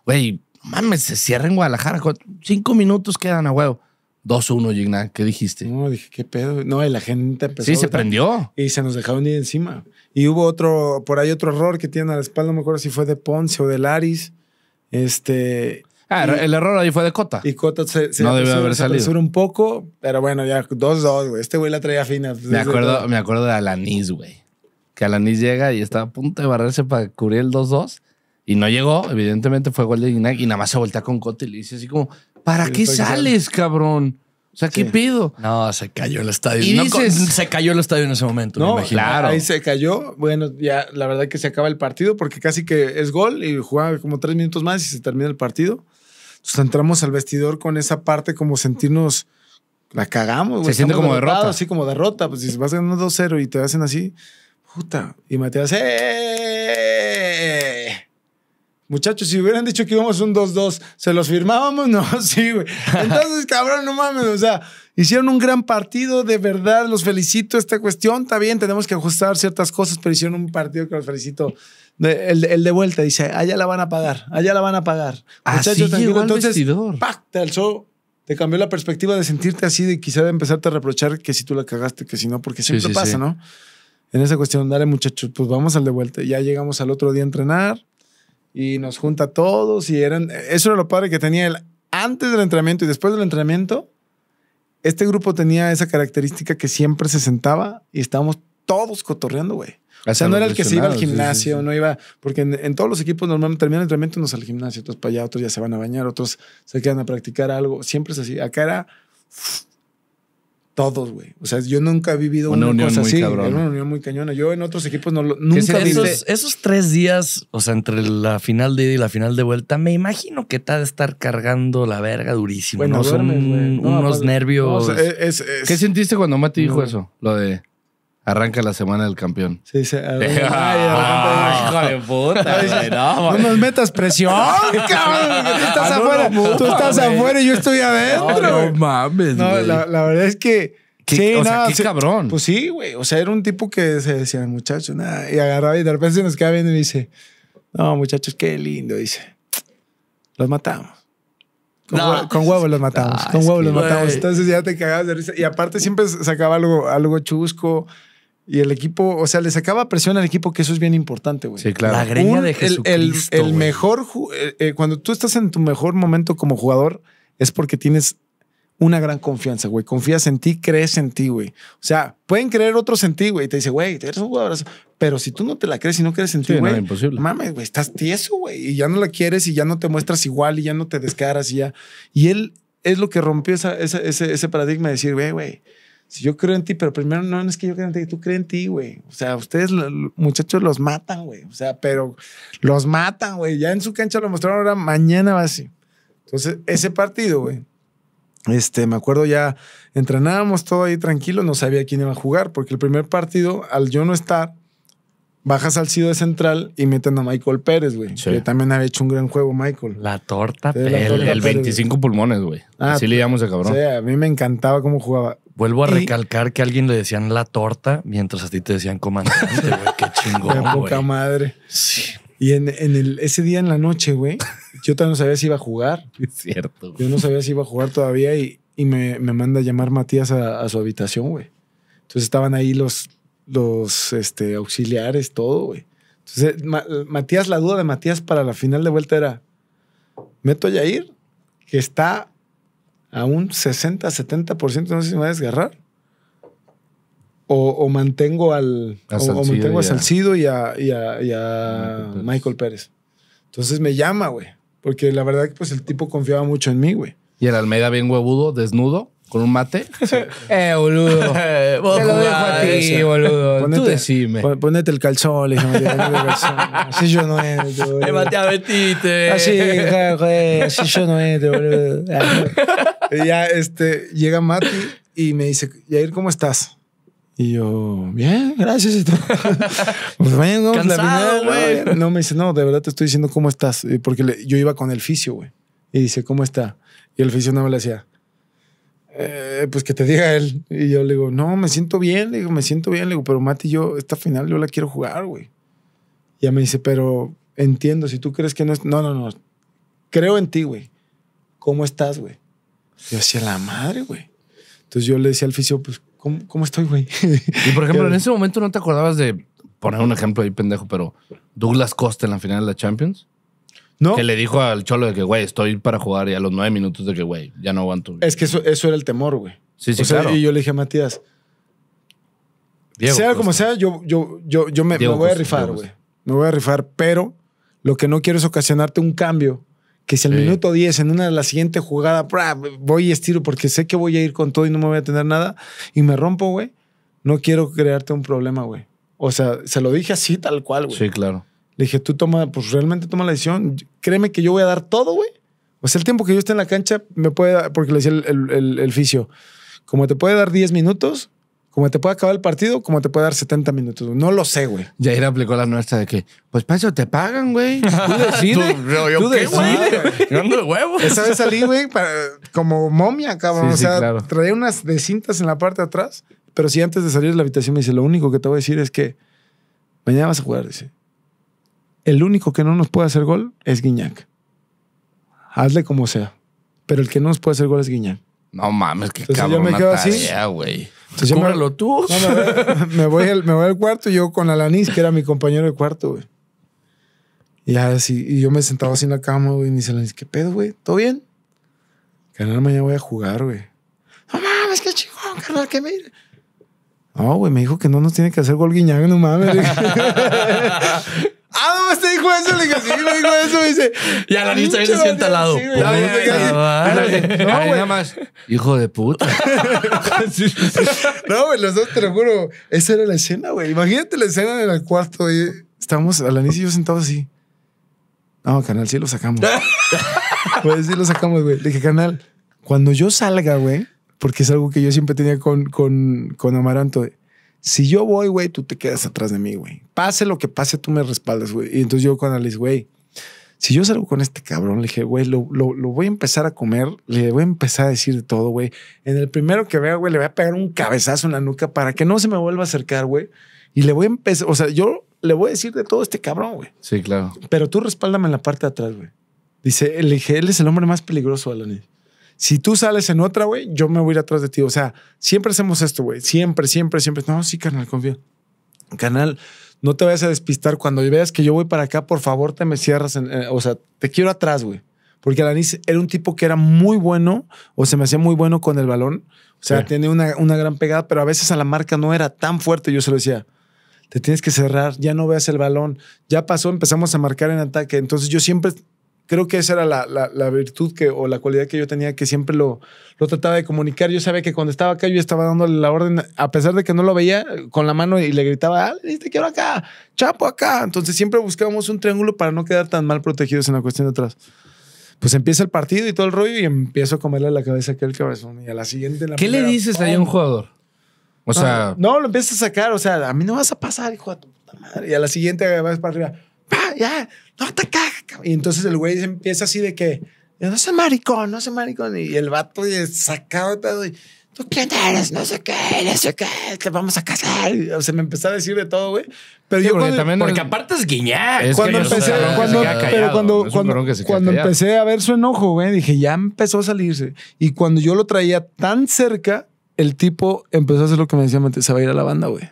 Speaker 3: güey, mames, se cierra en Guadalajara. Cinco minutos quedan a huevo. 2-1, Gigna, ¿qué dijiste? No, dije, ¿qué pedo? No, y la gente empezó. Sí, se prendió.
Speaker 2: Y se nos dejaron ir encima. Y hubo otro, por ahí otro error que tienen a la espalda, no me acuerdo si fue de Ponce o de
Speaker 3: Laris, este. Ah, el error ahí fue de Cota. Y Cota se, se no debe haber salido.
Speaker 2: un poco, pero bueno, ya 2-2, dos, dos, güey. Este güey la traía fina. me acuerdo,
Speaker 3: me acuerdo de Alanis, güey. Que Alanis llega y está a punto de barrerse para cubrir el 2-2 y no llegó. Evidentemente fue gol de Ignite, y nada más se voltea con Cota y le dice así como: ¿Para qué sales, cabrón? O sea, ¿qué pido?
Speaker 1: No, se cayó el estadio. ¿Y se cayó el estadio en ese momento. No, claro. Ahí
Speaker 2: se cayó. Bueno, ya la verdad que se acaba el partido porque casi que es gol y juega como tres minutos más y se termina el partido. Entonces entramos al vestidor con esa parte como sentirnos la cagamos. Se siente como derrota. Así como derrota. Pues si vas ganando 2-0 y te hacen así, puta. Y Mateo eh, hace... Muchachos, si hubieran dicho que íbamos un 2-2, ¿se los firmábamos? No, sí, güey. Entonces, cabrón, no mames. O sea, hicieron un gran partido, de verdad. Los felicito. Esta cuestión está bien, tenemos que ajustar ciertas cosas, pero hicieron un partido que los felicito. el, de vuelta dice: allá la van a pagar, allá la van a pagar. Ah, muchachos, Entonces, Te alzó te cambió la perspectiva de sentirte así, de quizá de empezarte a reprochar que si tú la cagaste, que si no, porque siempre pasa, ¿no? En esa cuestión, dale muchachos, pues vamos al de vuelta. Ya llegamos al otro día a entrenar, y nos junta a todos y eran, eso era lo padre que tenía el antes del entrenamiento y después del entrenamiento. Este grupo tenía esa característica que siempre se sentaba y estábamos todos cotorreando, güey. O sea, no era el que se iba al gimnasio, no iba, porque en, todos los equipos normalmente terminan el entrenamiento unos al gimnasio, otros para allá, otros ya se van a bañar, otros se quedan a practicar algo. Siempre es así. Acá era todos, güey. O sea, yo nunca he vivido una, unión muy así. Cabrón. Una unión muy cañona. Yo en otros equipos no lo, nunca viví. Esos,
Speaker 1: esos, tres días, o sea, entre la final de ida y la final de vuelta, me imagino que te ha de estar cargando la verga durísimo. Bueno, ¿no? Son
Speaker 3: unos nervios. ¿Qué sentiste cuando Mati dijo eso? Lo de Arranca la semana del campeón. Sí, sí. hijo de puta. no, no nos metas
Speaker 2: presión, cabrón. Tú estás ah, afuera, tú estás afuera y yo
Speaker 3: estoy adentro. No,
Speaker 2: mames. No, la, verdad es que. sí, o sea, qué cabrón. Pues sí, güey. O sea, era un tipo que se decía, muchacho, nada. Y agarraba y de repente se nos queda viendo y dice, no, muchachos, qué lindo. Dice, los matamos. Con, huevo, los matamos. con huevo los matamos. Ah, Entonces ya te cagabas de risa. Y aparte siempre sacaba algo, algo chusco. Y el equipo, o sea, le sacaba presión al equipo, que eso es bien importante, güey. Sí, claro. La greña de Jesucristo. El, mejor, eh, eh, cuando tú estás en tu mejor momento como jugador, es porque tienes una gran confianza, güey. Confías en ti, crees en ti, güey. O sea, pueden creer otros en ti, güey. Y Te dice, güey, eres un jugador. Pero si tú no te la crees y no crees en ti, güey. imposible. Mames, güey, estás tieso, güey. Y ya no la quieres y ya no te muestras igual y ya no te descaras y ya. Y él es lo que rompió ese, ese paradigma de decir, güey, güey yo creo en ti, pero primero no, es que yo crea en ti, tú crees en ti, güey. O sea, ustedes, los, muchachos, los matan, güey. O sea, pero los matan, güey. Ya en su cancha lo mostraron, ahora mañana va así. Entonces, ese partido, güey. Este, me acuerdo ya entrenábamos todo ahí tranquilo, no sabía quién iba a jugar, porque el primer partido, al yo no estar, al Sido de central y meten a Michael Pérez, güey. Que también había hecho un gran juego, Michael.
Speaker 1: La torta, el, 25 pulmones, güey. Ah, Así le llamamos a cabrón. sea,
Speaker 2: a mí me encantaba cómo jugaba.
Speaker 1: Vuelvo a recalcar que a alguien le decían la torta mientras a ti te decían comandante, güey. Qué chingón, güey. poca
Speaker 2: madre. Sí. Y en, el, ese día en la noche, güey, yo todavía no sabía si iba a jugar.
Speaker 3: Es cierto.
Speaker 2: Yo no sabía si iba a jugar todavía y, y me, manda a llamar Matías a, a su habitación, güey. Entonces estaban ahí los los este, auxiliares, todo, güey. Entonces, eh, Matías, la duda de Matías para la final de vuelta era, ¿meto a Yair? Que está a un 60, 70%, no sé si me va a desgarrar. O, mantengo al
Speaker 3: a Salcido
Speaker 2: y a, Michael, Pérez. Entonces me llama, güey. Porque la verdad que pues el tipo confiaba mucho en mí, güey.
Speaker 3: Y el Almeida bien huevudo, desnudo. ¿Con un mate? eh, boludo. Te lo dejo a boludo. Ponete, Tú decime. Ponete el calzón, le dije, ah, Así yo no entro, boludo. Mate
Speaker 2: a Así, así yo no entro, boludo. ya, este, llega Mati y me dice, Yair, ¿cómo estás? Y yo, bien, gracias. pues no, Cansado, no, me dice, no, de verdad te estoy diciendo cómo estás. Eh, porque yo iba con el fisio, güey. Y dice, ¿cómo está? Y el fisio no me le hacía. Eh, pues que te diga él. Y yo le digo, no, me siento bien, le digo, me siento bien, le digo, pero Mati, yo esta final yo la quiero jugar, güey. Ya me dice, pero entiendo, si tú crees que no es... No, no, no. Creo en ti, güey. ¿Cómo estás, güey? Yo hacía la madre, güey. Entonces yo le decía al fisio, pues, ¿cómo, cómo estoy, güey? Y por ejemplo, en
Speaker 3: ese momento no te acordabas de poner un ejemplo ahí pendejo, pero Douglas Costa en la final de la Champions. Que le dijo al cholo de que, güey, estoy para jugar y a los nueve minutos de que, güey, ya no aguanto. Es que eso, era
Speaker 2: el temor, güey. Sí, sí, Y yo le dije a Matías, sea como sea, yo, yo, yo, me, voy a rifar, güey. Me voy a rifar, pero lo que no quiero es ocasionarte un cambio. Que si al minuto diez, en una de las siguientes jugadas, voy y estiro porque sé que voy a ir con todo y no me voy a tener nada y me rompo, güey. No quiero crearte un problema, güey. O sea, se lo dije así, tal cual, güey. Sí, claro. Le dije, tú toma, pues realmente toma la decisión. Créeme que yo voy a dar todo, güey. O sea, el tiempo que yo esté en la cancha me puede dar, porque le decía el, el, el, fisio, como te puede dar 10 minutos, como te puede acabar el partido, como te puede dar 70 minutos.
Speaker 3: No lo sé, güey. le aplicó la nuestra de que, pues para eso te pagan, güey. Tú decides. tú, ¿qué,
Speaker 1: güey de huevos. Esa vez salí, güey,
Speaker 3: como momia, cabrón. o sea,
Speaker 2: traía unas de cintas en la parte de atrás. Pero sí, antes de salir de la habitación me dice, lo único que te voy a decir es que mañana vas a jugar. Dice, el único que no nos puede hacer gol es Guiñac. Hazle como sea. Pero el que no nos puede hacer gol es Guiñac.
Speaker 3: No mames, que cabrón. Yo me quedo así. Entonces yo tú.
Speaker 2: me, voy al, me voy al cuarto y yo con Alanis, que era mi compañero de cuarto, güey. Y así, y yo me sentaba así en la cama, güey, y me dice Alanis, ¿qué pedo, güey? ¿Todo bien? Carnal, mañana voy a jugar, güey. No mames, qué chingón, carnal, que mire. No, güey, me dijo que no nos tiene que hacer gol guiñac,
Speaker 3: no mames.
Speaker 2: le sí, me eso, dice.
Speaker 3: Y a la niña se sienta al lado. No, Nada más. Hijo de
Speaker 2: puta. No, güey, los dos, te lo juro. Esa era la escena, güey. Imagínate la escena en el cuarto. güey. estábamos, Alanis y yo sentados así. No, canal, sí lo sacamos. pues sí lo sacamos, güey. Le dije, canal, cuando yo salga, güey, porque es algo que yo siempre tenía con, con, con Amaranto, si yo voy, güey, tú te quedas atrás de mí, güey. Pase lo que pase, tú me respaldas, güey. Y entonces yo con Alice, güey, si yo salgo con este cabrón, le dije, güey, lo, voy a empezar a comer, le voy a empezar a decir de todo, güey. En el primero que vea, güey, le voy a pegar un cabezazo en la nuca para que no se me vuelva a acercar, güey. Y le voy a empezar, o sea, yo le voy a decir de todo a este cabrón, güey. Sí, claro. Pero tú respáldame en la parte de atrás, güey. Dice, le dije, él es el hombre más peligroso, Alanis. Si tú sales en otra, güey, yo me voy a ir atrás de ti. O sea, siempre hacemos esto, güey. Siempre, siempre, siempre. No, sí, canal, confío. Canal, no te vayas a despistar. Cuando veas que yo voy para acá, por favor, te me cierras. Eh, o sea, te quiero atrás, güey. Porque Alanis era un tipo que era muy bueno, o se me hacía muy bueno con el balón. O sea, tenía una, una, gran pegada, pero a veces a la marca no era tan fuerte. Yo se lo decía, te tienes que cerrar, ya no veas el balón. Ya pasó, empezamos a marcar en ataque. Entonces yo siempre creo que esa era la, la, virtud que, o la cualidad que yo tenía, que siempre lo, lo trataba de comunicar. Yo sabía que cuando estaba acá, yo estaba dándole la orden, a pesar de que no lo veía con la mano y le gritaba, ah, te quiero acá, chapo acá. Entonces siempre buscábamos un triángulo para no quedar tan mal protegidos en la cuestión de atrás. Pues empieza el partido y todo el rollo y empiezo a comerle la cabeza a aquel cabezón. Y a la siguiente... ¿Qué le dices ahí a un jugador? O ah, sea... No, lo empiezas a sacar. O sea, a mí no vas a pasar, hijo de puta madre. Y a la siguiente vas para arriba ya, no te cagas. Y entonces el güey empieza así de que, no sé maricón, no sé maricón. Y el vato y sacado todo. Y, ¿Tú quién eres? No sé qué, no sé qué, te vamos a casar. O me empezó a decir de todo, güey. Pero yo porque,
Speaker 1: aparte es guiñar. cuando empecé,
Speaker 2: pero empecé a ver su enojo, güey, dije, ya empezó a salirse. Y cuando yo lo traía tan cerca, el tipo empezó a hacer lo que me decía, se va a ir a la banda, güey.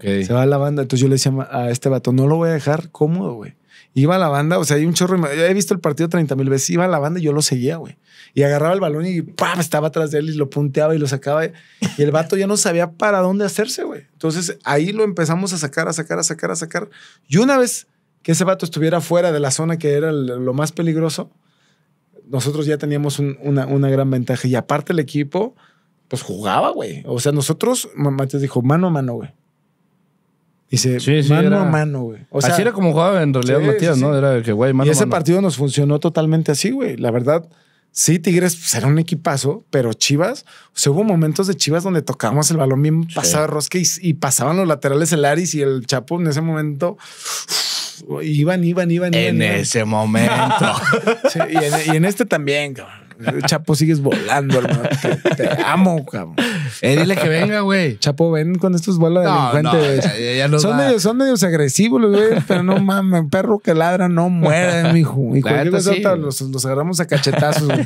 Speaker 2: Se va a la banda. Entonces yo le decía a este vato, no lo voy a dejar cómodo, güey. Iba a la banda, o sea, hay un chorro. Yo he visto el partido 30 mil veces. Iba a la banda y yo lo seguía, güey. Y agarraba el balón y estaba atrás de él y lo punteaba y lo sacaba. Y el vato ya no sabía para dónde hacerse, güey. Entonces ahí lo empezamos a sacar, a sacar, a sacar, a sacar. Y una vez que ese vato estuviera fuera de la zona que era lo más peligroso, nosotros ya teníamos una, una gran ventaja. Y aparte el equipo, pues jugaba, güey. O sea, nosotros, Matías dijo, mano a mano, güey. Y se mano a mano, güey. O sea, así era como jugaba en realidad Matías, ¿no? Era que, güey, Y ese partido nos funcionó totalmente así, güey. La verdad, sí, Tigres pues, era un equipazo, pero Chivas, o hubo momentos de Chivas donde tocábamos el balón bien pasaba y, pasaban los laterales el Aris y el Chapo en ese momento. iban, iban, iban. En ese momento. y, en, y en este también, cabrón. Chapo, sigues volando, hermano. Te, amo, cabrón. Eh, dile que venga, güey. Chapo, ven con estos vuelos delincuentes. No, son, medios, son medios agresivos, güey, pero no mames, perro que ladra no muere, mijo. Y cualquier los, agarramos a cachetazos, güey.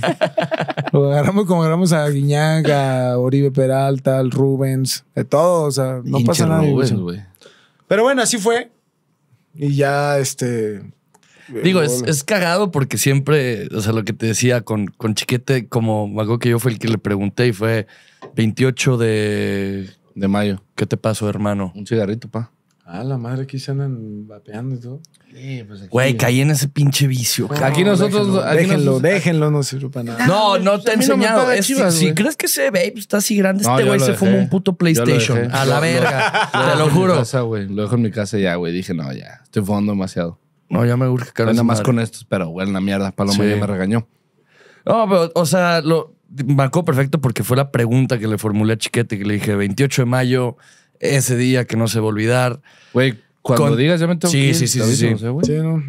Speaker 2: Los agarramos como agarramos a Guiñanga, Oribe Peralta, al Rubens, de todos, O sea, no pasa nada. güey. Pero bueno, así fue. Y ya, este, Digo, es,
Speaker 1: es, cagado porque siempre, o sea, lo que te decía con, con Chiquete, como me que yo fue el que le pregunté y fue 28 de... De mayo. ¿Qué te pasó, hermano? Un cigarrito, pa.
Speaker 2: Ah, la madre, aquí se andan vapeando y todo. Sí, pues aquí, Güey, caí
Speaker 1: en ese pinche vicio. aquí nosotros. Déjenlo,
Speaker 2: déjenlo, no sirve para nada. No, no pues te he enseñado. No si, crees
Speaker 1: que ese babe pues, está así grande, este güey se fuma un puto PlayStation. A la verga. te lo juro.
Speaker 3: lo dejo en mi casa ya, güey. Dije, no, ya. Estoy fumando demasiado.
Speaker 1: No, ya me urge que Nada más con
Speaker 3: estos, pero bueno,
Speaker 1: la mierda. Paloma ya me regañó. No, pero, o sea, lo marcó perfecto porque fue la pregunta que le formulé a Chiquete, que le dije 28 de mayo, ese día que no se va a olvidar. Güey, cuando digas ya me tengo que ir, Sí, sí, sí, sí.
Speaker 2: sí no,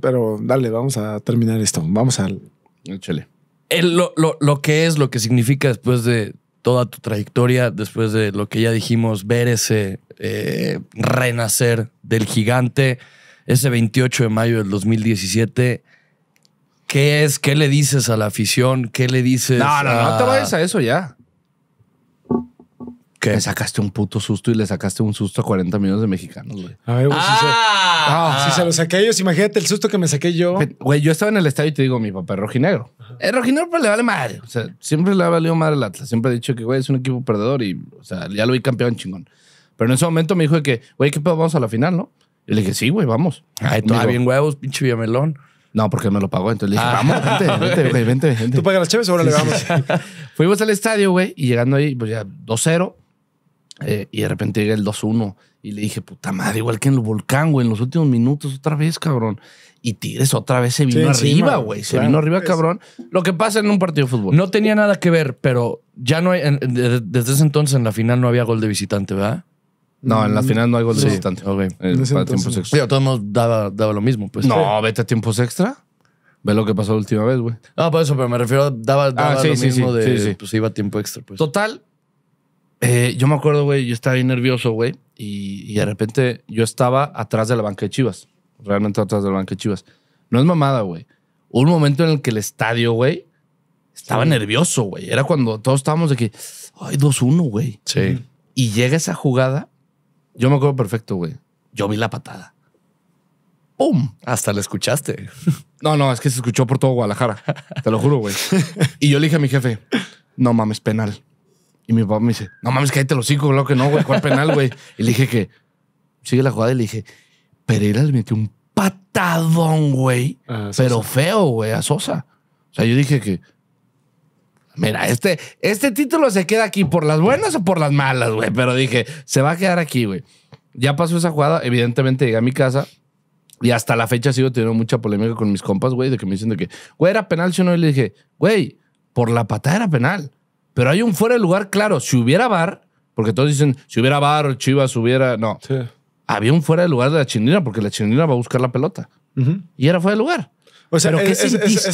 Speaker 2: pero dale, vamos a terminar esto. Vamos al... Échale.
Speaker 1: lo, que es, lo que significa después de toda tu trayectoria, después de lo que ya dijimos, ver ese eh, renacer del gigante ese 28 de mayo del 2017, ¿qué es? ¿Qué le dices a la afición? ¿Qué le dices? No, no, no, no te vayas a
Speaker 3: eso ya. Que sacaste un puto susto y le sacaste un susto a 40 millones de mexicanos, güey. A ver, güey, si, se, ah. Ah, si se lo saqué a imagínate el susto que me saqué yo. Güey, yo estaba en el estadio y te digo, mi papá es rojinegro. El rojinegro pero pues, le vale mal. O sea, siempre le ha valido mal el Atlas. Siempre ha dicho que, güey, es un equipo perdedor y, o sea, ya lo vi campeón chingón. Pero en ese momento me dijo que, güey, ¿qué pedo? Vamos a la final, ¿no? Y le dije, sí, güey, vamos. Ahí todavía bien huevos, pinche Villamelón. No, porque me lo pagó. Entonces le dije, ah. vamos, vente, vente, vente, vente. ¿Tú pagas las chaves Ahora le vamos. Fuimos al estadio, güey, y llegando ahí, pues ya 2-0. Eh, y de repente llega el 2-1. Y le dije, puta madre, igual que en el volcán, güey, en los últimos minutos, otra vez, cabrón. Y Tigres otra vez se vino arriba, güey. Se vino arriba, cabrón.
Speaker 1: Lo que pasa en un partido de fútbol. No tenía nada que ver, pero ya no hay. desde ese entonces en la final no había gol de visitante, ¿verdad? No, en las mm, finales no hay de sí.
Speaker 3: güey. Okay. Eh, para tiempos extra.
Speaker 1: Pero daba, daba lo mismo, pues. No, vete a tiempos extra.
Speaker 3: Ve lo que pasó la última vez, güey.
Speaker 1: Ah, por eso, pero me refiero a daba, daba ah, sí, lo sí, mismo de
Speaker 3: pues iba a tiempo extra, pues. Total. Eh, yo me acuerdo, güey, yo estaba ahí nervioso, güey, y, y, de repente yo estaba atrás de la banca de Chivas. Realmente atrás de la banca de Chivas. No es mamada, güey. Un momento en el que el estadio, güey, estaba nervioso, güey. Era cuando todos estábamos de que, ay, 2-1, güey. Sí. Y llega esa jugada yo me acuerdo perfecto, güey.
Speaker 1: Yo vi la patada. ¡Pum! Hasta la escuchaste.
Speaker 3: No, no, es que se escuchó por todo Guadalajara. Te lo juro, güey. Y yo le dije a mi jefe, no mames, penal. Y mi papá me dice, no mames, cállate los cinco, claro que no, güey, ¿cuál penal, güey? Y le dije que sigue la jugada y le dije, Pereira le metió un patadón, güey, pero feo, güey, a Sosa. O sea, yo dije que Mira, este, este título se queda aquí por las buenas o por las malas, güey. Pero dije, se va a quedar aquí, güey. Ya pasó esa jugada. Evidentemente llegué a mi casa. Y hasta la fecha sigo teniendo mucha polémica con mis compas, güey, de que me dicen que, güey, era penal si no. Y le dije, güey, por la patada era penal. Pero hay un fuera de lugar, claro. Si hubiera bar, porque todos dicen, si hubiera bar, Chivas hubiera. No. Había un fuera de lugar de la chinina, porque la chinina va a buscar la pelota. Y era fuera de lugar. O sea, es,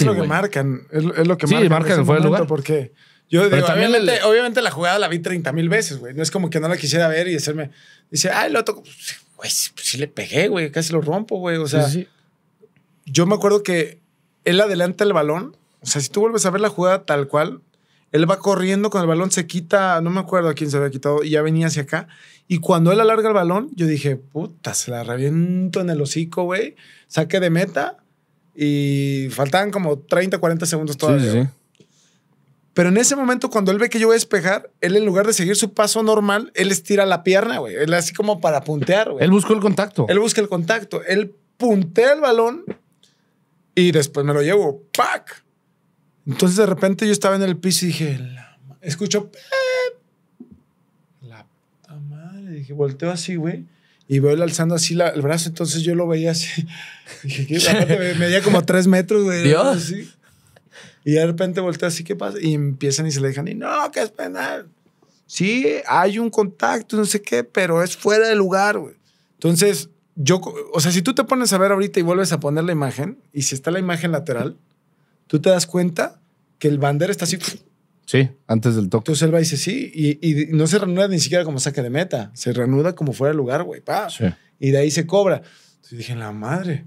Speaker 3: lo que marcan. Es, lo que sí, marcan. en fuera lugar. Porque yo digo, también obviamente,
Speaker 2: obviamente, la jugada la vi 30 mil veces, güey. No es como que no la quisiera ver y hacerme. Dice, ay, lo otro. Pues, güey, sí, pues, sí le pegué, güey. Casi lo rompo, güey. O sea, sí, yo me acuerdo que él adelanta el balón. O sea, si tú vuelves a ver la jugada tal cual, él va corriendo con el balón, se quita, no me acuerdo a quién se había quitado, y ya venía hacia acá. Y cuando él alarga el balón, yo dije, puta, se la reviento en el hocico, güey. Saque de meta. Y faltaban como 30, 40 segundos todavía. Pero en ese momento, cuando él ve que yo voy a despejar, él en lugar de seguir su paso normal, él estira la pierna, güey. Él así como para puntear, güey. Él busca el contacto. Él busca el contacto. Él puntea el balón y después me lo llevo. ¡Pac! Entonces de repente yo estaba en el piso y dije, escucho, la puta madre. Dije, volteo así, güey y veo él alzando así la, el brazo, entonces yo lo veía así. me medía como tres metros, güey. Dios. Y de repente volteé así, ¿qué pasa? Y empiezan y se le dejan, y no, que es penal. Sí, hay un contacto, no sé qué, pero es fuera de lugar, güey. Entonces, yo, o sea, si tú te pones a ver ahorita y vuelves a poner la imagen, y si está la imagen lateral, tú te das cuenta que el bandera está así Sí, antes del toque. Entonces él va y dice, sí, y, y no se reanuda ni siquiera como saque de meta, se reanuda como fuera de lugar, güey, pa. Y de ahí se cobra. Entonces dije, la madre.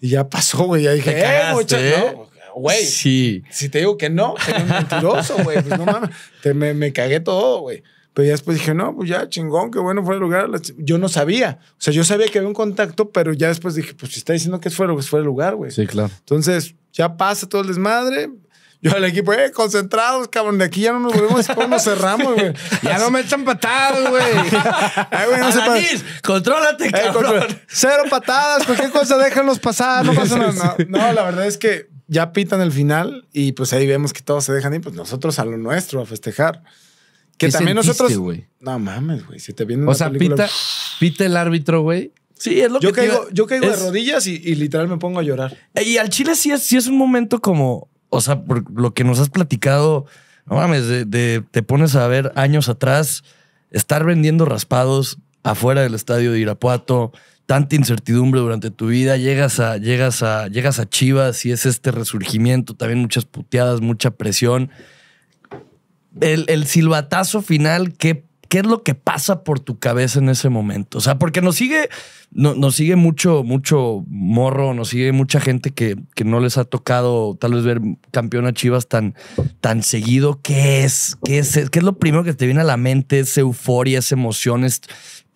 Speaker 2: Y ya pasó, güey, ya dije, eh, muchacho, ¿eh? güey. Sí. Si te digo que no, eres mentiroso, güey, pues no mames, te, me, cagué todo, güey. Pero ya después dije, no, pues ya, chingón, qué bueno fue el lugar. Yo no sabía. O sea, yo sabía que había un contacto, pero ya después dije, pues si está diciendo que fue, fue el lugar, güey. Sí, claro. Entonces, ya pasa todo el desmadre. Yo al equipo, eh, concentrados, cabrón, de aquí ya no nos volvemos ¿Cómo nos cerramos, güey. Ya no me echan patadas, güey. Ay, güey, no se contrólate, cabrón. Cero patadas, cualquier cosa, los pasar, no pasa nada. No, no, la verdad es que ya pitan el final y pues ahí vemos que todos se dejan ir, pues nosotros a lo nuestro, a festejar.
Speaker 1: Que también nosotros.
Speaker 2: No mames, güey. Si te viene O sea, pita, pita el árbitro, güey.
Speaker 1: Sí, es lo yo que. Caigo, Yo caigo de rodillas y, y, literal me pongo a llorar. Eh, y al Chile sí es, sí es un momento como o sea, por lo que nos has platicado, no mames, de, te pones a ver años atrás, estar vendiendo raspados afuera del estadio de Irapuato, tanta incertidumbre durante tu vida, llegas a, llegas a, llegas a Chivas y es este resurgimiento, también muchas puteadas, mucha presión. El, el silbatazo final, ¿qué ¿Qué es lo que pasa por tu cabeza en ese momento? O sea, porque nos sigue, no, nos sigue mucho, mucho morro, nos sigue mucha gente que, no les ha tocado tal vez ver campeón a Chivas tan, tan seguido. ¿Qué es? ¿Qué es? ¿Qué es lo primero que te viene a la mente? Esa euforia? ¿Es emociones?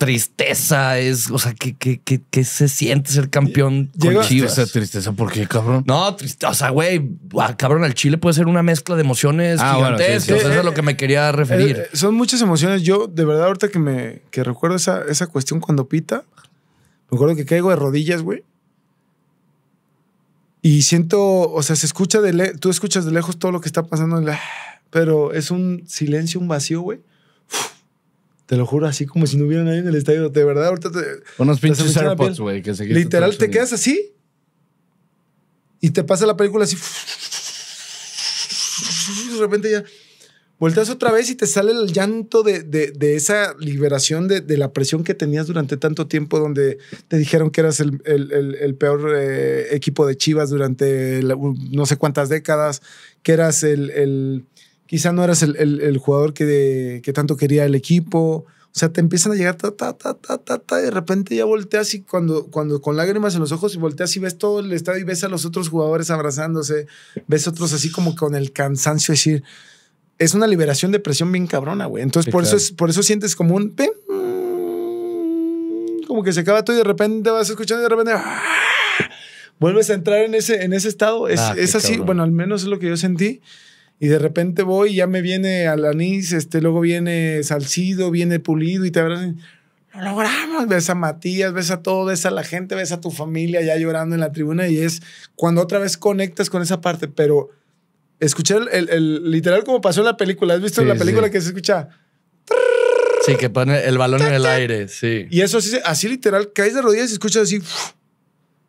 Speaker 1: tristeza es, o sea, que se siente ser campeón con con o sea tristeza, ¿por qué, cabrón? No, tristeza, o sea, güey, ah, cabrón, al Chile puede ser una mezcla de emociones ah, gigantescas. eso es a lo que me quería eh, referir. Eh, son
Speaker 2: muchas emociones. Yo, de verdad, ahorita que me que recuerdo esa, esa cuestión cuando pita, me acuerdo que caigo de rodillas, güey. Y siento, o sea, se escucha de lejos, tú escuchas de lejos todo lo que está pasando, pero es un silencio, un vacío, güey te lo juro, así como si no hubiera nadie en el estadio. De verdad, ahorita te. Unos pinches AirPods, güey, que Literal, te quedas así. Y te pasa la película así. De repente ya. Volteas otra vez y te sale el llanto de, esa liberación de, la presión que tenías durante tanto tiempo, donde te dijeron que eras el, peor eh, equipo de Chivas durante no sé cuántas décadas, que eras el quizá no eras el, el, jugador que, que tanto quería el equipo. O sea, te empiezan a llegar, ta, ta, ta, ta, ta, ta, de repente ya volteas y cuando, cuando con lágrimas en los ojos y volteas y ves todo el estado y ves a los otros jugadores abrazándose, ves otros así como con el cansancio, es decir, es una liberación de presión bien cabrona, güey. Entonces, por, eso es, por eso sientes como un... como que se acaba todo y de repente vas escuchando y de repente... ¡ah! Vuelves a entrar en ese, en ese estado. Es, ah, es así, bueno, al menos es lo que yo sentí y de repente voy y ya me viene anís este, luego viene Salcido, viene Pulido y te abrazan. Lo logramos, ves a Matías, ves a todo, ves a la gente, ves a tu familia ya llorando en la tribuna y es cuando otra vez conectas con esa parte, pero escuché el, el, literal como pasó en la película, ¿has visto en la película que se escucha?
Speaker 1: Sí, que pone el balón en el aire, sí.
Speaker 2: Y eso así, así literal, caes de rodillas y escuchas así,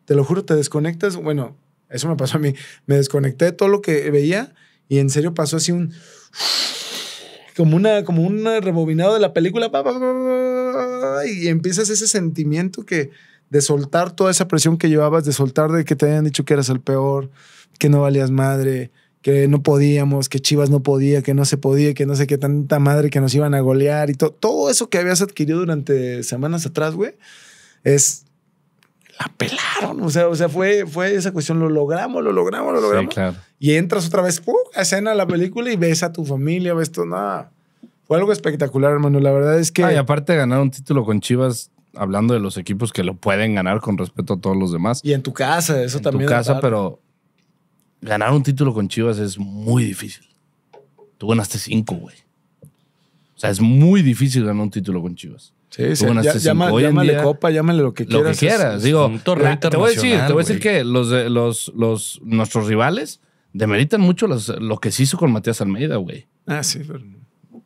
Speaker 2: te lo juro, te desconectas, bueno, eso me pasó a mí, me desconecté de todo lo que veía y en serio pasó así un. Como una, como un rebobinado de la película. Y empiezas ese sentimiento que de soltar toda esa presión que llevabas, de soltar de que te habían dicho que eras el peor, que no valías madre, que no podíamos, que Chivas no podía, que no se podía, que no sé qué tanta madre que nos iban a golear y todo eso que habías adquirido durante semanas atrás, güey, es la pelaron, o sea, o sea, fue fue esa cuestión lo logramos, lo logramos, lo logramos. Sí, claro. Y entras otra vez, ¡pum! a escena la película y ves a tu familia, ves todo. Nada. Fue algo espectacular, hermano. La verdad es que. Ay, ah,
Speaker 3: aparte de ganar un título con Chivas, hablando de los equipos que lo pueden ganar con respeto a todos los demás. Y en tu casa, eso también. En tu casa, pero ganar un título con Chivas es muy difícil. Tú ganaste cinco, güey. O sea, es muy difícil ganar un título con Chivas. Sí, sí. llámale copa, llámale lo que quieras. Lo que quieras. Digo, te voy a decir, te voy a decir que los, los, los, nuestros rivales demeritan mucho lo que se hizo con Matías Almeida, güey. Ah, sí, pero...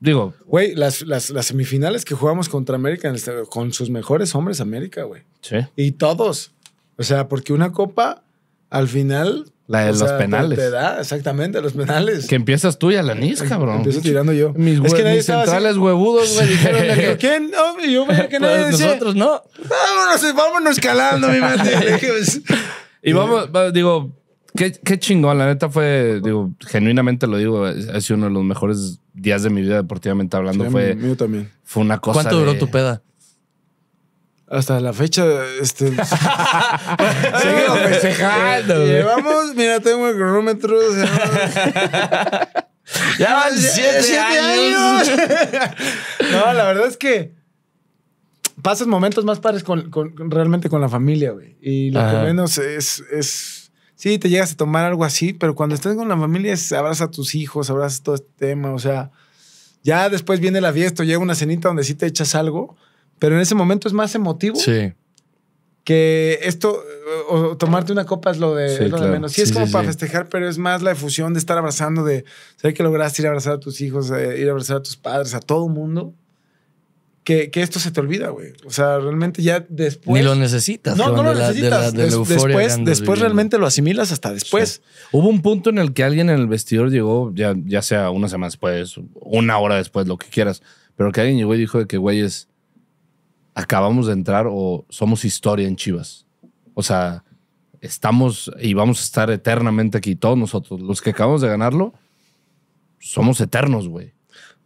Speaker 3: Digo.
Speaker 2: Güey, las, semifinales que jugamos contra América, con sus mejores hombres América, güey. Sí. Y todos. O sea, porque una copa, al final. La de los penales. Te, da, exactamente, los penales.
Speaker 3: Que empiezas tú y a la eh, NIS, cabrón. Empiezo tirando yo. Mis, es que mis
Speaker 2: centrales huevudos, güey. Dijeron, que, ¿quién? No, yo veía que pues nadie pues Nosotros no. Vámonos, vámonos escalando, mi madre. Pues,
Speaker 3: y vamos, digo, Qué, qué chingón, la neta fue, digo, genuinamente lo digo, ha sido uno de los mejores días de mi vida deportivamente hablando.
Speaker 2: fue, mío también. Fue una cosa. ¿Cuánto duró tu peda? Hasta la fecha, este. Seguimos festejando. Llevamos, mira, tengo el cronómetro.
Speaker 1: ya van siete, años.
Speaker 2: no, la verdad es que pasas momentos más pares con, realmente con la familia, güey. Y lo que menos es sí, te llegas a tomar algo así, pero cuando estás con la familia es abrazas a tus hijos, abrazas todo este tema, o sea, ya después viene la fiesta, llega una cenita donde sí te echas algo, pero en ese momento es más emotivo. Sí. Que esto, o tomarte una copa es lo de, sí, es menos. Sí, es como para festejar, pero es más la efusión de estar abrazando, de saber que lograste ir a abrazar a tus hijos, eh, ir a abrazar a tus padres, a todo mundo que, esto se te olvida, güey. O sea, realmente ya después. Ni lo necesitas.
Speaker 1: No, no lo necesitas. después
Speaker 3: realmente lo asimilas hasta después. Hubo un punto en el que alguien en el vestidor llegó, ya, ya sea una semana después, una hora después, lo que quieras, pero que alguien llegó y dijo de que, güeyes, acabamos de entrar o somos historia en Chivas. O sea, estamos y vamos a estar eternamente aquí, todos nosotros, los que acabamos de ganarlo, somos eternos, güey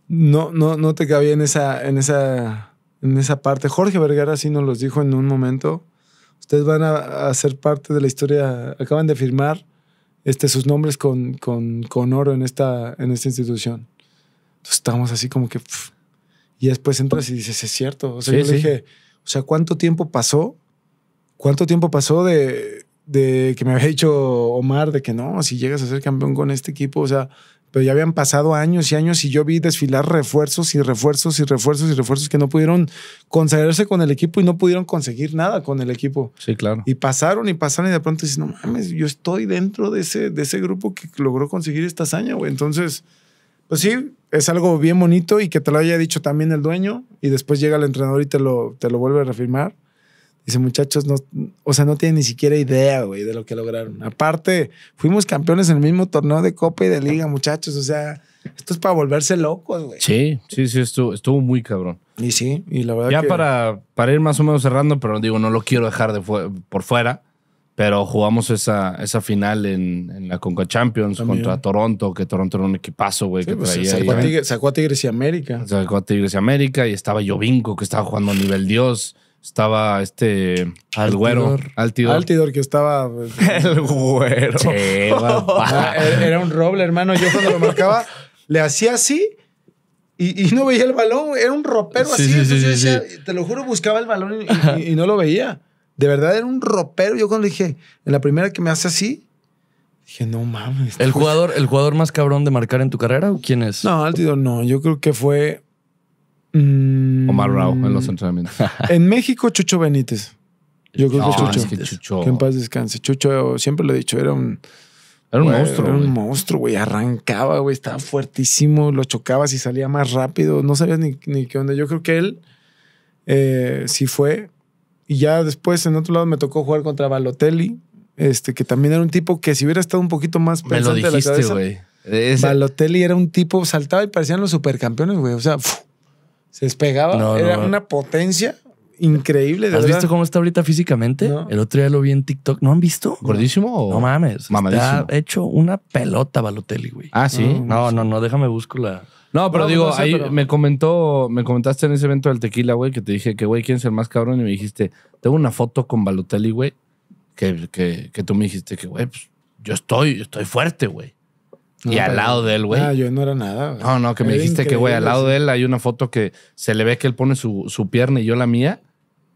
Speaker 2: no, no, no te cabía en esa, en esa, en esa parte. Jorge Vergara sí nos los dijo en un momento. Ustedes van a, ser parte de la historia. Acaban de firmar este, sus nombres con, con, con oro en esta, en esta institución. Entonces estamos así como que. Y después entras y dices, es cierto. O sea, yo le dije, o sea, ¿cuánto tiempo pasó? ¿Cuánto tiempo pasó de, de que me había dicho Omar de que no, si llegas a ser campeón con este equipo, o sea, pero ya habían pasado años y años y yo vi desfilar refuerzos y refuerzos y refuerzos y refuerzos que no pudieron consagrarse con el equipo y no pudieron conseguir nada con el equipo. Sí, claro. Y pasaron y pasaron y de pronto dices, no mames, yo estoy dentro de ese, de ese grupo que logró conseguir esta hazaña, güey. Entonces, pues sí, es algo bien bonito y que te lo haya dicho también el dueño y después llega el entrenador y te lo, te lo vuelve a reafirmar. Dice, muchachos, no, o sea, no tienen ni siquiera idea, güey, de lo que lograron. Aparte, fuimos campeones
Speaker 3: en el mismo torneo de Copa y
Speaker 2: de Liga, muchachos. O sea, esto es para volverse locos, güey.
Speaker 3: Sí, sí, sí, estuvo, estuvo muy cabrón. Y sí, y la verdad. Ya que... para, para ir más o menos cerrando, pero digo, no lo quiero dejar de por fuera. Pero jugamos esa, esa final en, la Conca Champions contra Toronto, que Toronto era un equipazo, güey, que pues, traía. Sacó a, Tigres,
Speaker 2: sacó a, Tigres y América.
Speaker 3: Sacó a Tigres y América y estaba yovinco que estaba jugando a nivel Dios. Estaba este. Al güero. Altidor. Altidor, que estaba. Pues, el güero. Che, ah, era
Speaker 2: un roble, hermano. Yo cuando lo marcaba, le hacía así. Y, no veía el balón, era un ropero así. Sí, sí, decía, te lo juro, buscaba el balón y, no lo veía. De verdad era un ropero. Yo cuando dije, en la primera que me hace así, dije, no
Speaker 3: mames. ¿El este
Speaker 1: jugador, ¿El jugador más cabrón de marcar en tu carrera o quién es? No, Altidor no. Yo creo que fue
Speaker 3: Mm. Omar Rao en los
Speaker 1: entrenamientos. En México, Chucho Benítez.
Speaker 2: Yo creo que, Chucho, que en paz descanse. Chucho, siempre lo he dicho, era un. Era un monstruo. Era un monstruo, güey. Arrancaba, güey. Estaba fuertísimo. Lo chocaba y salía más rápido. No sabías ni, ni qué onda. Yo creo que él si eh, sí fue. Y ya después, en otro lado, me tocó jugar contra Balotelli. Este, que también era un tipo que si hubiera estado un poquito más pensante me lo de Balotelli era un tipo, saltaba y parecían los supercampeones, güey. O sea,
Speaker 1: se despegaba. Era una
Speaker 2: potencia increíble. ¿Has visto
Speaker 1: cómo está ahorita físicamente? El otro día lo vi en TikTok. ¿No han visto? ¿Gordísimo No mames. Mamadísimo. ha hecho una pelota Balotelli, güey. Ah, sí. No, no, no. Déjame busco la. No, pero digo, ahí me
Speaker 3: comentó, me comentaste en ese evento del tequila, güey, que te dije que, güey, ¿quién es el más cabrón? Y me dijiste, tengo una foto con Balotelli, güey, que, que tú me dijiste que, güey, pues, yo estoy, estoy fuerte, güey y al lado de él, güey. Ah,
Speaker 2: yo no era nada. Güey. No, no, que me dijiste que, güey, al lado de él
Speaker 3: hay una foto que se le ve que él pone su, pierna y yo la mía.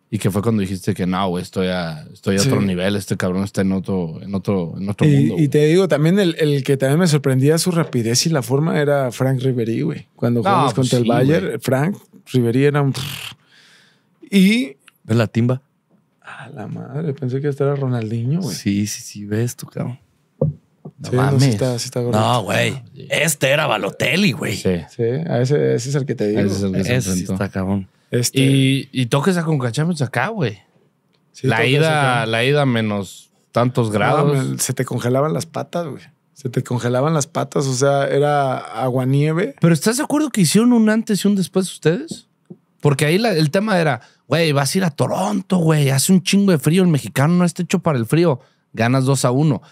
Speaker 3: Y que fue cuando dijiste que no, güey, estoy a, estoy a otro nivel, este cabrón está en otro, en otro, mundo. Y
Speaker 2: te digo, también el, que también me sorprendía su rapidez y la forma era Frank Ribery, güey. Cuando jugamos pues contra el Bayern, Frank Ribery era un... Y... ¿ves la timba? A la madre, pensé que este era Ronaldinho, güey.
Speaker 1: Sí, sí, sí, ves tú, cabrón.
Speaker 2: No
Speaker 1: güey. Este era Balotelli, güey. Sí.
Speaker 2: Sí, ese, es el que te digo. Ese es el
Speaker 1: está cabrón.
Speaker 3: Este. Y, toques a Conca acá, güey. la ida, la ida menos tantos grados.
Speaker 2: se te congelaban las patas,
Speaker 3: güey. Se te congelaban las patas, o sea, era aguanieve. Pero ¿estás de acuerdo que hicieron un antes y un después ustedes? Porque ahí el tema era, güey, vas a ir a Toronto, güey, hace un chingo de frío, el mexicano no está hecho para el frío, ganas 2 a 1.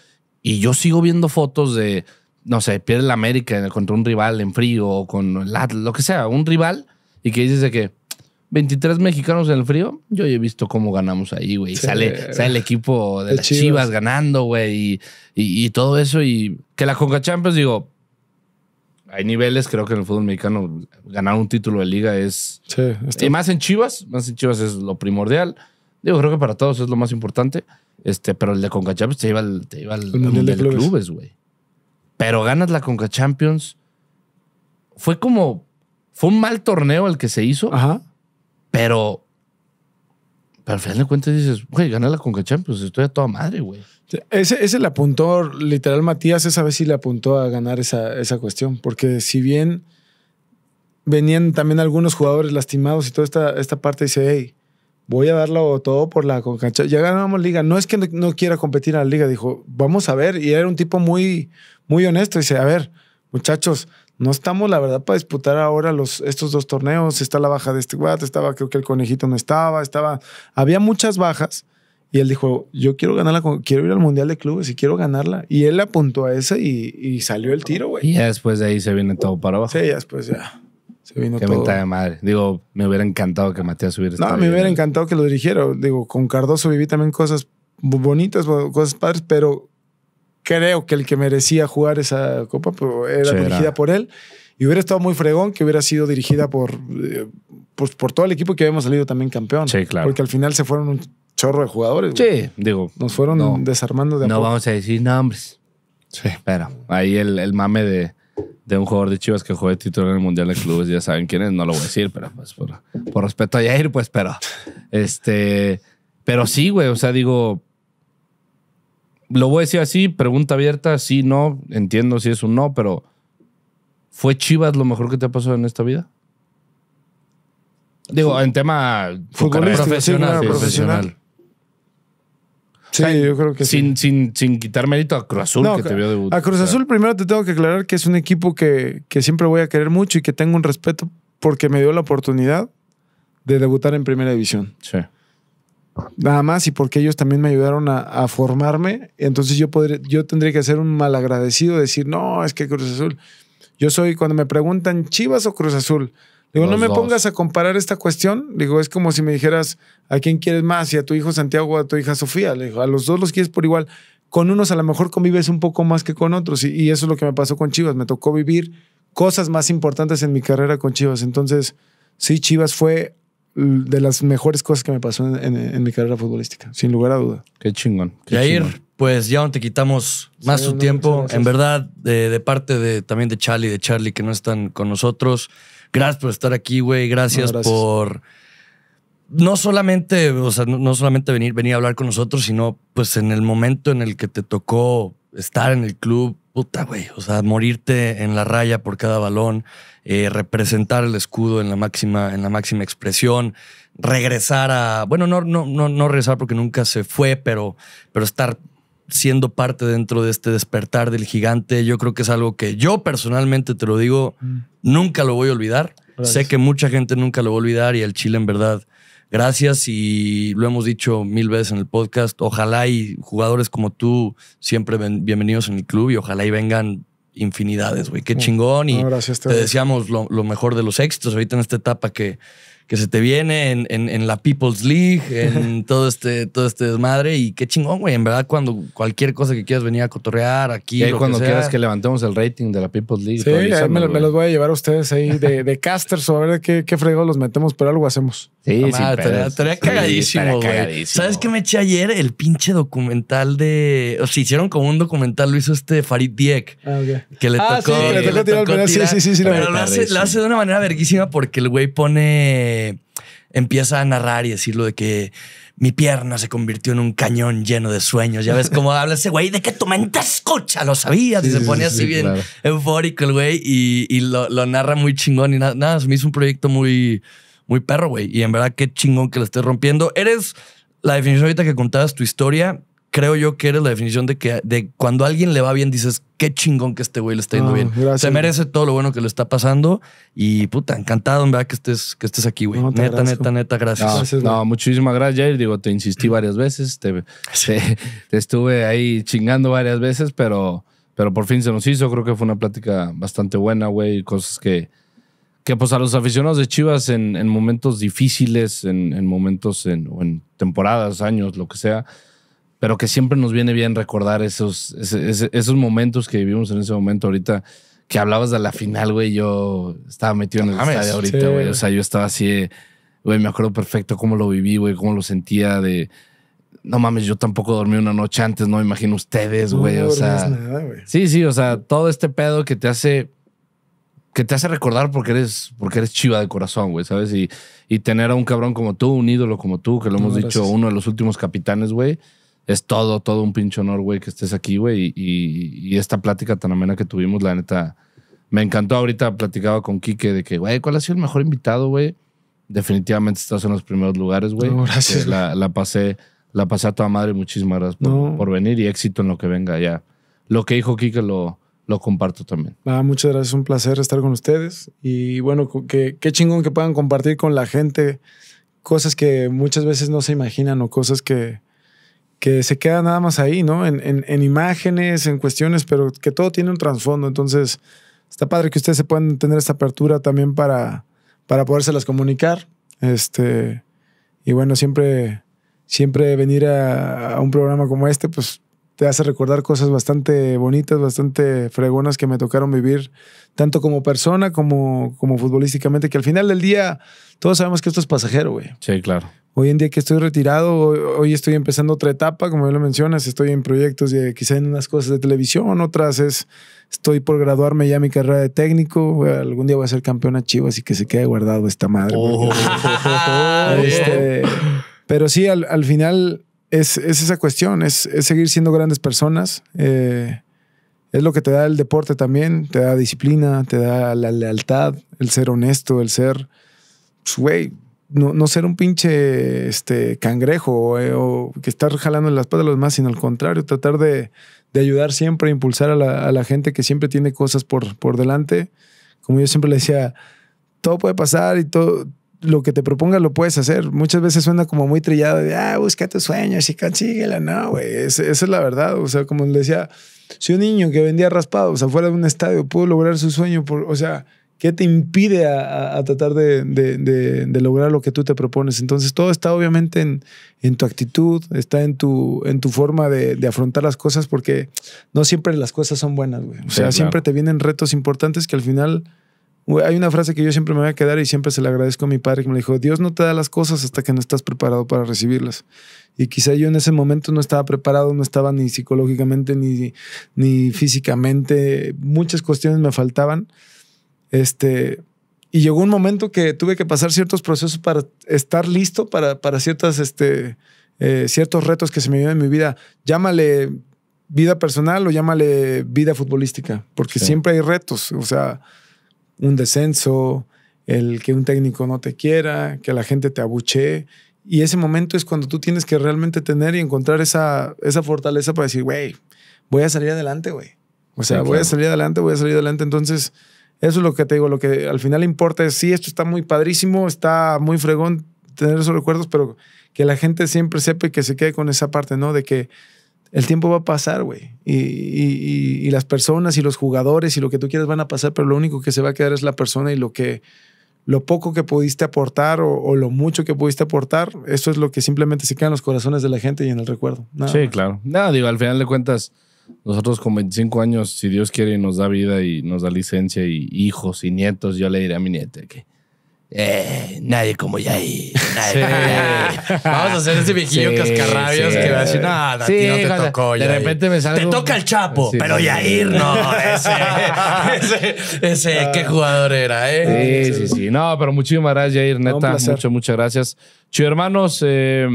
Speaker 3: Y yo sigo viendo fotos de, no sé, pierde la América contra un rival en frío o con lo que sea, un rival, y que dices de que 23 mexicanos en el frío, yo he visto cómo ganamos ahí, güey. Sale, sale el equipo de, las Chivas. ganando, güey, y, y, todo eso. Y que la Conca Champions, digo, hay niveles, creo que en el fútbol mexicano ganar un título de liga es...
Speaker 2: Sí, Y más
Speaker 3: en Chivas, más en Chivas es lo primordial. Digo, creo que para todos es lo más importante. Este, pero el de Conca Champions te iba al, te iba al, Clubes, güey. Pero ganas la Conca Champions. Fue como. Fue un mal torneo el que se hizo. Ajá. Pero. Pero al final de cuentas dices, güey, gané la Conca Champions. Estoy a toda madre, güey. Ese, ese le apuntó, literal, Matías,
Speaker 2: esa vez sí le apuntó a ganar esa, cuestión. Porque si bien venían también algunos jugadores lastimados y toda esta, esta parte dice, hey, voy a darlo todo por la concacha Ya ganamos liga. No es que no, quiera competir en la liga, dijo, vamos a ver. Y era un tipo muy, muy honesto. Dice, a ver, muchachos, no estamos, la verdad, para disputar ahora los, estos dos torneos. Está la baja de este guate, estaba, creo que el conejito no estaba, estaba. Había muchas bajas. Y él dijo, yo quiero ganarla, quiero ir al Mundial de Clubes y quiero ganarla. Y él apuntó a esa
Speaker 3: y, salió el tiro, güey. Y después de ahí se viene todo para abajo. Sí, ya después ya. Qué de madre. Digo, me hubiera encantado que Matías hubiera No, me hubiera
Speaker 2: encantado que lo dirigiera. Digo, con Cardoso viví también cosas bonitas, cosas padres, pero creo que el que merecía jugar esa copa pues, era dirigida por él. Y hubiera estado muy fregón que hubiera sido dirigida por, eh, pues, por, todo el equipo que habíamos salido también campeón. Sí, claro. Porque al final se fueron un chorro de jugadores. Sí, digo. Nos fueron desarmando de a No vamos
Speaker 3: a decir nombres. Sí. Pero ahí el mame de de un jugador de Chivas que jugó de título en el Mundial de Clubes, ya saben quién es, no lo voy a decir, pero pues por, respeto a Jair, pues, pero este, pero sí, güey, o sea, digo, lo voy a decir así, pregunta abierta, sí, no, entiendo si es un no, pero ¿fue Chivas lo mejor que te ha pasado en esta vida? Digo, en tema profesional. profesional. Sí, yo creo que sin, Sin, sin quitar mérito a Cruz Azul, que te vio debutar. A Cruz Azul,
Speaker 2: primero te tengo que aclarar que es un equipo que, siempre voy a querer mucho y que tengo un respeto porque me dio la oportunidad de debutar en Primera División. Sí. Nada más y porque ellos también me ayudaron a, formarme. Entonces yo, podré, yo tendría que ser un malagradecido, decir, no, es que Cruz Azul. Yo soy, cuando me preguntan Chivas o Cruz Azul, Digo, no me pongas a comparar esta cuestión. Digo, es como si me dijeras, ¿a quién quieres más? ¿Si a tu hijo Santiago o a tu hija Sofía? Le digo, a los dos los quieres por igual. Con unos a lo mejor convives un poco más que con otros. Y, eso es lo que me pasó con Chivas. Me tocó vivir cosas más importantes en mi carrera con Chivas. Entonces, sí, Chivas fue de las mejores cosas que me pasó en, mi carrera futbolística,
Speaker 3: sin lugar a duda. Qué chingón.
Speaker 1: Y ahí pues ya no te quitamos más su tiempo. En verdad, de, parte de, también de Charlie, de Charlie, que no están con nosotros. Gracias por estar aquí, güey. Gracias, por no solamente, o sea, no, solamente venir, venir a hablar con nosotros, sino pues en el momento en el que te tocó estar en el club, puta, güey, o sea, morirte en la raya por cada balón, eh, representar el escudo en la máxima, en la máxima expresión, regresar a, bueno, no, no, no, no regresar porque nunca se fue, pero, pero estar siendo parte dentro de este despertar del gigante. Yo creo que es algo que yo personalmente te lo digo, mm. nunca lo voy a olvidar. Sé que mucha gente nunca lo va a olvidar y al Chile en verdad. Gracias y lo hemos dicho mil veces en el podcast. Ojalá y jugadores como tú siempre bienvenidos en el club y ojalá y vengan infinidades, güey. Qué mm. chingón. Y te, te deseamos lo, lo, mejor de los éxitos ahorita en esta etapa que que se te viene en, la People's League, en todo este, todo este desmadre. Y qué chingón, güey. En verdad, cuando cualquier cosa que quieras venir a cotorrear aquí. ahí cuando quieras que levantemos el rating de la People's League. Sí, ahí me, me, los
Speaker 2: voy a llevar a ustedes ahí de, de casters o a ver qué, qué los metemos, pero algo hacemos. Sí, sí. Estaría,
Speaker 1: cagadísimo, güey. ¿Sabes qué me eché ayer? El pinche documental de. O sea, hicieron como un documental, lo hizo este Farid Diek. Ah, Que le ah, Sí, le tocó, tirar, Sí, sí, sí. Pero lo hace, lo hace de una manera verguísima porque el güey pone eh, empieza a narrar y decirlo de que mi pierna se convirtió en un cañón lleno de sueños. Ya ves cómo habla ese güey de que tu mente escucha, lo sabías. y se pone así bien eufórico el güey y, lo, narra muy chingón. Y nada, nada, se me hizo un proyecto muy, muy perro, güey. Y en verdad, qué chingón que lo estés rompiendo. Eres la definición ahorita que contabas tu historia creo yo que eres la definición de que de cuando a alguien le va bien dices qué chingón que este güey le está yendo ah, bien. Se merece todo lo bueno que le está pasando y puta, encantado en verdad que estés que estés aquí, güey. neta, neta, neta, gracias. No,
Speaker 3: muchísimas gracias, Jair. Digo, te insistí varias veces, te, estuve ahí chingando varias veces, pero pero por fin se nos hizo, creo que fue una plática bastante buena, güey, cosas que que pues a los aficionados de Chivas en, momentos difíciles, en, momentos en temporadas, años, lo que sea, pero que siempre nos viene bien recordar esos, esos, momentos que vivimos en ese momento ahorita. Que hablabas de la final, güey. Yo estaba metido en el estadio ahorita, güey. O sea, yo estaba así, güey, me acuerdo perfecto cómo lo viví, güey, cómo lo sentía de no mames, yo tampoco dormí una noche antes, no me imagino ustedes, güey. o sea, Sí, sí, o sea, todo este pedo que te hace que te hace recordar porque eres porque eres chiva de corazón, güey, ¿sabes? Y, y tener a un cabrón como tú, un ídolo como tú, que lo hemos dicho, uno de los últimos capitanes, güey es todo, todo un pinche honor, güey, que estés aquí, güey. Y, esta plática tan amena que tuvimos, la neta, me encantó. Ahorita platicaba con Quique de que, güey, ¿cuál ha sido el mejor invitado, güey? Definitivamente estás en los primeros lugares, güey. gracias. La, pasé, la pasé a toda madre. Muchísimas gracias por, venir y éxito en lo que venga ya. Lo que dijo Quique lo, lo comparto también.
Speaker 2: muchas gracias. Un placer estar con ustedes. Y bueno, que, qué chingón que puedan compartir con la gente cosas que muchas veces no se imaginan o cosas que, que se queda nada más ahí, ¿no? En, en, en, imágenes, en cuestiones, pero que todo tiene un trasfondo. Entonces, está padre que ustedes se puedan tener esta apertura también para, para podérselas comunicar. Este, y bueno, siempre, siempre venir a, un programa como este, pues te hace recordar cosas bastante bonitas, bastante fregonas que me tocaron vivir, tanto como persona como, como futbolísticamente, que al final del día todos sabemos que esto es pasajero, güey. Sí, claro. Hoy en día que estoy retirado, hoy estoy empezando otra etapa, como ya lo mencionas, estoy en proyectos, de, quizá en unas cosas de televisión, otras es, estoy por graduarme ya mi carrera de técnico, algún día voy a ser campeón a Chivas que se quede guardado esta madre. Oh.
Speaker 1: Este,
Speaker 2: pero sí, al, final es, esa cuestión, es, seguir siendo grandes personas. Eh, es lo que te da el deporte también, te da disciplina, te da la lealtad, el ser honesto, el ser, pues, güey, no, ser un pinche este, cangrejo eh, o que estar jalando las patas de los demás, sino al contrario, tratar de, ayudar siempre, impulsar a la, a la, gente que siempre tiene cosas por, por delante. Como yo siempre le decía, todo puede pasar y todo lo que te propongas lo puedes hacer. Muchas veces suena como muy trillado de, ah, busca tus sueños y consíguela. No, güey, esa es la verdad. O sea, como le decía, si un niño que vendía raspados afuera de un estadio pudo lograr su sueño, por, o sea, ¿Qué te impide a, tratar de, lograr lo que tú te propones? Entonces, todo está obviamente en, en tu actitud, está en tu, en tu forma de, afrontar las cosas, porque no siempre las cosas son buenas, güey. O sea, siempre te vienen retos importantes que al final. hay una frase que yo siempre me voy a quedar y siempre se la agradezco a mi padre que me dijo: Dios no te da las cosas hasta que no estás preparado para recibirlas. Y quizá yo en ese momento no estaba preparado, no estaba ni psicológicamente ni, ni físicamente. Muchas cuestiones me faltaban este, y llegó un momento que tuve que pasar ciertos procesos para estar listo para, para ciertas, este, eh, ciertos retos que se me dieron en mi vida. Llámale vida personal o llámale vida futbolística, porque siempre hay retos, o sea, un descenso, el que un técnico no te quiera, que la gente te abuchee. Y ese momento es cuando tú tienes que realmente tener y encontrar esa, esa fortaleza para decir, güey, voy a salir adelante, güey. O sea, voy a salir adelante, voy a salir adelante. Entonces, eso es lo que te digo, lo que al final importa es, sí, esto está muy padrísimo, está muy fregón tener esos recuerdos, pero que la gente siempre sepa y que se quede con esa parte, ¿no? De que el tiempo va a pasar, güey. Y, las personas y los jugadores y lo que tú quieras van a pasar, pero lo único que se va a quedar es la persona y lo que lo poco que pudiste aportar o, lo mucho que pudiste aportar, eso es lo que simplemente se queda en los corazones de la gente y en el recuerdo.
Speaker 3: sí, claro. Nada, digo, al final de cuentas, nosotros con 25 años, si Dios quiere y nos da vida y nos da licencia y hijos y nietos, yo le diré a mi nieta que... Eh, nadie como Yair. Nadie, Vamos a hacer ese viejillo cascarrabios que va a decir, no, te tocó. De repente
Speaker 1: me sale. Te toca el Chapo, pero Yair no. Ese, ese, ese, ah. qué jugador era,
Speaker 3: ¿eh? Sí, sí, sí. No, pero muchísimas gracias, Yair, neta. Muchas, muchas gracias. Chido, hermanos, eh,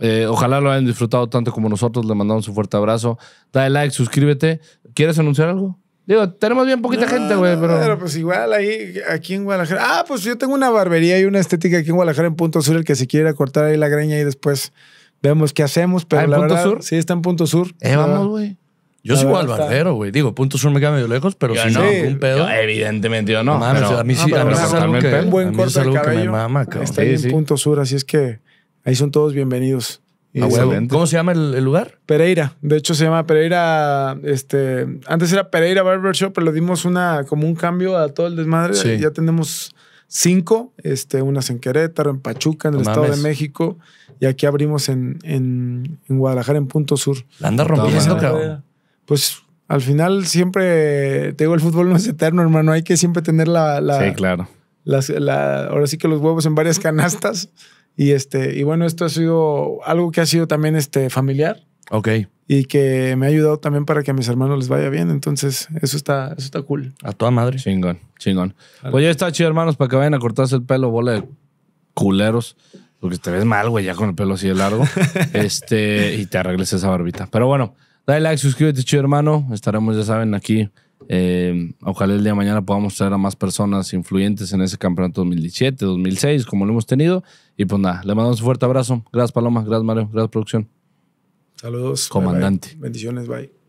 Speaker 3: eh, ojalá lo hayan disfrutado tanto como nosotros. Le mandamos un fuerte abrazo. Dale like, suscríbete. ¿Quieres anunciar algo? Digo, tenemos bien poquita gente, güey, pero... pues igual ahí,
Speaker 2: aquí en Guadalajara. Ah, pues yo tengo una barbería y una estética aquí en Guadalajara en Punto Sur, el que se quiera cortar ahí la greña y después vemos qué hacemos.
Speaker 1: Pero ah, en Punto Sur?
Speaker 2: Sí, está en Punto Sur. Eh, vamos, güey. Yo soy al barbero,
Speaker 1: güey. Digo, Punto Sur me queda medio lejos, pero si no, un pedo. evidentemente yo no. a mí sí, a mí es algo un buen
Speaker 3: corte de cabello.
Speaker 2: está en Punto Sur, así es que... Ahí son todos bienvenidos. Ah, este, ¿Cómo se llama el, lugar? Pereira. De hecho, se llama Pereira. Este, antes era Pereira Barber Barbershop, pero le dimos una, como un cambio a todo el desmadre. Ya tenemos cinco, este, unas en Querétaro, en Pachuca, en el Estado de México. Y aquí abrimos en, en, Guadalajara, en Punto Sur. La anda rompiendo, cabrón. Pues al final siempre, te digo, el fútbol no es eterno, hermano. Hay que siempre tener la. sí, claro. la, ahora sí que los huevos en varias canastas. Y, este, y bueno, esto ha sido algo que ha sido también este, familiar. Ok. Y que me ha ayudado también para que a mis hermanos les vaya bien. Entonces,
Speaker 3: eso está, eso está cool. A toda madre. Chingón, chingón. Pues ya está chido, hermanos, para que vayan a cortarse el pelo, bola de culeros. Porque te ves mal, güey, ya con el pelo así de largo. este, y te arregles esa barbita. Pero bueno, dale like, suscríbete, chido, hermano. Estaremos, ya saben, aquí eh, ojalá el día de mañana podamos traer a más personas influyentes en ese campeonato 2017, 2006, como lo hemos tenido. Y pues nada, le mandamos un fuerte abrazo. Gracias, Paloma. Gracias, Mario. Gracias, producción. Saludos. Comandante.
Speaker 2: Bendiciones. Bye.